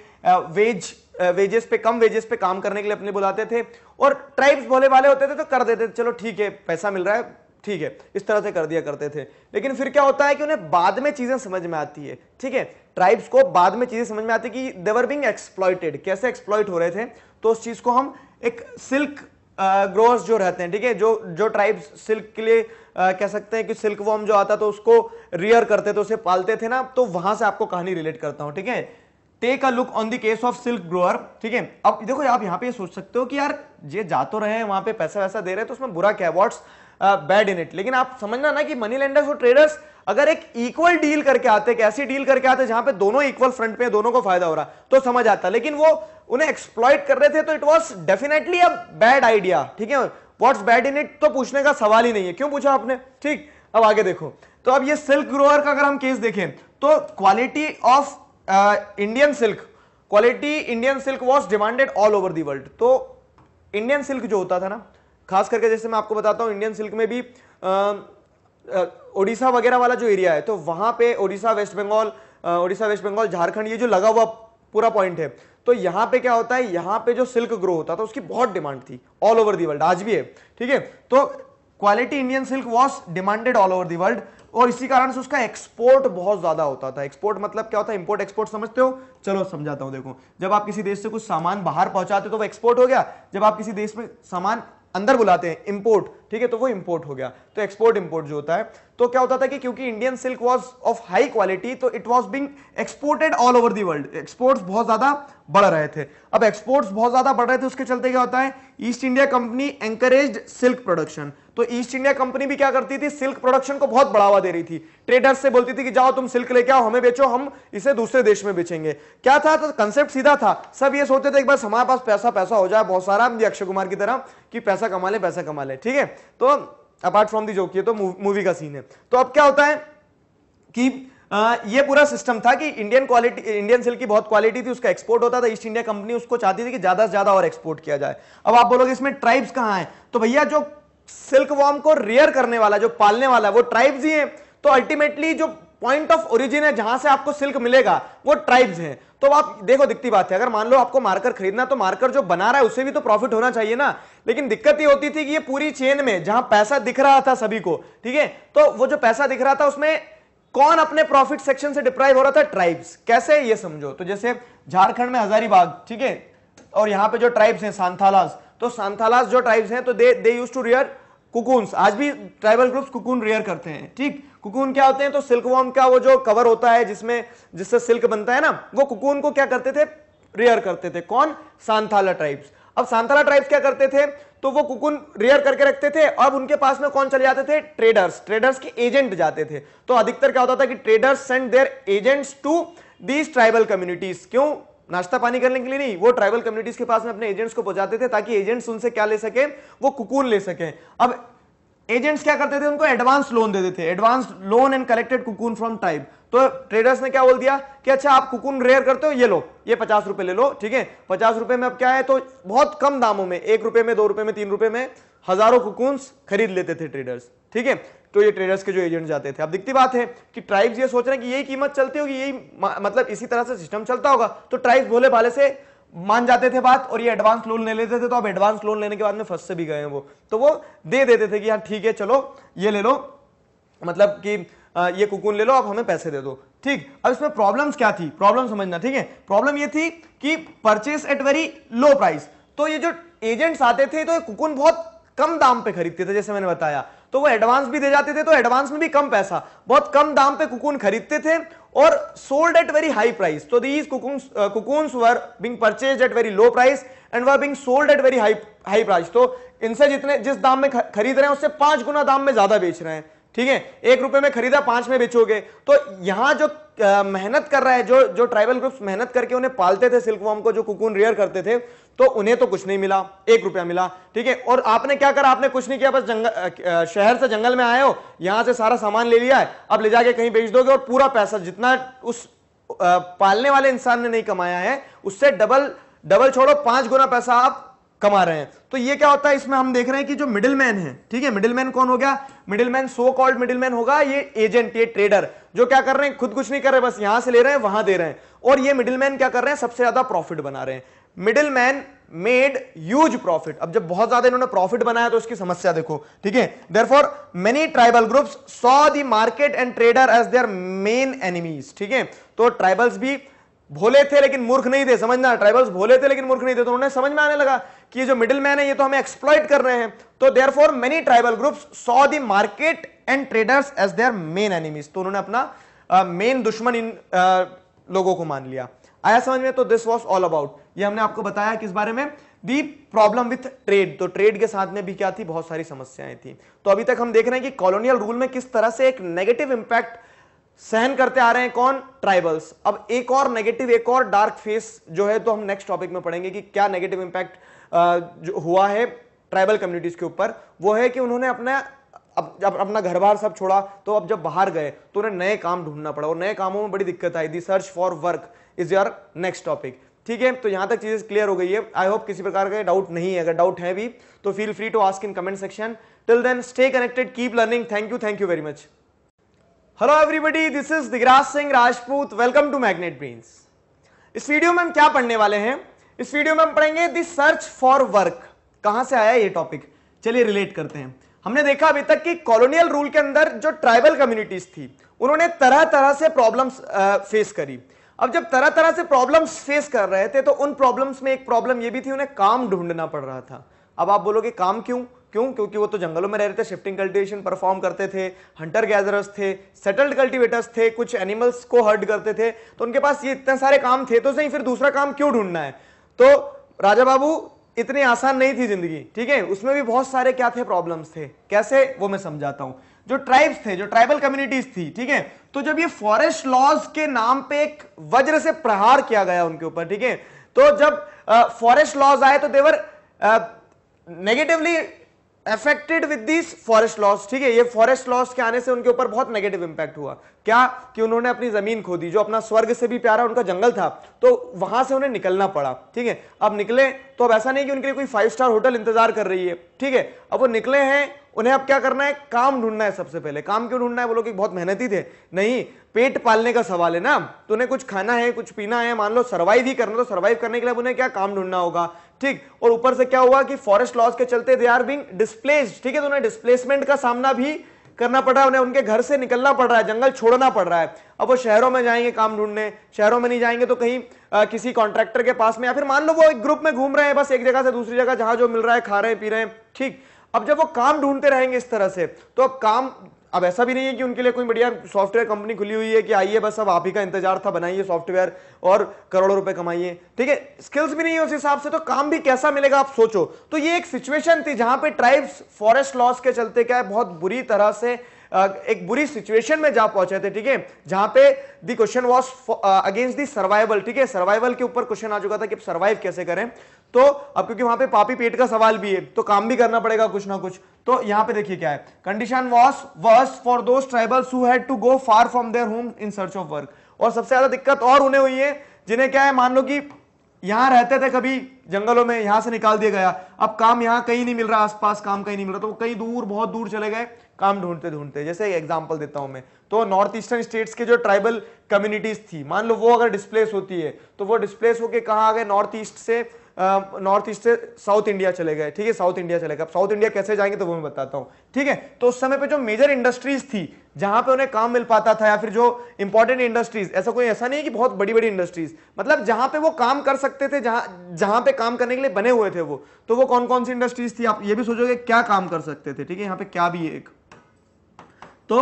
वेज वेजेस पे कम वेजेस पे काम करने के लिए अपने बुलाते थे और ट्राइब्स भोले वाले होते थे तो कर देते थे चलो ठीक है पैसा मिल रहा है ठीक है इस तरह से कर दिया करते थे लेकिन फिर क्या होता है कि उन्हें बाद में चीजें समझ में आती है ठीक है ट्राइब्स को बाद में चीजें समझ में आती कि देवर बिंग एक्सप्लॉयटेड कैसे एक्सप्लॉयट हो रहे थे तो उस चीज को हम एक सिल्क ग्रोअर्स जो रहते हैं ठीक है जो जो ट्राइब्स सिल्क के लिए आ, कह सकते हैं कि सिल्क वॉर्म जो आता तो उसको रियर करते थे उसे पालते थे ना तो वहां से आपको कहानी रिलेट करता हूँ ठीक है take a look on the case of silk grower ठीक है अब देखो आप यहां पे सोच सकते हो कि यार ये जा तो रहे हैं वहां पे पैसा वैसा दे रहे हैं तो उसमें बुरा क्या वॉट्स बैड इन इट लेकिन आप समझना ना कि मनी लेंडर्स और ट्रेडर्स अगर एक इक्वल डील करके आते हैं ऐसी डील करके आते जहां पे दोनों इक्वल फ्रंट पे दोनों को फायदा हो रहा तो समझ आता लेकिन वो उन्हें एक्सप्लॉइट कर रहे थे तो it was definitely a bad idea ठीक है व्हाट्स बैड इन इट तो पूछने का सवाल ही नहीं है क्यों पूछा आपने ठीक अब आगे देखो तो अब ये सिल्क ग्रोअर का अगर हम केस देखें तो quality of Indian silk quality Indian silk was demanded all over the world तो इंडियन सिल्क जो होता था ना खास करके जैसे मैं आपको बताता हूँ इंडियन सिल्क में भी ओडिशा uh, uh, वगैरह वाला जो एरिया है तो वहाँ पे ओडिशा वेस्ट बंगाल ओडिशा वेस्ट बंगाल झारखंड ये जो लगा हुआ पूरा पॉइंट है तो यहाँ पे क्या होता है यहाँ पे जो सिल्क ग्रो होता था उसकी बहुत डिमांड थी ऑल ओवर दी वर्ल्ड आज भी है ठीक है तो quality Indian silk was demanded all over the world और इसी कारण से उसका एक्सपोर्ट बहुत ज्यादा होता था एक्सपोर्ट मतलब क्या होता है इंपोर्ट एक्सपोर्ट समझते हो चलो समझाता हूं देखो जब आप किसी देश से कुछ सामान बाहर पहुंचाते हो तो वो एक्सपोर्ट हो गया जब आप किसी देश में सामान अंदर बुलाते हैं इंपोर्ट ठीक है तो वो इंपोर्ट हो गया तो एक्सपोर्ट इंपोर्ट जो होता है तो क्या होता था कि क्योंकि Indian silk was of high quality तो it was being exported all over the world export बहुत ज्यादा बढ़ रहे थे अब एक्सपोर्ट बहुत ज्यादा बढ़ रहे थे उसके चलते क्या होता है East India Company encourage silk production तो ईस्ट इंडिया कंपनी भी क्या करती थी सिल्क प्रोडक्शन को बहुत बढ़ावा दे रही थी ट्रेडर्स से बोलती थी कि जाओ तुम सिल्क लेके आओ हमें बेचो हम इसे दूसरे देश में बेचेंगे क्या था तो कंसेप्ट सीधा था सब ये सोचते थे एक बार हमारे पास पैसा पैसा हो जाए बहुत सारा अक्षय कुमार की तरह कि पैसा कमा ले पैसा कमा ले ठीक है तो अपार्ट फ्रॉम दी जोक ये तो मूवी का सीन है तो अब क्या होता है कि आ, ये पूरा सिस्टम था कि इंडियन क्वालिटी इंडियन सिल्क की बहुत क्वालिटी थी उसका एक्सपोर्ट होता था ईस्ट इंडिया कंपनी उसको चाहती थी कि ज्यादा से ज्यादा और एक्सपोर्ट किया जाए अब आप बोलोगे इसमें ट्राइब्स कहाँ हैं तो भैया जो सिल्क वॉर्म को रेयर करने वाला जो पालने वाला है वो ट्राइब्स ही हैं तो अल्टीमेटली जो पॉइंट ऑफ ओरिजिन है जहां से आपको सिल्क मिलेगा वो ट्राइब्स हैं तो आप देखो दिखती बात है अगर मान लो आपको मार्कर खरीदना तो मार्कर जो बना रहा है उसे भी तो प्रॉफिट होना चाहिए ना लेकिन दिक्कत ये होती थी कि ये पूरी चेन में जहां पैसा दिख रहा था सभी को ठीक है तो वो जो पैसा दिख रहा था उसमें कौन अपने प्रॉफिट सेक्शन से डिप्राइव हो रहा था ट्राइब्स कैसे ये समझो तो जैसे झारखंड में हजारीबाग ठीक है और यहां पर जो ट्राइब्स हैं सांथालास तो सांथालास जो ट्राइब्स हैं तो they they use to rear cocoons आज भी ट्राइबल ग्रुप्स कुकून रेयर करते हैं ठीक कुकून क्या होते हैं तो सिल्क वॉर्म का वो जो कवर होता है जिसमें जिससे सिल्क बनता है ना वो कुकून को क्या करते थे रेयर करते थे कौन सांथाला ट्राइब्स अब सांथाला ट्राइब्स क्या करते थे तो वो कुकुन रेयर करके रखते थे अब उनके पास में कौन चले जाते थे ट्रेडर्स ट्रेडर्स के एजेंट जाते थे तो अधिकतर क्या होता था कि traders send their agents to these tribal communities क्यों नाश्ता पानी करने के लिए नहीं वो ट्राइबल कम्युनिटीज के पास में अपने एजेंट्स को पहुंचाते थे ताकि एजेंट्स उनसे क्या ले सके वो कुकून ले सके अब एजेंट्स क्या करते थे उनको एडवांस लोन देते थे advance loan and collected cocoon from tribe तो ट्रेडर्स ने क्या बोल दिया कि अच्छा आप कुकून रेयर करते हो ये लो ये पचास रुपए ले लो ठीक है पचास रुपए में अब क्या है तो बहुत कम दामों में एक रुपए में दो रुपए में तीन रुपए में हजारों कुकून खरीद लेते थे ट्रेडर्स ठीक है तो ये ट्रेडर्स के जो एजेंट जाते थे अब दिखती बात है कि ट्राइब्स ये सोच रहे हैं कि यही कीमत चलती होगी यही मतलब इसी तरह से सिस्टम चलता होगा तो ट्राइब्स भोले भाले से मान जाते थे बात और ये एडवांस लोन ले लेते थे तो अब एडवांस लोन लेने के बाद में फंस से भी गए हैं वो तो वो दे देते थे कि यार हाँ, ठीक है चलो ये ले लो मतलब कि ये कुकून ले लो आप हमें पैसे दे दो ठीक अब इसमें प्रॉब्लम्स क्या थी प्रॉब्लम समझना ठीक है प्रॉब्लम ये थी कि purchase at very low price तो ये जो एजेंट्स आते थे तो ये कुकून बहुत कम दाम पे खरीदते थे जैसे मैंने बताया तो वो एडवांस भी दे जाते थे तो एडवांस में भी कम पैसा बहुत कम दाम पे कुकून खरीदते थे और sold at very high price तो these cocoon were being purchase at very low price and were being sold at very high high price तो इनसे जितने जिस दाम में खरीद रहे हैं उससे पांच गुना दाम में ज्यादा बेच रहे हैं ठीक है एक रुपए में खरीदा पांच में बेचोगे तो यहां जो मेहनत कर रहा है जो जो ट्राइबल ग्रुप्स मेहनत करके उन्हें पालते थे सिल्क वॉर्म को जो कुकून रेयर करते थे तो उन्हें तो कुछ नहीं मिला एक रुपया मिला ठीक है और आपने क्या करा आपने कुछ नहीं किया बस जंगल शहर से जंगल में आए हो यहां से सारा सामान ले लिया है अब ले जाके कहीं बेच दोगे और पूरा पैसा जितना उस पालने वाले इंसान ने नहीं कमाया है उससे डबल डबल छोड़ो पांच गुना पैसा आप कमा रहे हैं तो ये क्या होता है इसमें हम देख रहे हैं कि जो मिडिल मैन है ठीक है मिडिल मैन कौन हो गया middle man so called middle man होगा ये एजेंट ये ट्रेडर जो क्या कर रहे हैं खुद कुछ नहीं कर रहे बस यहां से ले रहे हैं वहां दे रहे हैं और ये मिडिल मैन क्या कर रहे हैं सबसे ज्यादा प्रॉफिट बना रहे हैं middle man made huge profit अब जब बहुत ज्यादा इन्होंने प्रॉफिट बनाया तो इसकी समस्या देखो ठीक है for many tribal group saw the market and trader as their main enemies ठीक है तो ट्राइबल्स भी भोले थे लेकिन मूर्ख नहीं थे समझना ट्राइबल्स भोले थे लेकिन मूर्ख नहीं थे तो उन्होंने समझ में आने लगा कि ये जो मिडिल मैन है ये तो हमें एक्सप्लॉइट कर रहे हैं तो देर for many tribal group saw the market and traders as their main enemies तो उन्होंने अपना मेन uh, दुश्मन इन uh, लोगों को मान लिया आया समझ में तो दिस वॉज ऑल अबाउट ये हमने आपको बताया किस बारे में दी प्रॉब्लम विथ ट्रेड तो ट्रेड के साथ में भी क्या थी बहुत सारी समस्याएं थी तो अभी तक हम देख रहे हैं कि कॉलोनियल रूल में किस तरह से एक नेगेटिव इंपैक्ट सहन करते आ रहे हैं कौन ट्राइबल्स अब एक और नेगेटिव एक और डार्क फेस जो है तो हम नेक्स्ट टॉपिक में पढ़ेंगे कि क्या नेगेटिव इंपैक्ट हुआ है ट्राइबल कम्युनिटीज के ऊपर वो है कि उन्होंने अपना अब जब अपना घर बार सब छोड़ा तो अब जब बाहर गए तो उन्हें नए काम ढूंढना पड़ा और नए कामों में बड़ी दिक्कत आई the search for work is your next topic ठीक है तो यहां तक चीज़ें क्लियर हो गई है आई होप किसी प्रकार का डाउट नहीं है अगर डाउट है भी तो feel free to ask in comment section till then stay connected keep learning thank you thank you very much hello everybody this is Digraj Singh Rajput welcome to magnet ब्रीन्स इस वीडियो में हम क्या पढ़ने वाले हैं इस वीडियो में हम पढ़ेंगे द सर्च फॉर वर्क कहां से आया ये टॉपिक चलिए रिलेट करते हैं हमने देखा अभी तक कि कॉलोनियल रूल के अंदर जो ट्राइबल कम्युनिटीज थी उन्होंने तरह तरह से प्रॉब्लम्स फेस करी अब जब तरह तरह से प्रॉब्लम्स फेस कर रहे थे तो उन प्रॉब्लम्स में एक प्रॉब्लम ये भी थी उन्हें काम ढूंढना पड़ रहा था अब आप बोलोगे काम क्यों क्यों क्योंकि वो तो जंगलों में रह रहे थे शिफ्टिंग कल्टिवेशन परफॉर्म करते थे हंटर गैदरर्स थे सेटल्ड कल्टिवेटर्स थे कुछ एनिमल्स को हर्ड करते थे तो उनके पास ये इतने सारे काम थे तो सही फिर दूसरा काम क्यों ढूंढना है तो राजा बाबू इतनी आसान नहीं थी जिंदगी ठीक है उसमें भी बहुत सारे क्या थे प्रॉब्लम्स थे कैसे वो मैं समझाता हूँ जो ट्राइब्स थे जो ट्राइबल कम्युनिटीज थी ठीक है तो जब ये फॉरेस्ट लॉज के नाम पे एक वज्र से प्रहार किया गया उनके ऊपर ठीक है तो जब फॉरेस्ट लॉज आए तो they were negatively affected with this forest laws ठीक है ये फॉरेस्ट लॉस के आने से उनके ऊपर बहुत नेगेटिव इंपैक्ट हुआ क्या कि उन्होंने अपनी जमीन खो दी जो अपना स्वर्ग से भी प्यारा उनका जंगल था तो वहां से उन्हें निकलना पड़ा ठीक है अब निकले तो अब ऐसा नहीं कि उनके लिए कोई फाइव स्टार होटल इंतजार कर रही है ठीक है अब वो निकले हैं उन्हें अब क्या करना है काम ढूंढना है सबसे पहले काम क्यों ढूंढना है वो लोग बहुत मेहनती थे नहीं पेट पालने का सवाल है ना तो उन्हें कुछ खाना है कुछ पीना है मान लो सर्वाइव ही करना तो सर्वाइव करने के लिए उन्हें क्या काम ढूंढना होगा ठीक और ऊपर से क्या हुआ कि फॉरेस्ट लॉस के चलते दे आर बिंग डिस्प्लेस ठीक है तो उन्हें डिस्प्लेसमेंट का सामना भी करना पड़ रहा है उन्हें उनके घर से निकलना पड़ रहा है जंगल छोड़ना पड़ रहा है अब वो शहरों में जाएंगे काम ढूंढने शहरों में नहीं जाएंगे तो कहीं आ, किसी कॉन्ट्रैक्टर के पास में या फिर मान लो वो एक ग्रुप में घूम रहे हैं बस एक जगह से दूसरी जगह जहां जो मिल रहा है खा रहे हैं पी रहे हैं ठीक अब जब वो काम ढूंढते रहेंगे इस तरह से तो अब काम अब ऐसा भी नहीं है कि उनके लिए कोई बढ़िया सॉफ्टवेयर कंपनी खुली हुई है कि आइए बस अब आप ही का इंतजार था बनाइए सॉफ्टवेयर और करोड़ों रुपए कमाइए ठीक है स्किल्स भी नहीं है उस हिसाब से तो काम भी कैसा मिलेगा आप सोचो तो ये एक सिचुएशन थी जहां पे ट्राइब्स फॉरेस्ट लॉस के चलते क्या है बहुत बुरी तरह से एक बुरी सिचुएशन में जा पहुंचे थे ठीक है जहां पे the question was against the survival ठीक है सर्वाइवल के ऊपर क्वेश्चन आ चुका था कि सर्वाइव कैसे करें तो अब क्योंकि वहां पे पापी पेट का सवाल भी है तो काम भी करना पड़ेगा कुछ ना कुछ तो यहां पे देखिए क्या है condition was worse for the tribals to go far from their home in search of work और सबसे ज्यादा दिक्कत और उन्हें हुई है जिन्हें क्या है मान लो कि यहां रहते थे कभी जंगलों में यहां से निकाल दिया गया अब काम यहां कहीं नहीं मिल रहा आसपास काम कहीं नहीं मिल रहा तो कहीं दूर बहुत दूर चले गए काम ढूंढते ढूंढते जैसे एग्जाम्पल देता हूं मैं तो नॉर्थ ईस्टर्न स्टेट्स के जो ट्राइबल कम्युनिटीज थी मान लो वो अगर डिस्प्लेस होती है तो वो डिस्प्लेस होकर कहा आ गए नॉर्थ ईस्ट से नॉर्थ ईस्ट से साउथ इंडिया चले गए ठीक है साउथ इंडिया चले गए साउथ इंडिया कैसे जाएंगे तो वो मैं बताता हूँ ठीक है तो उस समय पे जो मेजर इंडस्ट्रीज थी जहां पे उन्हें काम मिल पाता था या फिर जो इंपॉर्टेंट इंडस्ट्रीज ऐसा कोई ऐसा नहीं है कि बहुत बड़ी बड़ी इंडस्ट्रीज मतलब जहां पे वो काम कर सकते थे जहां जहां पे काम करने के लिए बने हुए थे वो तो वो कौन कौन सी इंडस्ट्रीज थी आप ये भी सोचोगे क्या काम कर सकते थे ठीक है यहाँ पे क्या भी एक तो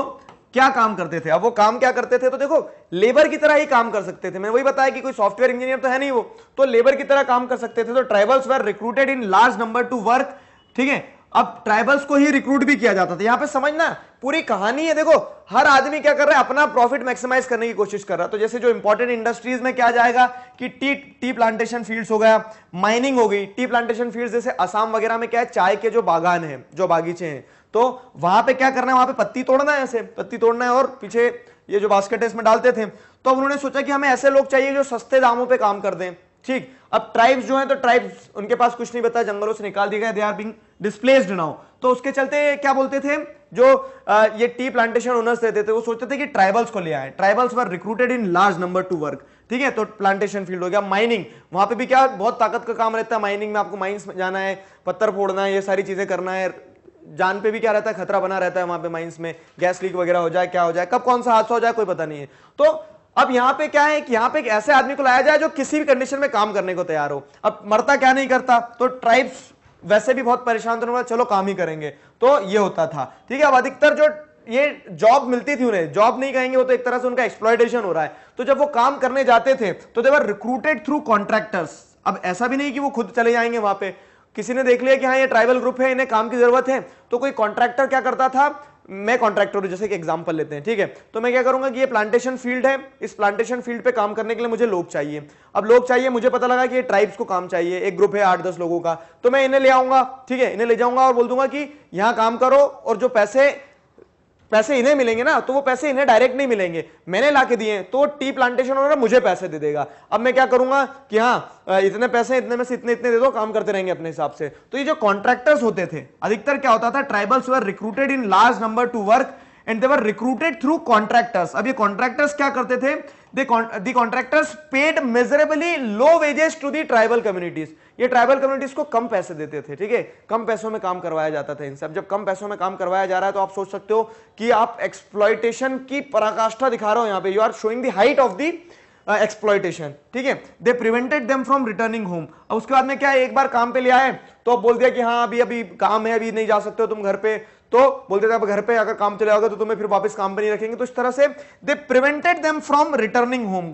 क्या काम करते थे अब वो काम क्या करते थे तो देखो लेबर की तरह ही काम कर सकते थे मैंने वही बताया कि कोई सॉफ्टवेयर इंजीनियर तो है नहीं वो तो लेबर की तरह काम कर सकते थे तो tribals were recruited in large number to work ठीक है अब ट्राइबल्स को ही रिक्रूट भी किया जाता था यहाँ पे समझना पूरी कहानी है देखो हर आदमी क्या कर रहा है अपना प्रॉफिट मैक्सिमाइज करने की कोशिश कर रहा है तो जैसे जो इंपॉर्टेंट इंडस्ट्रीज में क्या जाएगा कि टी टी प्लांटेशन फील्ड्स हो गया माइनिंग हो गई टी प्लांटेशन फील्ड्स जैसे असम वगैरह में क्या है चाय के जो बागान है जो बागीचे हैं तो वहां पे क्या करना है वहां पे पत्ती तोड़ना है ऐसे पत्ती तोड़ना है और पीछे ये जो बास्केट है इसमें डालते थे तो अब उन्होंने सोचा कि हमें ऐसे लोग चाहिए जो सस्ते दामों पर काम कर दें ठीक अब ट्राइब्स जो है तो ट्राइब्स उनके पास कुछ नहीं बता जंगलों से निकाल दिया गया दे आर बिंग डिस्प्लेस्ड ना हो तो उसके चलते क्या बोलते थे जो ये टी प्लांटेशन ओनर्स रहते थे वो सोचते थे कि ट्राइबल्स को ले आए tribals were recruited in large number to work ठीक है तो प्लांटेशन फील्ड हो गया माइनिंग वहां पे भी क्या बहुत ताकत का काम रहता है माइनिंग में आपको माइंस जाना है पत्थर फोड़ना है ये सारी चीजें करना है जान पे भी क्या रहता है खतरा बना रहता है वहां पे माइंस में गैस लीक वगैरह हो जाए क्या हो जाए कब कौन सा हादसा हो जाए कोई पता नहीं है तो अब यहाँ पे क्या है कि यहाँ पे एक ऐसे आदमी को लाया जाए जो किसी भी कंडीशन में काम करने को तैयार हो अब मरता क्या नहीं करता तो ट्राइब्स वैसे भी बहुत परेशान तो नहीं चलो काम ही करेंगे तो ये होता था ठीक है अब अधिकतर जो ये जॉब मिलती थी उन्हें जॉब नहीं कहेंगे वो तो एक तरह से उनका एक्सप्लॉयटेशन हो रहा है तो जब वो काम करने जाते थे तो देवर रिक्रूटेड थ्रू कॉन्ट्रैक्टर्स अब ऐसा भी नहीं कि वो खुद चले जाएंगे वहां पे किसी ने देख लिया कि हाँ ये ट्राइबल ग्रुप है इन्हें काम की जरूरत है तो कोई कॉन्ट्रैक्टर क्या करता था मैं कॉन्ट्रैक्टर हूं जैसे कि एग्जाम्पल लेते हैं ठीक है तो मैं क्या करूंगा कि ये प्लांटेशन फील्ड है इस प्लांटेशन फील्ड पे काम करने के लिए मुझे लोग चाहिए अब लोग चाहिए मुझे पता लगा कि ये ट्राइब्स को काम चाहिए एक ग्रुप है आठ दस लोगों का तो मैं इन्हें ले आऊंगा ठीक है इन्हें ले जाऊंगा और बोल दूंगा कि यहाँ काम करो और जो पैसे पैसे इन्हें मिलेंगे ना तो वो पैसे इन्हें डायरेक्ट नहीं मिलेंगे मैंने ला के दिए तो टी प्लांटेशन ओनर मुझे पैसे दे देगा अब मैं क्या करूंगा कि हाँ इतने पैसे इतने में से इतने इतने दे दो काम करते रहेंगे अपने हिसाब से तो ये जो कॉन्ट्रैक्टर्स होते थे अधिकतर क्या होता था tribals were recruited in large number to work and they were recruited through contractors अब ये कॉन्ट्रैक्टर्स क्या करते थे they contractors paid miserably low wages to the tribal communities ये ट्राइबल कम्युनिटीज को कम पैसे देते थे ठीक है कम पैसों में काम करवाया जाता था इनसे अब जब कम पैसों में काम करवाया जा रहा है तो आप सोच सकते हो कि आप एक्सप्लॉयटेशन की पराकाष्ठा दिखा रहे हो यहाँ पे you are showing the height of the exploitation ठीक है they prevented them from returning home अब उसके बाद में क्या है एक बार काम पे लिया है तो अब बोल दिया कि हाँ अभी अभी काम है अभी नहीं जा सकते हो तुम घर पे तो बोलते थे आप घर पे अगर काम चले जाओगे तो तुम्हें फिर वापस काम पे नहीं रखेंगे तो इस तरह से they prevented them from returning home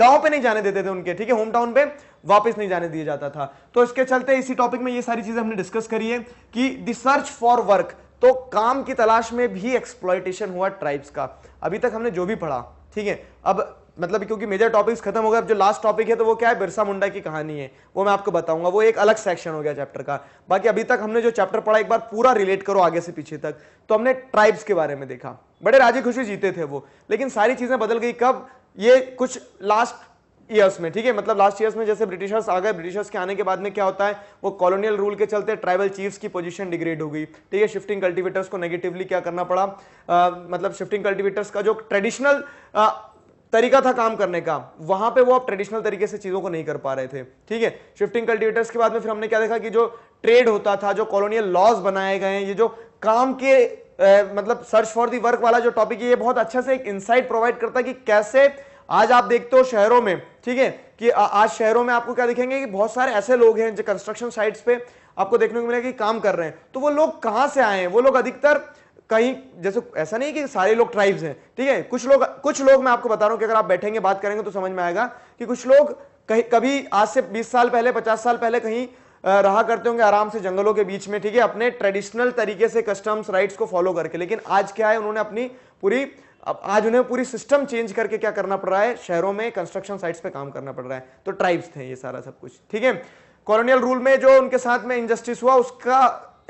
गांव पे नहीं जाने देते थे उनके ठीक है होम टाउन पे वापस नहीं जाने दिया जाता था तो इसके चलते इसी टॉपिक में ये सारी चीजें हमने डिस्कस करी है कि द सर्च फॉर वर्क तो काम की तलाश में भी एक्सप्लॉयटेशन हुआ ट्राइब्स का अभी तक हमने जो भी पढ़ा ठीक है अब मतलब क्योंकि मेजर टॉपिक्स खत्म हो गए अब जो लास्ट टॉपिक है तो वो क्या है बिरसा मुंडा की कहानी है वो मैं आपको बताऊंगा वो एक अलग सेक्शन हो गया चैप्टर का बाकी अभी तक हमने जो चैप्टर पढ़ा एक बार पूरा रिलेट करो आगे से पीछे तक तो हमने ट्राइब्स के बारे में देखा बड़े राजी खुशी जीते थे वो लेकिन सारी चीजें बदल गई कब ये कुछ लास्ट ईयर्स में ठीक है मतलब लास्ट ईयर्स में जैसे ब्रिटिशर्स आ गए ब्रिटिशर्स के आने के बाद में क्या होता है वो कॉलोनियल रूल के चलते ट्राइबल चीफ्स की पोजीशन डिग्रेड हो गई ठीक है शिफ्टिंग कल्टीवेटर्स को नेगेटिवली क्या करना पड़ा आ, मतलब शिफ्टिंग कल्टीवेटर्स का जो ट्रेडिशनल तरीका था काम करने का वहां पे वो आप ट्रेडिशनल तरीके से चीजों को नहीं कर पा रहे थे ठीक है शिफ्टिंग कल्टीवेटर्स के बाद में फिर हमने क्या देखा कि जो ट्रेड होता था जो कॉलोनियल लॉज बनाए गए हैं ये जो काम के ए, मतलब सर्च फॉर दी वर्क वाला जो टॉपिक है ये बहुत अच्छे से एक इंसाइट प्रोवाइड करता है कि कैसे आज आप देखते हो शहरों में ठीक है कि आज शहरों में आपको क्या दिखेंगे कि बहुत सारे ऐसे लोग हैं जो कंस्ट्रक्शन साइट्स पे आपको देखने को मिलेगा कि काम कर रहे हैं तो वो लोग कहाँ से आए हैं वो लोग अधिकतर कहीं जैसे ऐसा नहीं कि सारे लोग ट्राइब्स हैं ठीक है कुछ लोग कुछ लोग मैं आपको बता रहा हूँ कि अगर आप बैठेंगे बात करेंगे तो समझ में आएगा कि कुछ लोग कहीं कभी आज से बीस साल पहले पचास साल पहले कहीं रहा करते होंगे आराम से जंगलों के बीच में ठीक है अपने ट्रेडिशनल तरीके से कस्टम्स राइट्स को फॉलो करके लेकिन आज क्या है उन्होंने अपनी पूरी अब आज उन्हें पूरी सिस्टम चेंज करके क्या करना पड़ रहा है शहरों में कंस्ट्रक्शन साइट्स पे काम करना पड़ रहा है तो ट्राइब्स थे ये सारा सब कुछ ठीक है कॉलोनियल रूल में जो उनके साथ में इनजस्टिस हुआ उसका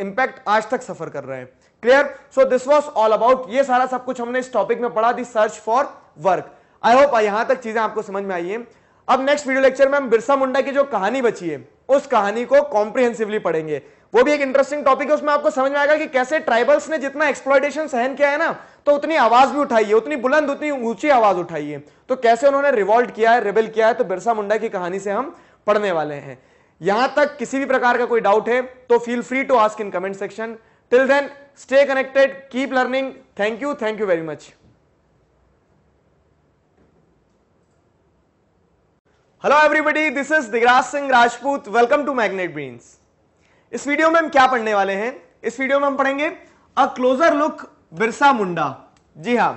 इंपैक्ट आज तक सफर कर रहे हैं clear so this was all about ये सारा सब कुछ हमने इस टॉपिक में पढ़ा the search for work I hope यहां तक चीजें आपको समझ में आई है अब नेक्स्ट वीडियो लेक्चर में हम बिरसा मुंडा की जो कहानी बची है उस कहानी को कॉम्प्रिहेंसिवली पढ़ेंगे वो भी एक इंटरेस्टिंग टॉपिक है उसमें आपको समझ में आएगा कि कैसे ट्राइबल्स ने जितना एक्सप्लॉयटेशन सहन किया है ना तो उतनी आवाज भी उठाई है उतनी बुलंद उतनी ऊंची आवाज उठाई है तो कैसे उन्होंने रिवॉल्ट किया है रिबेल किया है तो बिरसा मुंडा की कहानी से हम पढ़ने वाले हैं यहां तक किसी भी प्रकार का कोई डाउट है तो feel free to ask in comment section till then stay connected keep learning thank you thank you very much hello everybody this is Digraj Singh Rajput welcome to Magnet Beans. इस वीडियो में हम क्या पढ़ने वाले हैं इस वीडियो में हम पढ़ेंगे a closer look Birsa Munda जी हाँ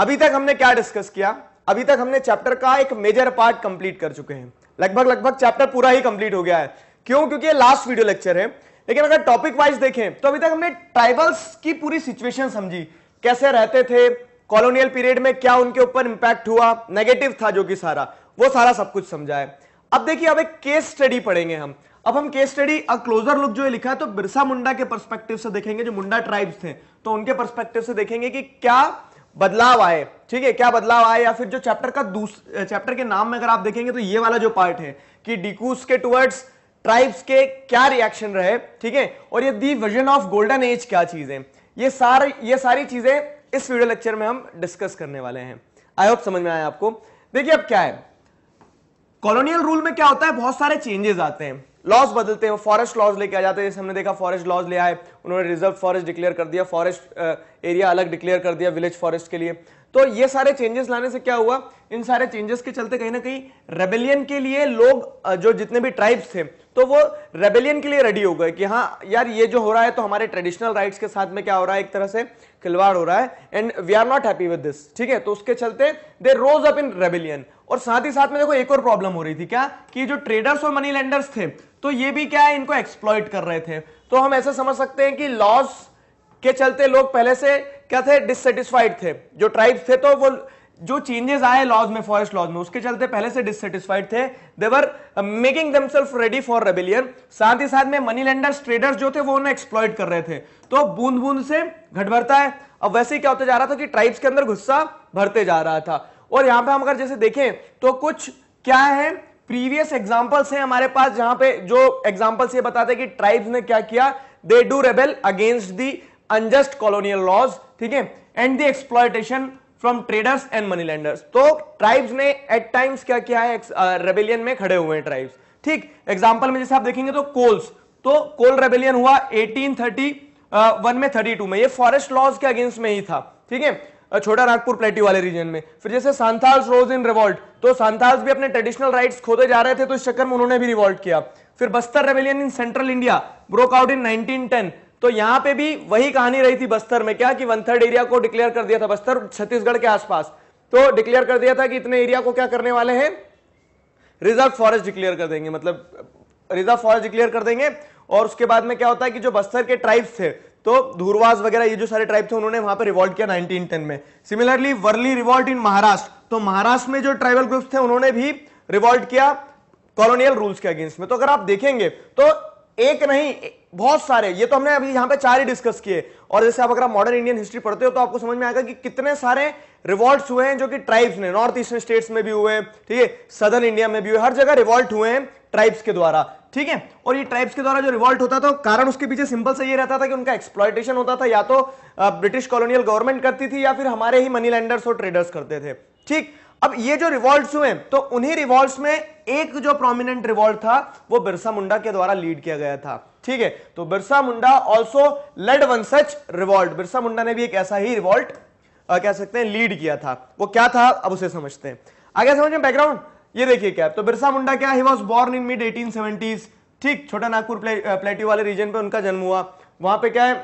अभी तक हमने क्या डिस्कस किया अभी तक हमने चैप्टर का एक मेजर पार्ट कंप्लीट कर चुके हैं लगभग लगभग चैप्टर पूरा ही कंप्लीट हो गया है क्यों क्योंकि ये लास्ट वीडियो लेक्चर है लेकिन अगर टॉपिक वाइज देखें तो अभी तक हमने ट्राइबल्स की पूरी सिचुएशन समझी कैसे रहते थे कॉलोनियल पीरियड में क्या उनके ऊपर इंपैक्ट हुआ नेगेटिव था जो कि सारा वो सारा सब कुछ समझा है अब देखिए अब एक केस स्टडी पढ़ेंगे हम अब हम case study a closer look जो है लिखा है तो बिरसा मुंडा के परस्पेक्टिव से देखेंगे जो मुंडा ट्राइब्स थे तो उनके परस्पेक्टिव से देखेंगे कि क्या बदलाव आए ठीक है क्या बदलाव आए या फिर जो चैप्टर का चैप्टर के नाम में अगर आप देखेंगे तो ये वाला जो पार्ट है कि डिकूस के टुवर्ड्स ट्राइब्स के क्या रिएक्शन रहे ठीक है और ये the vision of golden age क्या चीज है ये सार ये सारी चीजें इस वीडियो लेक्चर में हम डिस्कस करने वाले हैं आई होप समझ में आया आपको देखिए अब क्या है कॉलोनियल रूल में क्या होता है बहुत सारे चेंजेस आते हैं लॉज बदलते हैं वो फॉरेस्ट लॉज लेके आ जाते हैं जैसे हमने देखा फॉरेस्ट लॉज ले आए उन्होंने रिजर्व फॉरेस्ट डिक्लेयर कर दिया फॉरेस्ट एरिया अलग डिक्लेयर कर दिया विलेज फॉरेस्ट के लिए तो ये सारे चेंजेस लाने से क्या हुआ इन सारे चेंजेस के चलते कहीं ना कहीं रेबेलियन के लिए लोग जो जितने भी ट्राइब्स थे तो वो रेबेलियन के लिए रेडी हो गए कि हाँ यार ये जो हो रहा है तो हमारे ट्रेडिशनल राइट्स के साथ में क्या हो रहा है एक तरह से खिलवाड़ हो रहा है and we are not happy with this ठीक है तो उसके चलते दे रोज अप इन रेबेलियन और साथ ही साथ में देखो एक और प्रॉब्लम हो रही थी क्या कि जो ट्रेडर्स और मनी लेंडर्स थे तो ये भी क्या है इनको एक्सप्लॉइट कर रहे थे तो हम ऐसा समझ सकते हैं कि लॉस के चलते लोग पहले से क्या थे डिससेटिस्फाइड थे जो ट्राइब्स थे तो वो जो चेंजेस आए लॉज में फॉरेस्ट लॉज में उसके चलते पहले से डिससेटिस्फाइड थे they were making themselves ready for rebellion साथ ही साथ में मनी लेंडर्स ट्रेडर्स जो थे वो उन्हें एक्सप्लॉइट कर रहे थे तो बूंद बूंद से घट भरता है अब वैसे ही क्या होता जा रहा था कि ट्राइब्स के अंदर गुस्सा भरते जा रहा था और यहां पर हम अगर जैसे देखें तो कुछ क्या है प्रीवियस एग्जाम्पल्स हैं हमारे पास जहां पे जो एग्जाम्पल्स ये बताते हैं कि ट्राइब्स ने क्या किया they do rebel against the unjust colonial laws ठीक है and the exploitation from traders and money lenders तो ट्राइब्स ने एट टाइम्स क्या किया है रेबेलियन uh, में खड़े हुए हैं ट्राइब्स ठीक एग्जाम्पल में जैसे आप देखेंगे तो कोल्स तो कोल रेबेलियन हुआ एटीन थर्टी वन में थर्टी टू में ये फॉरेस्ट लॉज के अगेंस्ट में ही था ठीक है छोटा नागपुर प्लेटी वाले रीजन में फिर जैसे सांथाल्स रोज इन रिवॉल्ट तो सांथाल्स भी अपने ट्रेडिशनल राइट्स खोते जा रहे थे तो इस चक्कर में उन्होंने भी रिवॉल्ट किया फिर Bastar rebellion in Central India broke out in 1910 तो यहां पे भी वही कहानी रही थी बस्तर में क्या कि वन थर्ड एरिया को डिक्लेयर कर दिया था बस्तर छत्तीसगढ़ के आसपास तो डिक्लेयर कर दिया था कि इतने एरिया को क्या करने वाले हैं रिजर्व फॉरेस्ट डिक्लेयर कर देंगे मतलब रिजर्व फॉरेस्ट डिक्लेयर कर देंगे और उसके बाद में क्या होता है कि जो बस्तर के ट्राइब्स थे तो धूरवास वगैरह ये जो सारे ट्राइब थे उन्होंने वहां पर रिवॉल्ट किया 1910 में similarly Warli revolt in Maharashtra तो महाराष्ट्र में जो ट्राइबल ग्रुप्स थे उन्होंने भी रिवॉल्ट किया कॉलोनियल रूल्स के अगेंस्ट में तो अगर आप देखेंगे तो एक नहीं बहुत सारे ये तो हमने अभी यहां पे चार ही डिस्कस किए और जैसे आप अगर आप मॉडर्न इंडियन हिस्ट्री पढ़ते हो तो आपको समझ में आएगा कि कितने सारे रिवॉल्ट हुए हैं जो कि ट्राइब्स ने नॉर्थ ईस्टर्न स्टेट्स में भी हुए ठीक है सदर्न इंडिया में भी हुए हर जगह रिवॉल्ट हुए हैं ट्राइब्स के द्वारा ठीक है और ये ट्राइब्स के द्वारा जो रिवॉल्ट होता था तो कारण उसके पीछे सिंपल से ये रहता था कि उनका एक्सप्लॉयटेशन होता था या तो ब्रिटिश कॉलोनियल गवर्नमेंट करती थी या फिर हमारे ही मनी लैंडर्स और ट्रेडर्स करते थे ठीक अब ये जो रिवॉल्ट हुए तो उन्हीं रिवॉल्ट में एक जो प्रोमिनेंट रिवॉल्ट था वो बिरसा मुंडा के द्वारा लीड किया गया था ठीक है तो Birsa Munda also led one such revolt Birsa Munda ने भी एक ऐसा ही रिवॉल्ट कह सकते हैं लीड किया था वो क्या था अब उसे समझते हैं आगे समझ बैकग्राउंड ये देखिए क्या तो बिरसा मुंडा क्या he was born in mid eighteen ठीक छोटा नागपुर प्लेटी वाले रीजन पे उनका जन्म हुआ वहां पे क्या है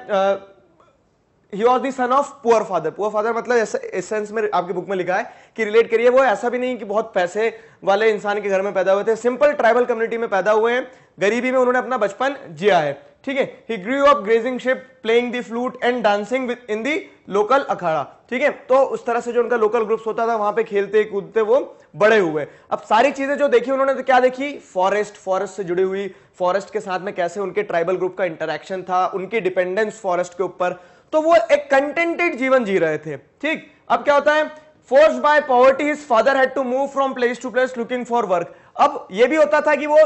he was the son of poor father poor father मतलब एसेंस में आपकी बुक में लिखा है कि रिलेट करिए वो ऐसा भी नहीं कि बहुत पैसे वाले इंसान के घर में पैदा हुए थे सिंपल ट्राइबल कम्युनिटी में पैदा हुए हैं गरीबी में उन्होंने अपना बचपन जिया है ठीक है he grew up grazing sheep playing the flute and dancing with in the local akhara ठीक है तो उस तरह से जो उनका लोकल ग्रुप्स होता था वहां पे खेलते कूदते वो बड़े हुए अब सारी चीजें जो देखी उन्होंने तो क्या देखी फॉरेस्ट फॉरेस्ट से जुड़ी हुई फॉरेस्ट के साथ में कैसे उनके ट्राइबल ग्रुप का इंटरेक्शन था उनकी डिपेंडेंस फॉरेस्ट के ऊपर तो वो एक कंटेंटेड जीवन जी रहे थे ठीक अब क्या होता है force by poverty his father had to move from place to place looking for work अब ये भी होता था कि वो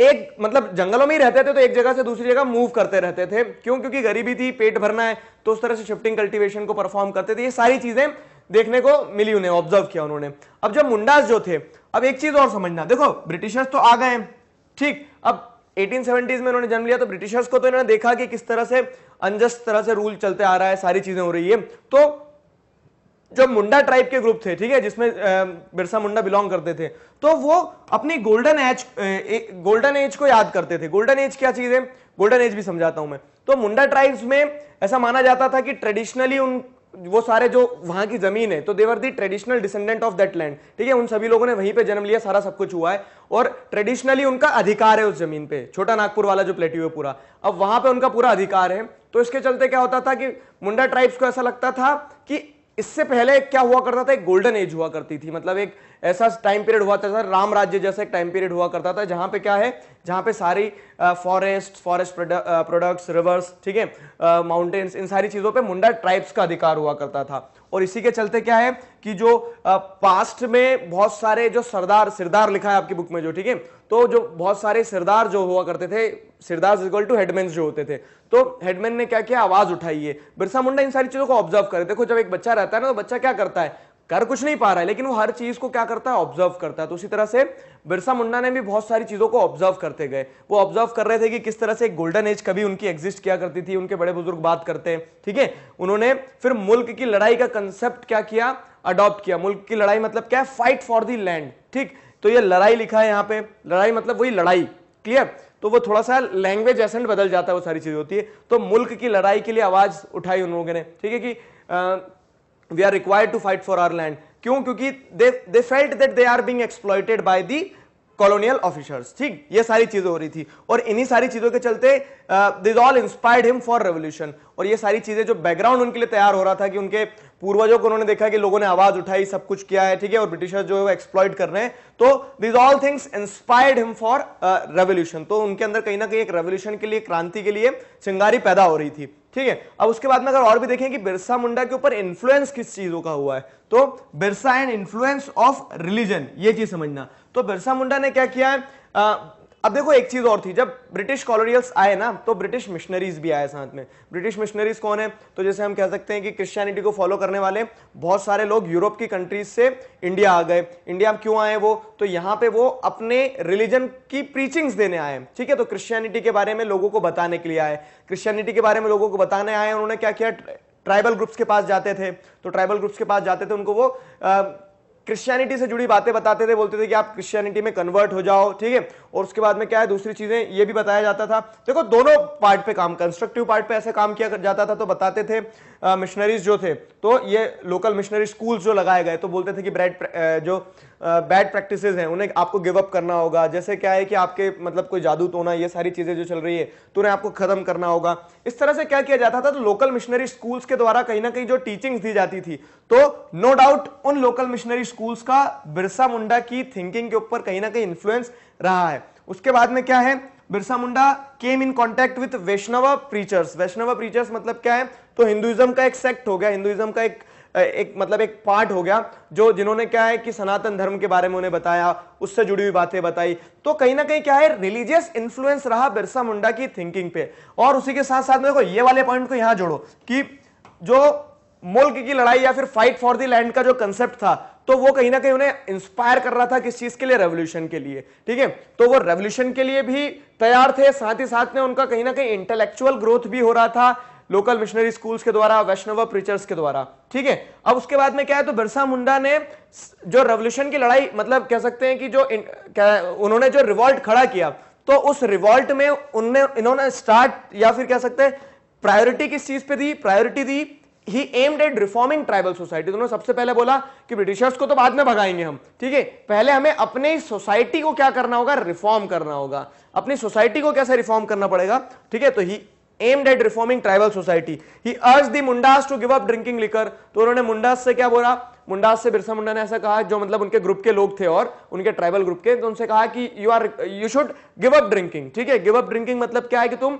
एक मतलब जंगलों में ही रहते थे तो एक जगह से दूसरी जगह मूव करते रहते थे क्यों क्योंकि गरीबी थी पेट भरना है तो उस तरह से शिफ्टिंग कल्टीवेशन को परफॉर्म करते थे ये सारी चीजें देखने को मिली उन्हें ऑब्जर्व किया उन्होंने अब जब मुंडास जो थे अब एक चीज और समझना देखो ब्रिटिशर्स तो आ गए ठीक अब 1870s में उन्होंने जन्म लिया तो ब्रिटिशर्स को तो इन्होंने देखा कि किस तरह से अनजस्ट तरह से रूल चलते आ रहा है सारी चीजें हो रही है तो जो मुंडा ट्राइब के ग्रुप थे ठीक है जिसमें बिरसा मुंडा बिलोंग करते थे तो वो अपनी गोल्डन एज गोल्डन एज को याद करते थे गोल्डन एज क्या चीज है गोल्डन एज भी समझाता हूं मैं तो मुंडा ट्राइब्स में ऐसा माना जाता था कि ट्रेडिशनली उन वो सारे जो वहां की ज़मीन है तो they were the traditional descendant of that land ठीक है उन सभी लोगों ने वहीं पे जन्म लिया सारा सब कुछ हुआ है और ट्रेडिशनली उनका अधिकार है उस ज़मीन पे छोटा नागपुर वाला जो प्लेट्यू है पूरा अब वहां पे उनका पूरा अधिकार है तो इसके चलते क्या होता था कि मुंडा ट्राइब्स को ऐसा लगता था कि इससे पहले क्या हुआ करता था एक गोल्डन एज हुआ करती थी मतलब एक ऐसा टाइम पीरियड हुआ था राम राज्य जैसा एक टाइम पीरियड हुआ करता था जहां पे क्या है जहां पे सारी फॉरेस्ट फॉरेस्ट प्रोडक्ट्स रिवर्स ठीक है माउंटेन्स इन सारी चीज़ों पे मुंडा ट्राइब्स का अधिकार हुआ करता था और इसी के चलते क्या है कि जो पास्ट में बहुत सारे जो सरदार सिरदार लिखा है आपकी बुक में जो ठीक है तो जो बहुत सारे सिरदार जो हुआ करते थे सिरदार इक्वल टू हेडमैन जो होते थे तो हेडमैन ने क्या किया आवाज उठाई है बिरसा मुंडा इन सारी चीज़ों को ऑब्जर्व करे देखो जब एक बच्चा रहता है ना तो बच्चा क्या करता है कर कुछ नहीं पा रहा है लेकिन वो हर चीज को क्या करता है ऑब्जर्व करता है तो उसी तरह से बिरसा मुंडा ने भी बहुत सारी चीजों को ऑब्जर्व करते गए वो ऑब्जर्व कर रहे थे कि किस तरह से एक गोल्डन एज कभी उनकी एग्जिस्ट किया करती थी उनके बड़े बुजुर्ग बात करते हैं ठीक है उन्होंने फिर मुल्क की लड़ाई का कंसेप्ट क्या किया अडॉप्ट किया मुल्क की लड़ाई मतलब क्या है फाइट फॉर दी लैंड ठीक तो ये लड़ाई लिखा है यहां पे लड़ाई मतलब वही लड़ाई क्लियर तो वो थोड़ा सा लैंग्वेज एसेंट बदल जाता है वो सारी चीज होती है तो मुल्क की लड़ाई के लिए आवाज उठाई उन लोगों ने ठीक है कि we are required to fight for our land क्यों क्योंकि they felt that that they are being exploited by the colonial ठीक ये सारी चीजें हो रही थी और इन्हीं सारी चीजों के चलते these all inspired him for revolution और ये सारी चीजें जो बैकग्राउंड उनके लिए तैयार हो रहा था कि उनके पूर्वजों को उन्होंने देखा कि लोगों ने आवाज उठाई सब कुछ किया है ठीक है और ब्रिटिशर्स जो है वो एक्सप्लॉयट कर रहे हैं तो these all things inspired him for revolution तो उनके अंदर कहीं ना कहीं एक रेवोल्यूशन के लिए क्रांति के लिए चिंगारी पैदा हो रही थी ठीक है अब उसके बाद में अगर और भी देखें कि बिरसा मुंडा के ऊपर इन्फ्लुएंस किस चीजों का हुआ है तो Birsa and influence of religion ये चीज समझना तो बिरसा मुंडा ने क्या किया है अब देखो एक चीज और थी जब ब्रिटिश कॉलोनियल्स आए ना तो ब्रिटिश मिशनरीज भी आए साथ में ब्रिटिश मिशनरीज कौन है तो जैसे हम कह सकते हैं कि क्रिश्चियनिटी को फॉलो करने वाले बहुत सारे लोग यूरोप की कंट्रीज से इंडिया आ गए इंडिया में क्यों आए वो तो यहां पे वो अपने रिलीजन की प्रीचिंग्स देने आए ठीक है तो क्रिश्चियनिटी के बारे में लोगों को बताने के लिए आए क्रिश्चियनिटी के बारे में लोगों को बताने आए उन्होंने क्या किया ट्राइबल ग्रुप्स के पास जाते थे तो ट्राइबल ग्रुप्स के पास जाते थे उनको वो आ, क्रिश्चियनिटी से जुड़ी बातें बताते थे बोलते थे कि आप क्रिश्चियनिटी में कन्वर्ट हो जाओ ठीक है और उसके बाद में क्या है दूसरी चीजें ये भी बताया जाता था देखो दोनों पार्ट पे काम कंस्ट्रक्टिव पार्ट पे ऐसे काम किया जाता था तो बताते थे मिशनरीज जो थे तो ये लोकल मिशनरी स्कूल जो लगाए गए तो बोलते थे कि ब्रेड जो बैड प्रैक्टिस हैं उन्हें आपको गिव अप करना होगा जैसे क्या है कि आपके मतलब कोई जादू टोना तो ये सारी चीज़ें जो चल रही है तो उन्हें आपको ख़त्म करना होगा इस तरह से क्या किया जाता था तो लोकल मिशनरी स्कूल्स के द्वारा कहीं ना कहीं जो टीचिंग्स दी जाती थी तो नो no डाउट उन लोकल मिशनरी स्कूल्स का बिरसा मुंडा की थिंकिंग के ऊपर कहीं ना कहीं इन्फ्लुएंस रहा है उसके बाद में क्या है Birsa Munda came in contact with Vaishnav preachers Vaishnav preachers मतलब क्या है तो हिंदुइज्म का एक सेक्ट हो गया हिंदुइज्म का एक एक मतलब एक पार्ट हो गया जो जिन्होंने क्या है कि सनातन धर्म के बारे में उन्हें बताया उससे जुड़ी हुई बातें बताई तो कहीं ना कहीं क्या है रिलीजियस इन्फ्लुएंस रहा बिरसा मुंडा की थिंकिंग पे और उसी के साथ साथ में देखो ये वाले पॉइंट को यहां जोड़ो कि जो मुल्क की लड़ाई या फिर फाइट फॉर दी लैंड का जो कंसेप्ट था तो वो कहीं ना कहीं उन्हें इंस्पायर कर रहा था किस चीज के लिए रेवोल्यूशन के लिए ठीक है तो वो रेवोल्यूशन के लिए भी तैयार थे साथ ही साथ में उनका कहीं ना कहीं इंटेलेक्चुअल ग्रोथ भी हो रहा था लोकल मिशनरी स्कूल्स के द्वारा वैष्णव प्रीचर्स के द्वारा ठीक है अब उसके बाद में क्या है तो बिरसा मुंडा ने जो रेवोल्यूशन की लड़ाई मतलब कह सकते हैं कि जो क्या, उन्होंने जो रिवॉल्ट खड़ा किया तो उस रिवॉल्ट में उनने इन्होंने स्टार्ट या फिर कह सकते हैं प्रायोरिटी किस चीज पे the priority the he aimed at reforming tribal society उन्होंने सबसे पहले बोला कि ब्रिटिशर्स को तो बाद में भगाएंगे हम ठीक है पहले हमें अपने सोसाइटी को क्या करना होगा रिफॉर्म करना होगा अपनी सोसाइटी को कैसे रिफॉर्म करना पड़ेगा ठीक है तो ही aimed at reforming tribal society he urged the mundas to give up drinking liquor तो उन्होंने मुंडास से क्या बोला मुंडास से बिरसा मुंडा ने ऐसा कहा जो मतलब उनके ग्रुप के लोग थे और उनके ट्राइबल ग्रुप के तो उनसे कहा कि you are you should give up drinking ठीक है गिव अप ड्रिंकिंग मतलब क्या है कि तुम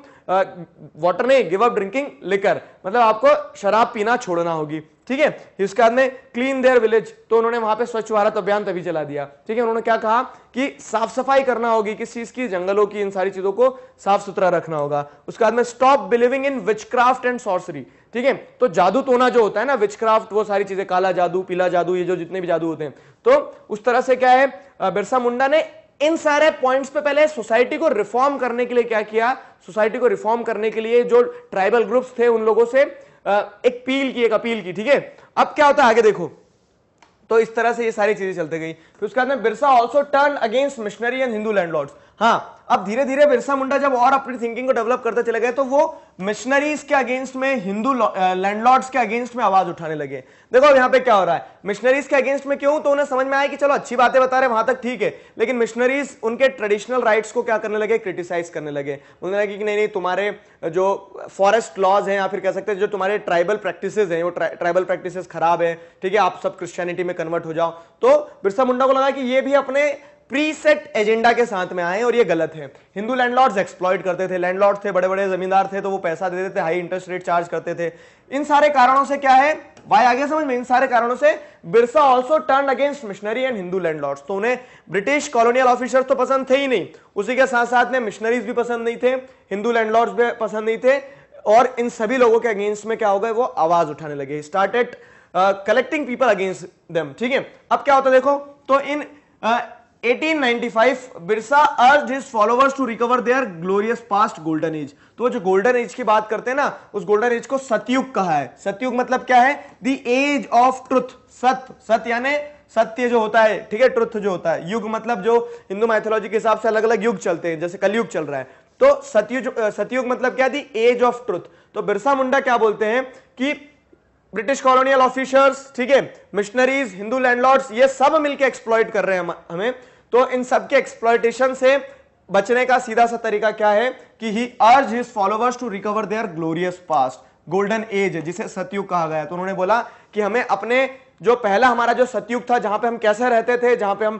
वाटर नहीं गिव अप ड्रिंकिंग लेकर मतलब आपको शराब पीना छोड़ना होगी ठीक है इसके बाद में क्लीन देयर विलेज तो उन्होंने वहां पे स्वच्छ भारत अभियान तभी चला दिया ठीक है उन्होंने क्या कहा कि साफ सफाई करना होगी किस चीज की जंगलों की इन सारी चीजों को साफ सुथरा रखना होगा उसके बाद में stop believing in witchcraft and sorcery ठीक है तो जादू टोना जो होता है ना विचक्राफ्ट वो सारी चीजें काला जादू पीला जादू ये जो जितने भी जादू होते हैं तो उस तरह से क्या है बिरसा मुंडा ने इन सारे पॉइंट्स पे पहले सोसाइटी को रिफॉर्म करने के लिए क्या किया सोसाइटी को रिफॉर्म करने के लिए जो ट्राइबल ग्रुप्स थे उन लोगों से एक पील की एक अपील की ठीक है अब क्या होता है आगे देखो तो इस तरह से ये सारी चीजें चलते गई फिर उसके बाद में Birsa also turn against missionary and Hindu landlords हाँ अब धीरे धीरे बिरसा मुंडा जब और अपनी थिंकिंग को डेवलप करते चले गए तो वो मिशनरीज के अगेंस्ट में हिंदू लैंडलॉर्ड्स के अगेंस्ट में आवाज उठाने लगे देखो अब यहाँ पे क्या हो रहा है मिशनरीज के अगेंस्ट में क्यों तो उन्हें समझ में आया कि चलो अच्छी बातें बता रहे वहां तक ठीक है लेकिन मिशनरीज उनके ट्रेडिशनल राइट्स को क्या करने लगे क्रिटिसाइज करने लगे उन्होंने लगे कि नहीं नहीं तुम्हारे जो फॉरेस्ट लॉज है या फिर कह सकते हैं जो तुम्हारे ट्राइबल प्रैक्टिस है वो ट्राइबल प्रैक्टिस खराब है ठीक है आप सब क्रिश्चियनिटी में कन्वर्ट हो जाओ तो बिरसा मुंडा को लगा कि ये भी अपने प्रीसेट एजेंडा के साथ में आए और ये गलत है हिंदू लैंडलॉर्ड्स एक्सप्लॉइट करते थे लैंडलॉर्ड थे बड़े बड़े जमींदार थे तो वो पैसा दे देते थे हाई इंटरेस्ट रेट चार्ज करते थे इन सारे कारणों से क्या है भाई आगे समझ में इन सारे कारणों से Birsa also turn against missionary and Hindu landlords तो उन्हें ब्रिटिश कॉलोनियल ऑफिसर्स तो पसंद थे ही नहीं उसी के साथ साथ में मिशनरीज भी पसंद नहीं थे हिंदू लैंडलॉर्ड्स भी पसंद नहीं थे और इन सभी लोगों के अगेंस्ट में क्या हो गए वो आवाज उठाने लगे started collecting people against them ठीक है अब क्या होता है देखो तो इन uh, 1895 Birsa urge his followers to recover their glorious past golden age तो जो गोल्डन एज की बात करते हैं ना उस गोल्डन एज को सतयुग कहा है सतयुग मतलब क्या है द एज ऑफ ट्रुथ सत सत यानी सत्य जो होता है ठीक है ट्रुथ जो होता है युग मतलब जो हिंदू माइथोलॉजी के हिसाब से अलग अलग युग चलते हैं जैसे कलयुग चल रहा है तो सतयुग सतयुग मतलब क्या दी एज ऑफ ट्रुथ तो बिरसा मुंडा क्या बोलते हैं कि ब्रिटिश कॉलोनियल ऑफिसर्स ठीक है मिशनरीज हिंदू लैंडलॉर्ड्स ये सब मिलके एक्सप्लॉइट कर रहे हैं हमें तो इन सबके एक्सप्लॉयटेशन से बचने का सीधा सा तरीका क्या है कि he urge his followers to recover their glorious past golden age जिसे सतयुग कहा गया तो उन्होंने बोला कि हमें अपने जो पहला हमारा जो सतयुग था जहां पे हम कैसे रहते थे जहां पे हम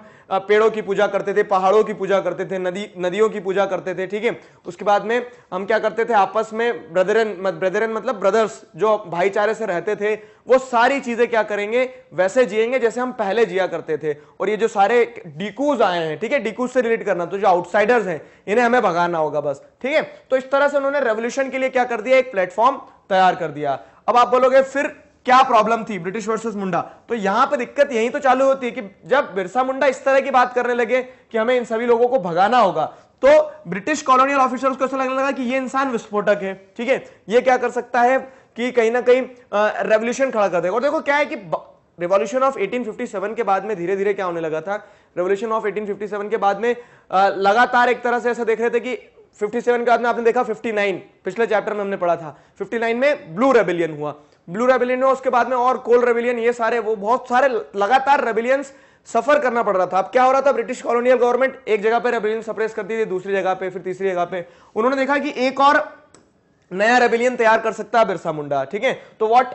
पेड़ों की पूजा करते थे पहाड़ों की पूजा करते थे नदी नदियों की पूजा करते थे ठीक है उसके बाद में हम क्या करते थे आपस में ब्रदर ब्रदर ब्रदरन मतलब ब्रदर्स जो भाईचारे से रहते थे वो सारी चीज़ें क्या करेंगे वैसे जियेंगे जैसे हम पहले जिया करते थे और ये जो सारे डिकूज आए हैं ठीक है डिकूज से रिलेट करना तो जो आउटसाइडर्स हैं इन्हें हमें भगाना होगा बस ठीक है तो इस तरह से उन्होंने रेवोल्यूशन के लिए क्या कर दिया एक प्लेटफॉर्म तैयार कर दिया अब आप बोलोगे फिर क्या प्रॉब्लम थी ब्रिटिश वर्सेस मुंडा तो यहां पर दिक्कत यही तो चालू होती है कि जब बिरसा मुंडा इस तरह की बात करने लगे कि हमें इन सभी लोगों को भगाना होगा तो ब्रिटिश कॉलोनियल ऑफिसर्स को ऐसा लगने लगा कि ये इंसान विस्फोटक है ठीक है ये क्या कर सकता है कि कहीं ना कहीं रेवोल्यूशन खड़ा कर देगा और देखो क्या है कि रेवोल्यूशन ऑफ 1857 के बाद में धीरे धीरे क्या होने लगा था रेवोल्यूशन ऑफ 1857 के बाद में लगातार एक तरह से ऐसा देख रहे थे कि 57 के बाद में आपने देखा 59 पिछले चैप्टर में हमने पढ़ा था 59 में ब्लू रेबिलियन हुआ ब्लू रेबिलियन उसके बाद में और कोल रेबिलियन ये सारे वो बहुत सारे लगातार रेबिलियंस सफर करना पड़ रहा था अब क्या हो रहा था ब्रिटिश कॉलोनियल गवर्नमेंट एक जगह पे रेबिलियन सप्रेस करती थी दूसरी जगह पे फिर तीसरी जगह पे उन्होंने देखा कि एक और नया रेबिलियन तैयार कर सकता है बिरसा मुंडा ठीक है तो what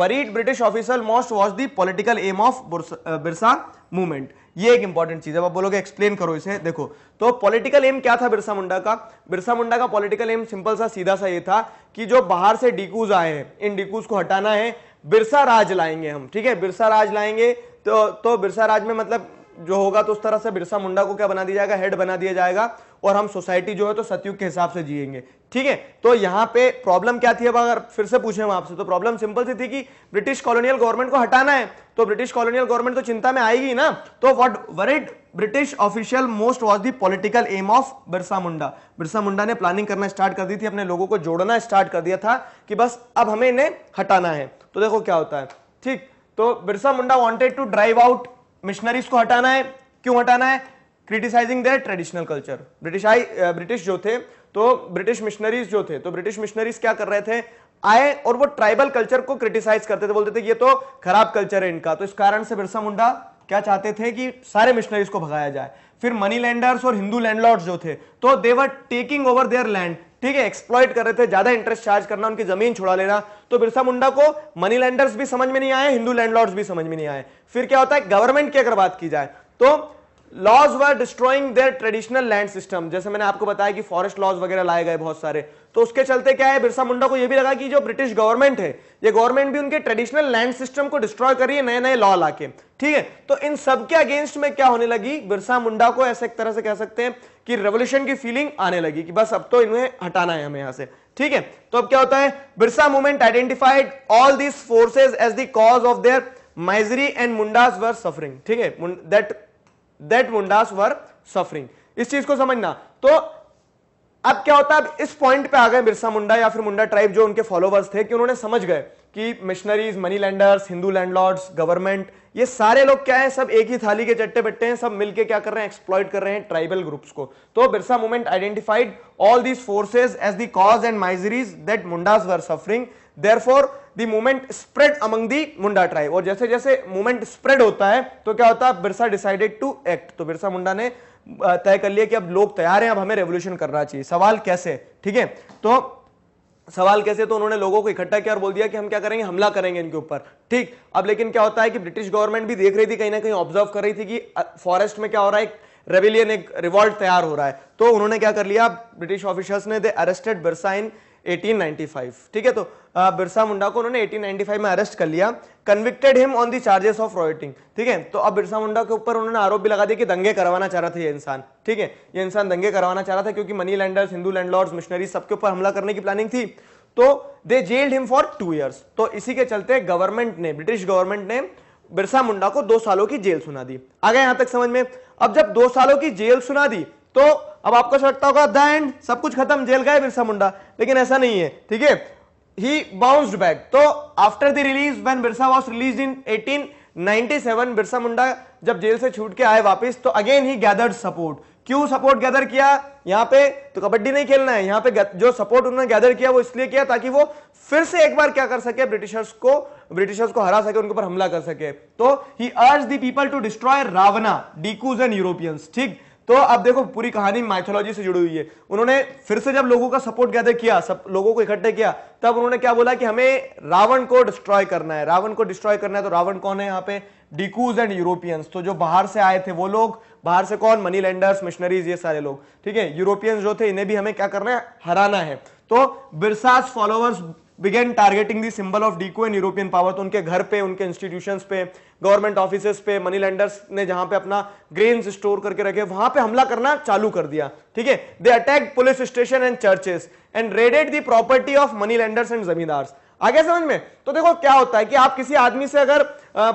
worried British officer most was the political aim of Birsa movement ये एक इंपॉर्टेंट चीज है आप बोलोगे एक्सप्लेन करो इसे देखो तो पॉलिटिकल एम क्या था बिरसा मुंडा का बिरसा मुंडा का पॉलिटिकल एम सिंपल सा सीधा सा ये था कि जो बाहर से डिकूज आए हैं इन डिकूज को हटाना है बिरसा राज लाएंगे हम ठीक है बिरसा राज लाएंगे तो तो बिरसा राज में मतलब जो होगा तो उस तरह से बिरसा मुंडा को क्या बना दिया जाएगा हेड बना दिया जाएगा और हम सोसाइटी जो है तो सतयुग के हिसाब से जिएंगे ठीक है तो यहां पे प्रॉब्लम क्या थी अब अगर फिर से पूछे हम आपसे तो प्रॉब्लम सिंपल सी थी कि ब्रिटिश कॉलोनियल गवर्नमेंट को हटाना है तो ब्रिटिश कॉलोनियल गवर्नमेंट तो चिंता में आएगी ना तो what worried British official most was the political aim of Birsa Munda Birsa Munda ने प्लानिंग करना स्टार्ट कर दी थी अपने लोगों को जोड़ना स्टार्ट कर दिया था कि बस अब हमें इन्हें हटाना है तो देखो क्या होता है ठीक तो Birsa Munda wanted to drive out missionaries को हटाना है क्यों हटाना है criticising their traditional culture British आई ब्रिटिश जो थे तो ब्रिटिश मिशनरीज जो थे तो ब्रिटिश मिशनरीज क्या कर रहे थे आए और वो ट्राइबल कल्चर को क्रिटिसाइज करते थे बोलते थे ये तो खराब कल्चर है इनका तो इस कारण से बिरसा मुंडा क्या चाहते थे कि सारे मिशनरीज को भगाया जाए फिर मनी लैंडर्स और हिंदू लैंडलॉर्ड्स जो थे तो they were taking over their land ठीक है एक्सप्लॉइट कर रहे थे ज्यादा इंटरेस्ट चार्ज करना उनकी जमीन छुड़ा लेना तो बिरसा मुंडा को मनी लैंडर्स भी समझ में नहीं आए हिंदू लैंडलॉर्ड्स भी समझ में नहीं आए फिर क्या होता है गवर्नमेंट की अगर बात की जाए तो laws were destroying their traditional land system जैसे मैंने आपको बताया कि फॉरेस्ट लॉज वगैरह लाए गए बहुत सारे तो उसके चलते क्या है बिरसा मुंडा को यह भी लगा कि जो ब्रिटिश गवर्नमेंट है ये गवर्नमेंट भी उनके ट्रेडिशनल लैंड सिस्टम को डिस्ट्रॉय कर रही है नए नए लॉ लाके ठीक है तो इन सब के अगेंस्ट में क्या होने लगी बिरसा मुंडा को ऐसे एक तरह से कह सकते हैं कि रेवोल्यूशन की फीलिंग आने लगी कि बस अब तो इन्हें हटाना है हमें यहां से ठीक है तो अब क्या होता है Birsa movement identified all these forces as the cause of their misery and Mundas were suffering ठीक है that that Mundas were suffering इस चीज को समझना तो अब क्या होता है इस पॉइंट पे आ गए बिरसा मुंडा या फिर मुंडा ट्राइब जो उनके फॉलोवर्स थे कि उन्होंने समझ गए कि missionaries money lenders Hindu landlords government ये सारे लोग क्या है सब एक ही थाली के चट्टे बट्टे हैं सब मिलके क्या कर रहे हैं एक्सप्लॉइट कर रहे हैं ट्राइबल ग्रुप्स को तो Birsa movement identified all these forces as the cause and miseries that Mundas were suffering therefore the movement spread among the Munda tribe और जैसे जैसे मूवमेंट स्प्रेड होता है तो क्या होता है बिरसा डिसाइडेड टू एक्ट तो बिरसा मुंडा ने तय कर लिया कि अब लोग तैयार हैं अब हमें रेवोल्यूशन करना चाहिए सवाल कैसे ठीक है तो सवाल कैसे तो उन्होंने लोगों को इकट्ठा किया और बोल दिया कि हम क्या करेंगे हमला करेंगे इनके ऊपर ठीक अब लेकिन क्या होता है कि ब्रिटिश गवर्नमेंट भी देख रही थी कहीं ना कहीं ऑब्जर्व कर रही थी कि फॉरेस्ट में क्या हो रहा है रेविलियन एक रिवॉल्ट तैयार हो रहा है तो उन्होंने क्या कर लिया ब्रिटिश ऑफिसर्स ने दे अरेस्टेड बिरसा इन 1895 ठीक है तो बिरसा मुंडा को उन्होंने 1895 में अरेस्ट कर लिया convicted him on the charges of rioting ठीक है तो अब बिरसा मुंडा के ऊपर उन्होंने आरोप भी लगा दिया कि दंगे करवाना चाह रहा था ये इंसान ठीक है ये इंसान दंगे करवाना चाह रहा था क्योंकि money lenders Hindu landlords missionary सबके ऊपर हमला करने की प्लानिंग थी तो they jailed him for two years तो इसी के चलते गवर्नमेंट ने ब्रिटिश गवर्नमेंट ने बिरसा मुंडा को दो सालों की जेल सुना दी आगे यहां तक समझ में अब जब दो सालों की जेल सुना दी तो अब आपको सोचता होगा द एंड सब कुछ खत्म जेल गए बिरसा मुंडा लेकिन ऐसा नहीं है ठीक है ही बाउंस्ड बैक तो after the release when Birsa was release in 1897 Birsa Munda जब जेल से छूट के आए वापस तो अगेन ही गैदर्ड सपोर्ट क्यों सपोर्ट गैदर किया यहां पे तो कबड्डी नहीं खेलना है यहां पे जो सपोर्ट उन्होंने गैदर किया वो इसलिए किया ताकि वो फिर से एक बार क्या कर सके ब्रिटिशर्स को ब्रिटिशर्स को हरा सके उनके ऊपर हमला कर सके तो ही अर्ज दी पीपल टू डिस्ट्रॉय रावना डीकूज एंड यूरोपियंस ठीक तो अब देखो पूरी कहानी माइथोलॉजी से जुड़ी हुई है उन्होंने फिर से जब लोगों का सपोर्ट गैदर किया सब लोगों को इकट्ठे किया तब उन्होंने क्या बोला कि हमें रावण को डिस्ट्रॉय करना है रावण को डिस्ट्रॉय करना है तो रावण कौन है यहाँ पे डिकूज एंड यूरोपियंस तो जो बाहर से आए थे वो लोग बाहर से कौन मनी लेंडर्स मिशनरीज ये सारे लोग ठीक है यूरोपियंस जो थे इन्हें भी हमें क्या करना है हराना है तो Birsa's followers began targeting the symbol of diku and European power तो उनके घर पे उनके इंस्टीट्यूशंस पे गवर्नमेंट ऑफिस पे मनी लेंडर्स ने जहां पे अपना ग्रेन स्टोर करके रखे वहां पे हमला करना चालू कर दिया ठीक है they attack police station and churches and raided the property of money lenders and zamindars आगे समझ में तो देखो क्या होता है कि आप किसी आदमी से अगर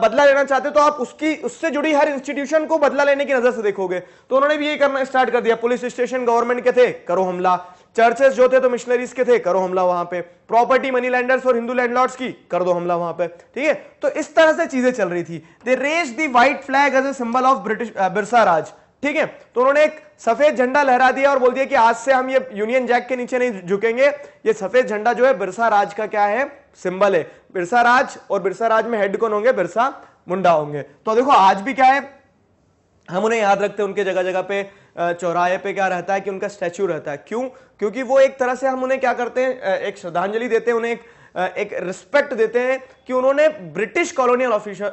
बदला लेना चाहते हो तो आप उसकी उससे जुड़ी हर इंस्टीट्यूशन को बदला लेने की नजर से देखोगे तो उन्होंने भी ये करना स्टार्ट कर दिया पुलिस स्टेशन गवर्नमेंट के थे करो हमला चर्चेस जो थे तो मिशनरीज के थे करो हमला वहां पे प्रॉपर्टी मनी लैंडर्स और हिंदू लैंडलॉर्ड्स की कर दो हमला वहां पे ठीक है तो इस तरह से चीजें चल रही थी they raise the white flag as a symbol of British Birsa Raj ठीक है तो उन्होंने एक सफेद झंडा लहरा दिया और बोल दिया कि आज से हम ये यूनियन जैक के नीचे नहीं झुकेंगे ये सफेद झंडा जो है बिरसा राज का क्या है सिंबल है बिरसा राज और बिरसा राज में हेड कौन होंगे बिरसा मुंडा होंगे तो देखो आज भी क्या है हम उन्हें याद रखते हैं उनके जगह जगह पे चौराहे पे क्या रहता है कि उनका स्टैच्यू रहता है क्यों क्योंकि वो एक तरह से हम उन्हें क्या करते हैं एक श्रद्धांजलि देते हैं उन्हें एक एक रिस्पेक्ट देते हैं कि उन्होंने ब्रिटिश कॉलोनियल ऑफिशियल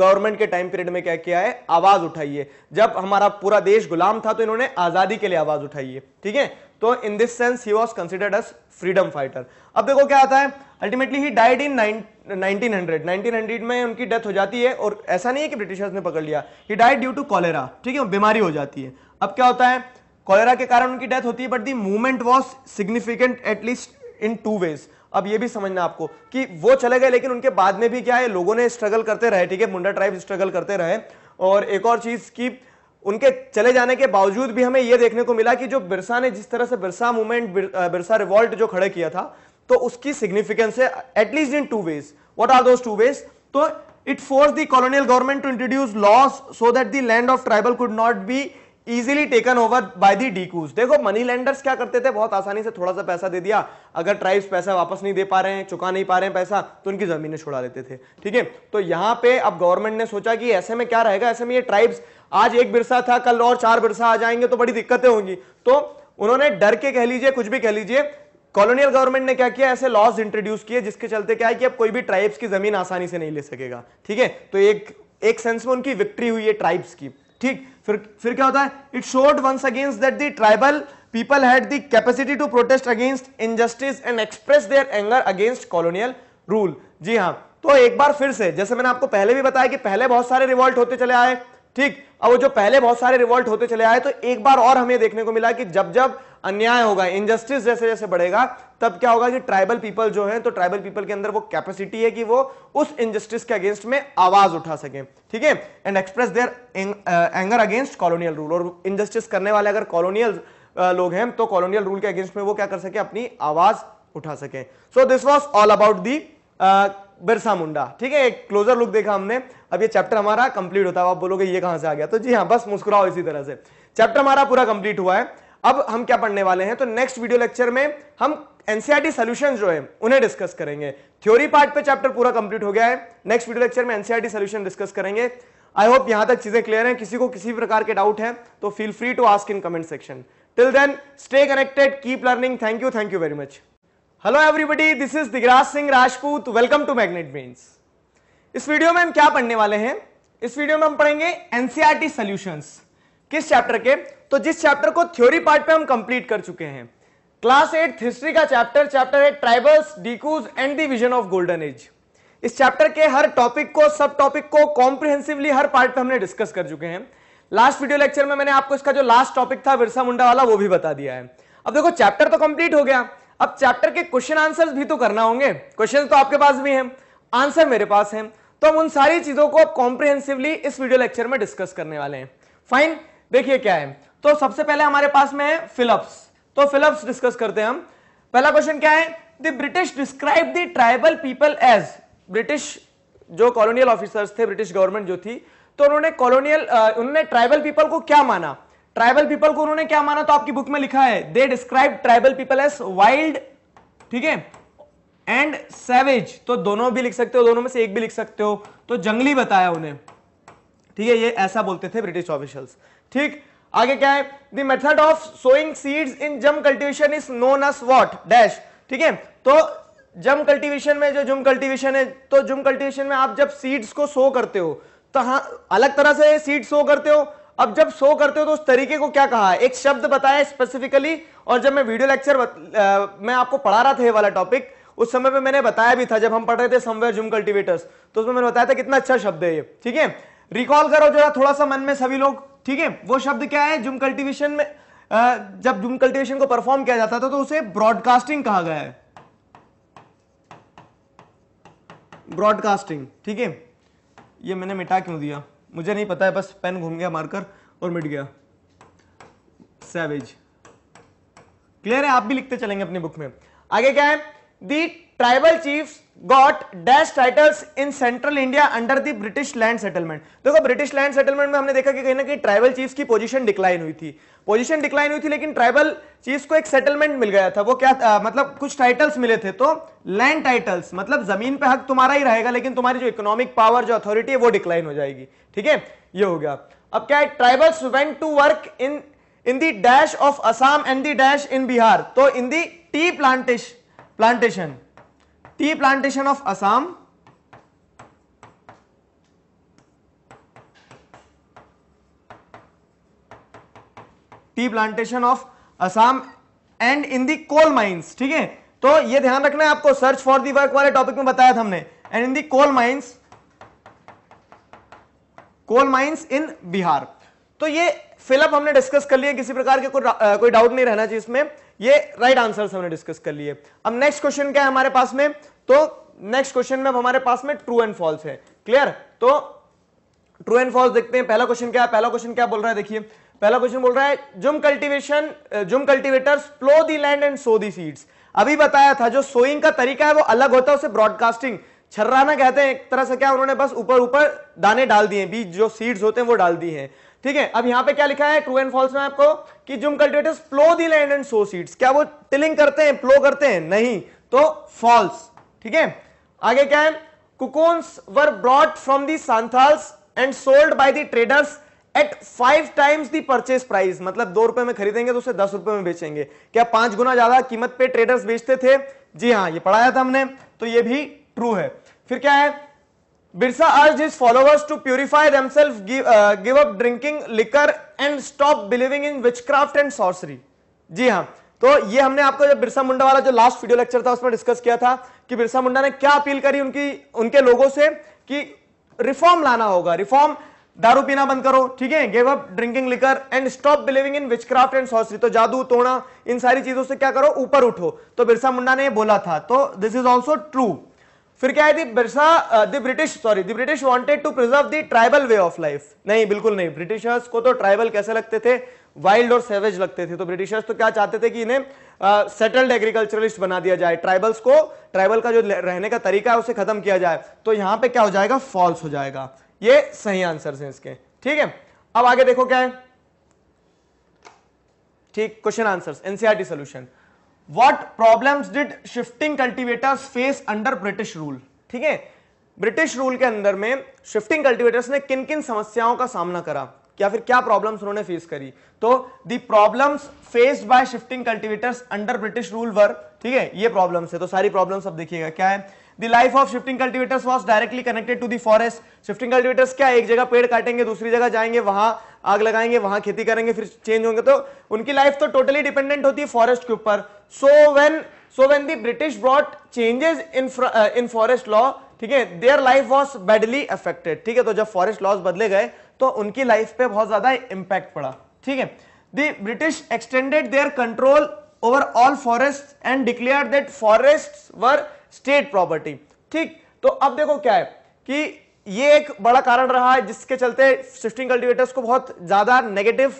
गवर्नमेंट के टाइम पीरियड में क्या किया है आवाज उठाई है जब हमारा पूरा देश गुलाम था तो इन्होंने आजादी के लिए आवाज उठाई है ठीक है तो in this sense he was considered as freedom fighter अब देखो क्या आता है ultimately he died in hundred nineteen hundred में उनकी डेथ हो जाती है और ऐसा नहीं है कि ब्रिटिशर्स ने पकड़ लिया he died due to cholera ठीक है बीमारी हो जाती है अब क्या होता है कॉलेरा के कारण उनकी डेथ होती है but the movement was significant at least in two ways अब ये भी समझना आपको कि वो चले गए लेकिन उनके बाद में भी क्या है लोगों ने स्ट्रगल करते रहे ठीक है मुंडा ट्राइब स्ट्रगल करते रहे और एक और चीज की उनके चले जाने के बावजूद भी हमें यह देखने को मिला कि जो बिरसा ने जिस तरह से बिरसा मूवमेंट बिरसा रिवॉल्ट जो खड़े किया था तो उसकी सिग्निफिकेंस है at least in two ways what are those two ways तो it force the colonial government to introduce laws so that the land of tribal could not be easily taken over by the dikus देखो money lenders क्या करते थे बहुत आसानी से थोड़ा सा पैसा दे दिया अगर ट्राइब्स पैसा वापस नहीं दे पा रहे हैं चुका नहीं पा रहे हैं पैसा तो उनकी जमीनें छुड़ा देते थे ठीक है तो यहां पे अब गवर्नमेंट ने सोचा कि ऐसे में क्या रहेगा ऐसे में ये ट्राइब्स आज एक बिरसा था कल और चार बिरसा आ जाएंगे तो बड़ी दिक्कतें होंगी तो उन्होंने डर के कह लीजिए कुछ भी कह लीजिए कॉलोनियल गवर्नमेंट ने क्या किया ऐसे लॉज इंट्रोड्यूस किए जिसके चलते क्या है कि अब कोई भी ट्राइब्स की जमीन आसानी से नहीं ले सकेगा ठीक है तो एक एक सेंस में उनकी विक्ट्री हुई है ट्राइब्स की ठीक फिर फिर क्या होता है it showed once against that the tribal people had the capacity to protest against injustice and express their anger against colonial rule जी हाँ तो एक बार फिर से जैसे मैंने आपको पहले भी बताया कि पहले बहुत सारे रिवॉल्ट होते चले आए ठीक अब जो पहले बहुत सारे रिवॉल्ट होते चले आए तो एक बार और हमें देखने को मिला कि जब जब अन्याय होगा इनजस्टिस जैसे जैसे बढ़ेगा तब क्या होगा कि ट्राइबल पीपल जो है तो ट्राइबल पीपल के अंदर वो कैपेसिटी है कि वो उस इनजस्टिस के अगेंस्ट में आवाज उठा सके ठीक है and express their anger against colonial rule और इनजस्टिस करने वाले अगर कॉलोनियल uh, लोग हैं तो कॉलोनियल रूल के अगेंस्ट में वो क्या कर सके अपनी आवाज उठा सके so this was all about the Birsa Munda ठीक है एक क्लोजर लुक देखा हमने अब ये चैप्टर हमारा कंप्लीट होता है आप बोलोगे ये कहां से आ गया तो जी हाँ बस मुस्कुराओ इसी तरह से चैप्टर हमारा पूरा कंप्लीट हुआ है अब हम क्या पढ़ने वाले हैं तो नेक्स्ट वीडियो लेक्चर में हम एनसीआरटी सोल्यूशन e जो है उन्हें डिस्कस करेंगे थ्योरी पार्ट पे चैप्टर पूरा कंप्लीट हो गया है नेक्स्ट वीडियो लेक्चर में एनसीआरटी सोल्यूशन डिस्कस करेंगे आई होप यहां तक चीजें क्लियर हैं किसी को किसी प्रकार के डाउट है तो feel free to ask in comment section till then stay connected keep learning thank you thank you very much hello everybody this is Digraj Singh Rajput welcome to Magnet means इस वीडियो में हम क्या पढ़ने वाले हैं इस वीडियो में हम पढ़ेंगे एनसीआरटी सोल्यूशन e किस चैप्टर के तो जिस चैप्टर को थ्योरी पार्ट पे हम कंप्लीट कर चुके हैं क्लास एट हिस्ट्री का चैप्टर चैप्टर है tribals डीकूज and the vision of golden age इस चैप्टर के हर टॉपिक को सब टॉपिक को कॉम्प्रिहेंसिवली हर पार्ट पे हमने डिस्कस कर चुके हैं लास्ट वीडियो लेक्चर में मैंने आपको इसका जो लास्ट टॉपिक था बिरसा मुंडा वाला वो भी बता दिया है अब देखो चैप्टर तो कंप्लीट हो गया अब चैप्टर के क्वेश्चन आंसर भी तो करना होंगे क्वेश्चन तो आपके पास भी है आंसर मेरे पास है तो हम उन सारी चीजों को अब कॉम्प्रिहेंसिवली इस वीडियो लेक्चर में डिस्कस करने वाले हैं फाइन देखिए क्या है तो सबसे पहले हमारे पास में है फिलअप्स तो फिलअप्स डिस्कस करते हैं हम पहला क्वेश्चन क्या है the British describe the tribal people as British जो कॉलोनियल ऑफिसर्स थे ब्रिटिश गवर्नमेंट जो थी तो उन्होंने कॉलोनियल उन्होंने ट्राइबल पीपल को क्या माना ट्राइबल पीपल को उन्होंने क्या माना तो आपकी बुक में लिखा है they describe tribal people as wild ठीक है एंड सेवेज तो दोनों भी लिख सकते हो दोनों में से एक भी लिख सकते हो तो जंगली बताया उन्हें ठीक है ये ऐसा बोलते थे ब्रिटिश ऑफिशियल्स ठीक आगे क्या है the method of sowing seeds in jhum cultivation is known as what dash ठीक है तो जम कल्टीवेशन में जो जुम कल्टीवेशन है तो जुम कल्टीवेशन में आप जब सीड्स को सो करते हो तो हाँ अलग तरह से सीड सो करते हो अब जब सो करते हो तो उस तरीके को क्या कहा एक शब्द बताया स्पेसिफिकली और जब मैं वीडियो लेक्चर मैं आपको पढ़ा रहा था ये वाला टॉपिक उस समय पे मैंने बताया भी था जब हम पढ़ रहे थे समवेयर जूम कल्टीवेटर्स तो उसमें मैंने बताया था कितना अच्छा शब्द है ये ठीक है रिकॉल करो जरा थोड़ा सा मन में सभी लोग ठीक है वो शब्द क्या है जूम कल्टिवेशन में जब जूम कल्टिवेशन को परफॉर्म किया जाता था तो उसे ब्रॉडकास्टिंग कहा गया है ब्रॉडकास्टिंग ठीक है ये मैंने मिटा क्यों दिया मुझे नहीं पता है बस पेन घूम गया मारकर और मिट गया सैवेज क्लियर है आप भी लिखते चलेंगे अपनी बुक में आगे क्या है the tribal chiefs got dash titles in central India under the British land settlement. देखो British land settlement mein humne dekha ki kahin na kahin tribal chiefs ki position decline hui thi position decline hui thi lekin tribal chiefs ko ek settlement mil gaya tha wo kya uh, matlab kuch titles mile the to land titles matlab zameen pe haq tumhara hi rahega lekin tumhari jo economic power jo authority hai wo decline ho jayegi theek hai ye ho gaya ab kya है tribals went to work in in the dash of Assam and the dash in Bihar तो in the tea plantation plantation tea plantation of assam tea plantation of Assam and in the coal mines ठीक है तो ये ध्यान रखना है आपको search for the work वाले टॉपिक में बताया था हमने and in the coal mines coal mines in Bihar तो ये फिलअप हमने डिस्कस कर लिया किसी प्रकार के कोई कोई डाउट नहीं रहना चाहिए इसमें ये राइट आंसर हमने डिस्कस कर लिए अब नेक्स्ट क्वेश्चन क्या है हमारे पास में तो नेक्स्ट क्वेश्चन में अब हमारे पास में ट्रू एंड फॉल्स है क्लियर तो ट्रू एंड फॉल्स देखते हैं पहला क्वेश्चन क्या है पहला क्वेश्चन क्या बोल रहा है देखिए पहला क्वेश्चन बोल रहा है jhum cultivation jhum cultivators plough the land and sow the seeds अभी बताया था जो सोइंग का तरीका है वो अलग होता है उसे ब्रॉडकास्टिंग छर्राना कहते हैं एक तरह से क्या उन्होंने बस ऊपर ऊपर दाने डाल दिए बीज जो सीड्स होते हैं वो डाल दिए हैं ठीक है अब यहां पे क्या लिखा है ट्रू एंड फॉल्स में आपको कि jhum cultivators plough the land and sow seeds क्या वो टिलिंग करते हैं प्लो करते हैं नहीं तो फॉल्स ठीक है आगे क्या है cocoons were bought from the Santhals and sold by the traders at five times the purchase price मतलब दो रुपए में खरीदेंगे तो उसे दस रुपए में बेचेंगे क्या पांच गुना ज्यादा कीमत पे ट्रेडर्स बेचते थे जी हाँ ये पढ़ाया था हमने तो ये भी ट्रू है फिर क्या है Birsa urge his followers to purify themselves, give, uh, give up drinking liquor and stop believing in witchcraft जी हाँ तो ये हमने आपको जब बिरसा मुंडा वाला जो लास्ट वीडियो लेक्चर था उसमें डिस्कस किया था कि बिरसा मुंडा ने क्या अपील करी उनकी उनके लोगों से कि रिफॉर्म लाना होगा रिफॉर्म दारू पीना बंद करो ठीक है give up drinking liquor and stop believing in witchcraft and sorcery तो जादू तोड़ा इन सारी चीजों से क्या करो ऊपर उठो तो बिरसा मुंडा ने बोला था तो दिस इज ऑल्सो ट्रू फिर क्या है the Birsa the British sorry the British wanted to preserve the tribal way of life नहीं बिल्कुल नहीं ब्रिटिशर्स को तो ट्राइबल कैसे लगते थे वाइल्ड और सेवेज लगते थे तो ब्रिटिशर्स तो क्या चाहते थे कि इन्हें सेटल्ड एग्रीकल्चरलिस्ट बना दिया जाए ट्राइबल्स को ट्राइबल का जो रहने का तरीका है उसे खत्म किया जाए तो यहां पर क्या हो जाएगा फॉल्स हो जाएगा ये सही आंसर है इसके ठीक है अब आगे देखो क्या है ठीक question answer NCERT solution what problem did shifting cultivators face under British rule ठीक है ब्रिटिश रूल के अंदर में शिफ्टिंग कल्टिवेटर्स ने किन किन समस्याओं का सामना करा या फिर क्या प्रॉब्लम्स उन्होंने फेस करी तो the problems faced by shifting cultivators under British rule were ठीक है ये प्रॉब्लम्स है तो सारी प्रॉब्लम्स अब देखिएगा क्या है the life of shifting cultivators was directly connected to the forest shifting cultivators क्या एक जगह पेड़ काटेंगे दूसरी जगह जाएंगे वहां आग लगाएंगे वहां खेती करेंगे फिर चेंज होंगे तो उनकी लाइफ तो टोटली डिपेंडेंट होती है फॉरेस्ट के ऊपर so when so when the British brought changes in in forest law ठीक है their life was badly affected ठीक है तो जब फॉरेस्ट लॉज बदले गए तो उनकी लाइफ पे बहुत ज्यादा इंपैक्ट पड़ा ठीक है the British extended their control over all forest and declare that forest were state property ठीक तो अब देखो क्या है कि ये एक बड़ा कारण रहा है जिसके चलते शिफ्टिंग कल्टिवेटर्स को बहुत ज्यादा नेगेटिव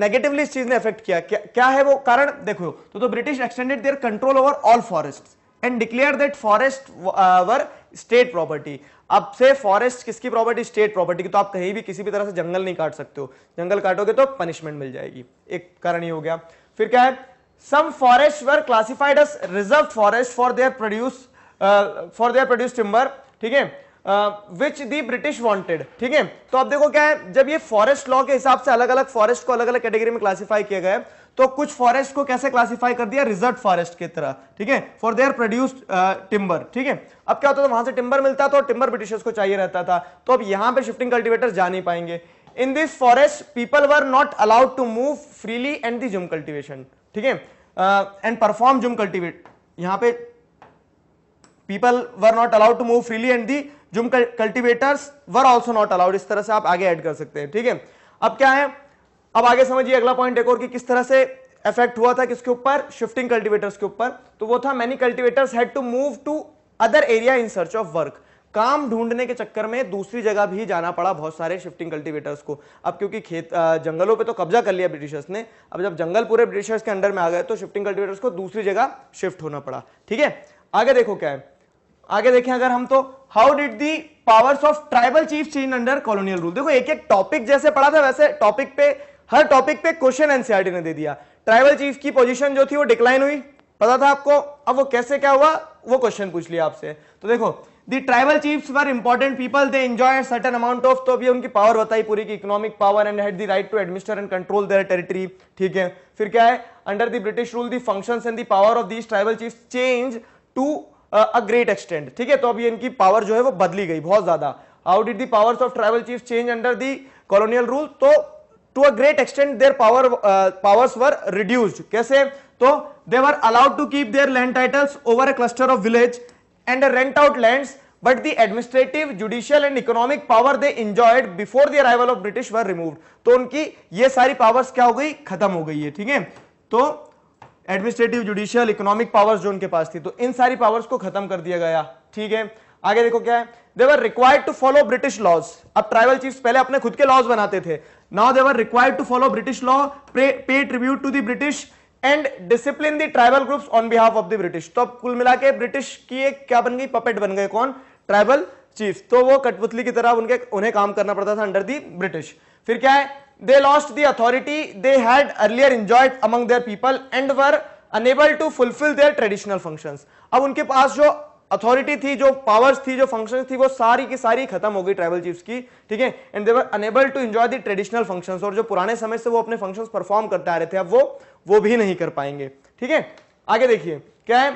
नेगेटिवली इस चीज ने अफेक्ट किया क्या, क्या है वो कारण देखो तो तो British extended their control over all forest and declare that forest were state property अब से फॉरेस्ट किसकी प्रॉपर्टी स्टेट प्रॉपर्टी की तो आप कहीं भी किसी भी तरह से जंगल नहीं काट सकते हो जंगल काटोगे तो पनिशमेंट मिल जाएगी एक कारण ये हो गया फिर क्या है some forest were classified as reserve forest for their produce for uh, for produce timber ठीक है विच दी ब्रिटिश वॉन्टेड ठीक है तो अब देखो क्या है जब ये फॉरेस्ट लॉ के हिसाब से अलग अलग फॉरेस्ट को अलग अलग कैटेगरी में क्लासिफाई किया गया तो कुछ फॉरेस्ट को कैसे क्लासिफाई कर दिया रिजर्व फॉरेस्ट की तरह ठीक है फॉर देयर प्रोड्यूस टिम्बर ठीक है अब क्या होता था वहां से टिम्बर मिलता था और टिम्बर ब्रिटिशर्स को चाहिए रहता था तो अब यहां पर शिफ्टिंग कल्टिवेटर जा नहीं पाएंगे in this forest people were not allowed to move freely and the jhum cultivation ठीक है एंड परफॉर्म जुम कल्टिवेट यहां पे people were not allowed to move freely and the jhum cultivators were also not allowed इस तरह से आप आगे ऐड कर सकते हैं ठीक है अब क्या है अब आगे समझिए अगला पॉइंट एक और कि किस तरह से इफेक्ट हुआ था किसके ऊपर शिफ्टिंग कल्टिवेटर्स के ऊपर तो वो था many cultivators had to move to other area in search of work काम ढूंढने के चक्कर में दूसरी जगह भी जाना पड़ा बहुत सारे शिफ्टिंग कल्टीवेटर्स को अब क्योंकि खेत जंगलों पे तो कब्जा कर लिया ब्रिटिशर्स ने अब जब जंगल पूरे ब्रिटिशर्स के अंडर में आ गए तो शिफ्टिंग कल्टीवेटर्स को दूसरी जगह शिफ्ट होना पड़ा ठीक है आगे देखो क्या है आगे देखें अगर हम तो how did the powers of tribal chief change under colonial rule देखो एक एक टॉपिक जैसे पढ़ा था वैसे टॉपिक पे हर टॉपिक पे क्वेश्चन एनसीआरटी ने दे दिया ट्राइबल चीफ की पोजिशन जो थी वो डिक्लाइन हुई पता था आपको अब वो कैसे क्या हुआ वो क्वेश्चन पूछ लिया आपसे तो देखो the tribal chiefs were important people they enjoy certain amount of तो भी उनकी पावर होता ही पूरी की economic power and had the right to administer and control their territory ठीक है फिर क्या है under the British rule the functions and the power of these tribal chief change to a great extent ठीक है तो अभी इनकी पावर जो है वो बदली गई बहुत ज्यादा how did the powers of tribal chief change under the colonial rule तो to a great extent their power powers were reduced कैसे तो they were allowed to keep their land titles over a cluster of village and rent out lands but the administrative, judicial and economic power they enjoyed before the arrival of British were removed. तो उनकी ये सारी powers क्या हो गई खत्म हो गई है ठीक है तो एडमिनिस्ट्रेटिव जुडिशियल इकोनॉमिक पावर्स जो उनके पास थी तो इन सारी पावर्स को खत्म कर दिया गया ठीक है आगे देखो क्या है they were required to follow British laws अब ट्राइबल चीफ पहले अपने खुद के लॉज बनाते थे now they were required to follow British law pay tribute to the British and discipline the tribal groups on behalf of the British तो अब कुल मिला के ब्रिटिश की एक क्या बन गई पपेट बन गए कौन ट्राइबल चीफ तो वो कठपुतली की तरह उनके उन्हें काम करना पड़ता था अंडर दी ब्रिटिश फिर क्या है they lost the authority they had earlier enjoyed among their people and were unable to fulfil their traditional functions अब उनके पास जो अथॉरिटी थी जो पावर्स थी जो फंक्शन थी वो सारी की सारी खत्म हो गई ट्राइबल चीफ्स की ठीक है and they were unable to enjoy the traditional functions और जो पुराने समय से वो अपने फंक्शंस परफॉर्म करते आ रहे थे अब वो वो भी नहीं कर पाएंगे ठीक है आगे देखिए क्या है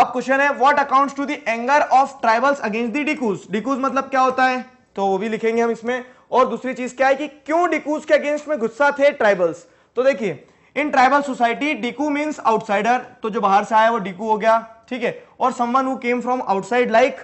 अब क्वेश्चन है what accounts to the anger of tribals against the dikus dikus मतलब क्या होता है तो वो भी लिखेंगे हम इसमें और दूसरी चीज क्या है कि क्यों डिकूज के अगेंस्ट में गुस्सा थे ट्राइबल्स तो देखिए in tribal society diku means outsider तो जो बाहर से आया वो डिकू हो गया ठीक है और someone who came from outside like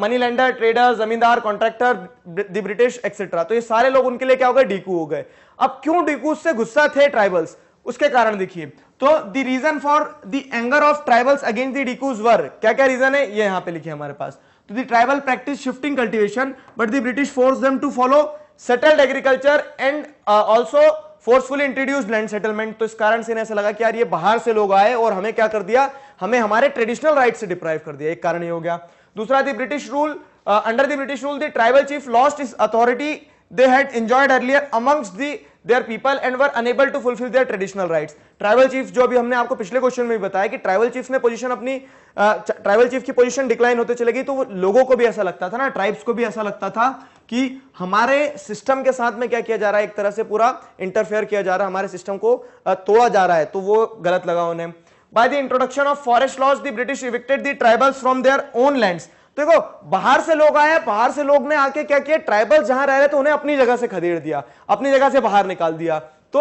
money lender trader zamindar contractor the British etcetera तो ये सारे लोग उनके लिए क्या हो गए डिकू हो गए अब क्यों डिकूज से गुस्सा थे ट्राइबल्स उसके कारण देखिए तो the reason for the anger of tribals against the dikus were क्या क्या रीजन है ये यहां पे लिखे हमारे पास तो the tribal practise shifting cultivation but the British force them to follow settled agriculture and also forcefully introduce land settlement तो इस कारण से ऐसा लगा कि यार ये बाहर से लोग आए और हमें क्या कर दिया हमें हमारे ट्रेडिशनल राइट से डिप्राइव कर दिया एक कारण ये हो गया दूसरा the British rule under the British rule the tribal chief lost his authority they had enjoyed earlier amongst the their people and were unable to fulfil their traditional rights tribal chief जो अभी हमने आपको पिछले question में भी बताया कि tribal chief ने पोजीशन अपनी ट्राइबल चीफ की पोजीशन डिक्लाइन होते चले गई तो लोगों को भी ऐसा लगता था ना ट्राइब्स को भी ऐसा लगता था कि हमारे सिस्टम के साथ में क्या किया जा रहा है एक तरह से पूरा इंटरफेयर किया जा रहा है हमारे सिस्टम को तोड़ा जा रहा है तो वो गलत लगा उन्हें by the introduction of forest laws the British evicted the tribals from their own lands देखो बाहर से लोग आए बाहर से लोग ने आके क्या किया ट्राइबल जहां रह रहे थे उन्हें अपनी जगह से खदेड़ दिया अपनी जगह से बाहर निकाल दिया तो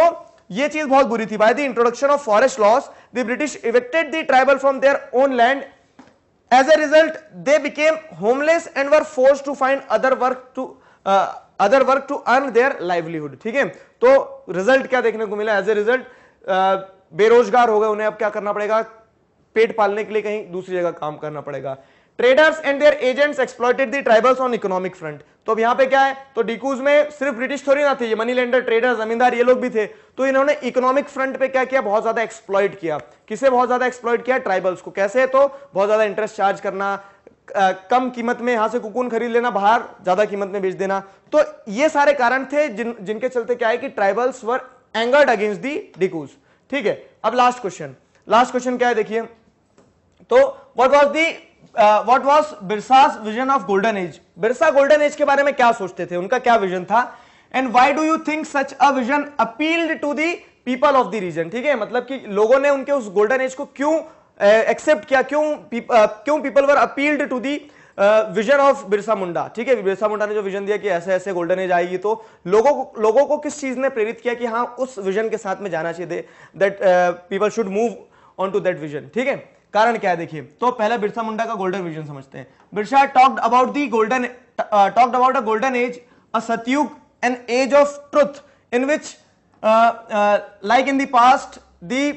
ये चीज बहुत बुरी थी by the introduction of forest laws the British evicted the tribal from their own land as a result they became homeless and were forced to find other work to other work to earn their livelihood ठीक है तो result क्या देखने को मिला as a result बेरोजगार हो गए उन्हें अब क्या करना पड़ेगा पेट पालने के लिए कहीं दूसरी जगह काम करना पड़ेगा traders and their agents exploited the tribals on economic front तो अब यहाँ पे क्या है तो डिकूज में सिर्फ ब्रिटिश थोड़ी ना थे ये मनी लेंडर ट्रेडर जमींदार ये लोग भी थे तो इन्होंने इकोनॉमिक फ्रंट पे क्या किया बहुत ज्यादा एक्सप्लॉइट किया किसे बहुत ज्यादा एक्सप्लॉइट किया ट्राइबल्स को कैसे तो बहुत ज्यादा इंटरेस्ट चार्ज करना कम कीमत में यहां से कुकून खरीद लेना बाहर ज्यादा कीमत में बेच देना तो ये सारे कारण थे जिन जिनके चलते क्या है कि tribals were angered against the dikus ठीक है अब लास्ट क्वेश्चन लास्ट क्वेश्चन क्या है देखिए तो what was the what was Birsa's vision of golden age Birsa golden age के बारे में क्या सोचते थे उनका क्या विजन था and why do you think such a vision appealed to the people of the region ठीक है मतलब कि लोगों ने उनके उस गोल्डन एज को क्यों एक्सेप्ट uh, किया क्यों uh, क्यों people were appealed to the vision of Birsa Munda ठीक है बिरसा मुंडा ने जो विजन दिया कि ऐसे ऐसे गोल्डन एज आएगी तो लोगों को लोगों को किस चीज ने प्रेरित किया कि हाँ उस विजन के साथ में जाना चाहिए that people should move on to that vision ठीक है कारण क्या है देखिए तो पहले बिरसा मुंडा का गोल्डन विजन समझते हैं Birsa talked about the golden talked about a golden age a Satyug an age of truth in which like in the past the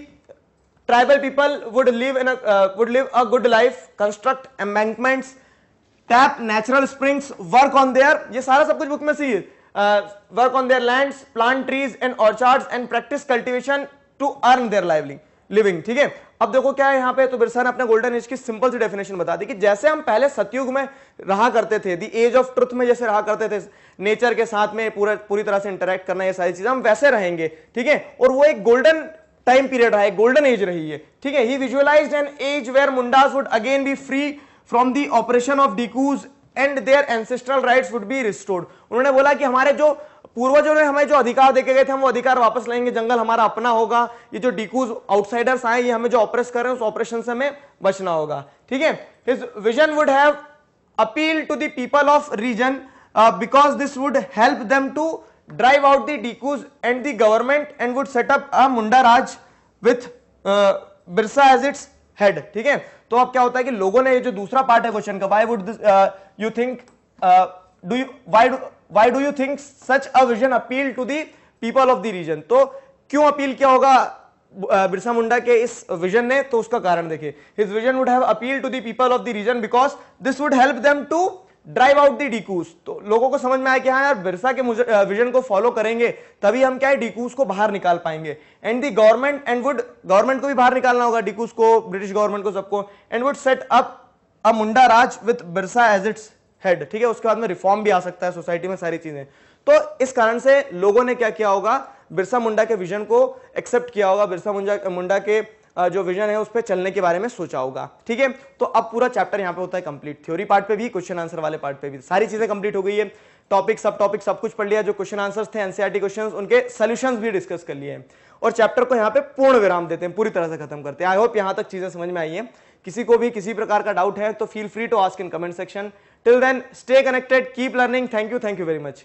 tribal people would live in would live a good life construct embankments tap natural springs work on their ये सारा सब कुछ book में सही है work on their land plant trees and orchard and practise cultivation to earn their lively living ठीक है अब देखो क्या है यहाँ पे तो बिरसा ने अपने गोल्डन एज की सिंपल सी डेफिनेशन बता दी कि जैसे हम पहले सतयुग में रहा करते थे दी एज ऑफ ट्रुथ में जैसे रहा करते थे नेचर के साथ में पूरा पूरी तरह से इंटरेक्ट करना ये सारी चीजें हम वैसे रहेंगे ठीक है और वो एक गोल्डन टाइम पीरियड रहा है गोल्डन एज रही है ठीक है he visualise an age where Mundas would again be free from the oppression of dikus and their ancestral rights would be restored उन्होंने बोला कि हमारे जो पूर्वजों ने हमें जो अधिकार देके गए थे हम वो अधिकार वापस लेंगे जंगल हमारा अपना होगा ये जो डिकूज आउटसाइडर्स आए ये हमें जो ऑपरेस कर रहे हैं उस ऑपरेशन से हमें बचना होगा ठीक है his vision would have appeal to the people of region because this would help them to drive out the dikus and the government and would set up a Munda Raj with uh, Birsa as ठीक है तो अब क्या होता है कि लोगों ने ये जो दूसरा पार्ट है क्वेश्चन का why would you think do you why why do you think such a vision appeal to the people of the region तो क्यों अपील किया होगा बिरसा मुंडा के इस विजन ने तो उसका कारण देखिए his vision would have appeal to the people of the region because this would help them to drive out the dikus तो लोगों को समझ में आया कि हाँ यार बिरसा के विजन को फॉलो करेंगे तभी हम क्या है डीकूस को बाहर निकाल पाएंगे and the government and would government को भी बाहर निकालना होगा डीकूस को ब्रिटिश गवर्नमेंट को सबको and would set up a Munda Raj with Birsa as its head ठीक है उसके बाद में रिफॉर्म भी आ सकता है सोसाइटी में सारी चीजें तो इस कारण से लोगों ने क्या किया होगा बिरसा मुंडा के विजन को एक्सेप्ट किया होगा बिरसा मुंडा मुंडा के जो विजन है उस पर चलने के बारे में सोचा होगा ठीक है तो अब पूरा चैप्टर यहाँ पे होता है कंप्लीट थ्योरी पार्ट पे भी क्वेश्चन आंसर वाले पार्ट पे भी सारी चीजें कंप्लीट हो गई है टॉपिक सब टॉपिक सब कुछ पढ़ लिया जो क्वेश्चन आंसर थे एनसीआरटी क्वेश्चन उनके सोल्यूशन भी डिस्कस कर लिए और चैप्टर को यहाँ पे पूर्ण विराम देते हैं पूरी तरह से खत्म करते हैं आई होप यहां तक चीजें समझ में आई है किसी को भी किसी प्रकार का डाउट है तो feel free to ask in comment section till then stay connected keep learning thank you thank you very much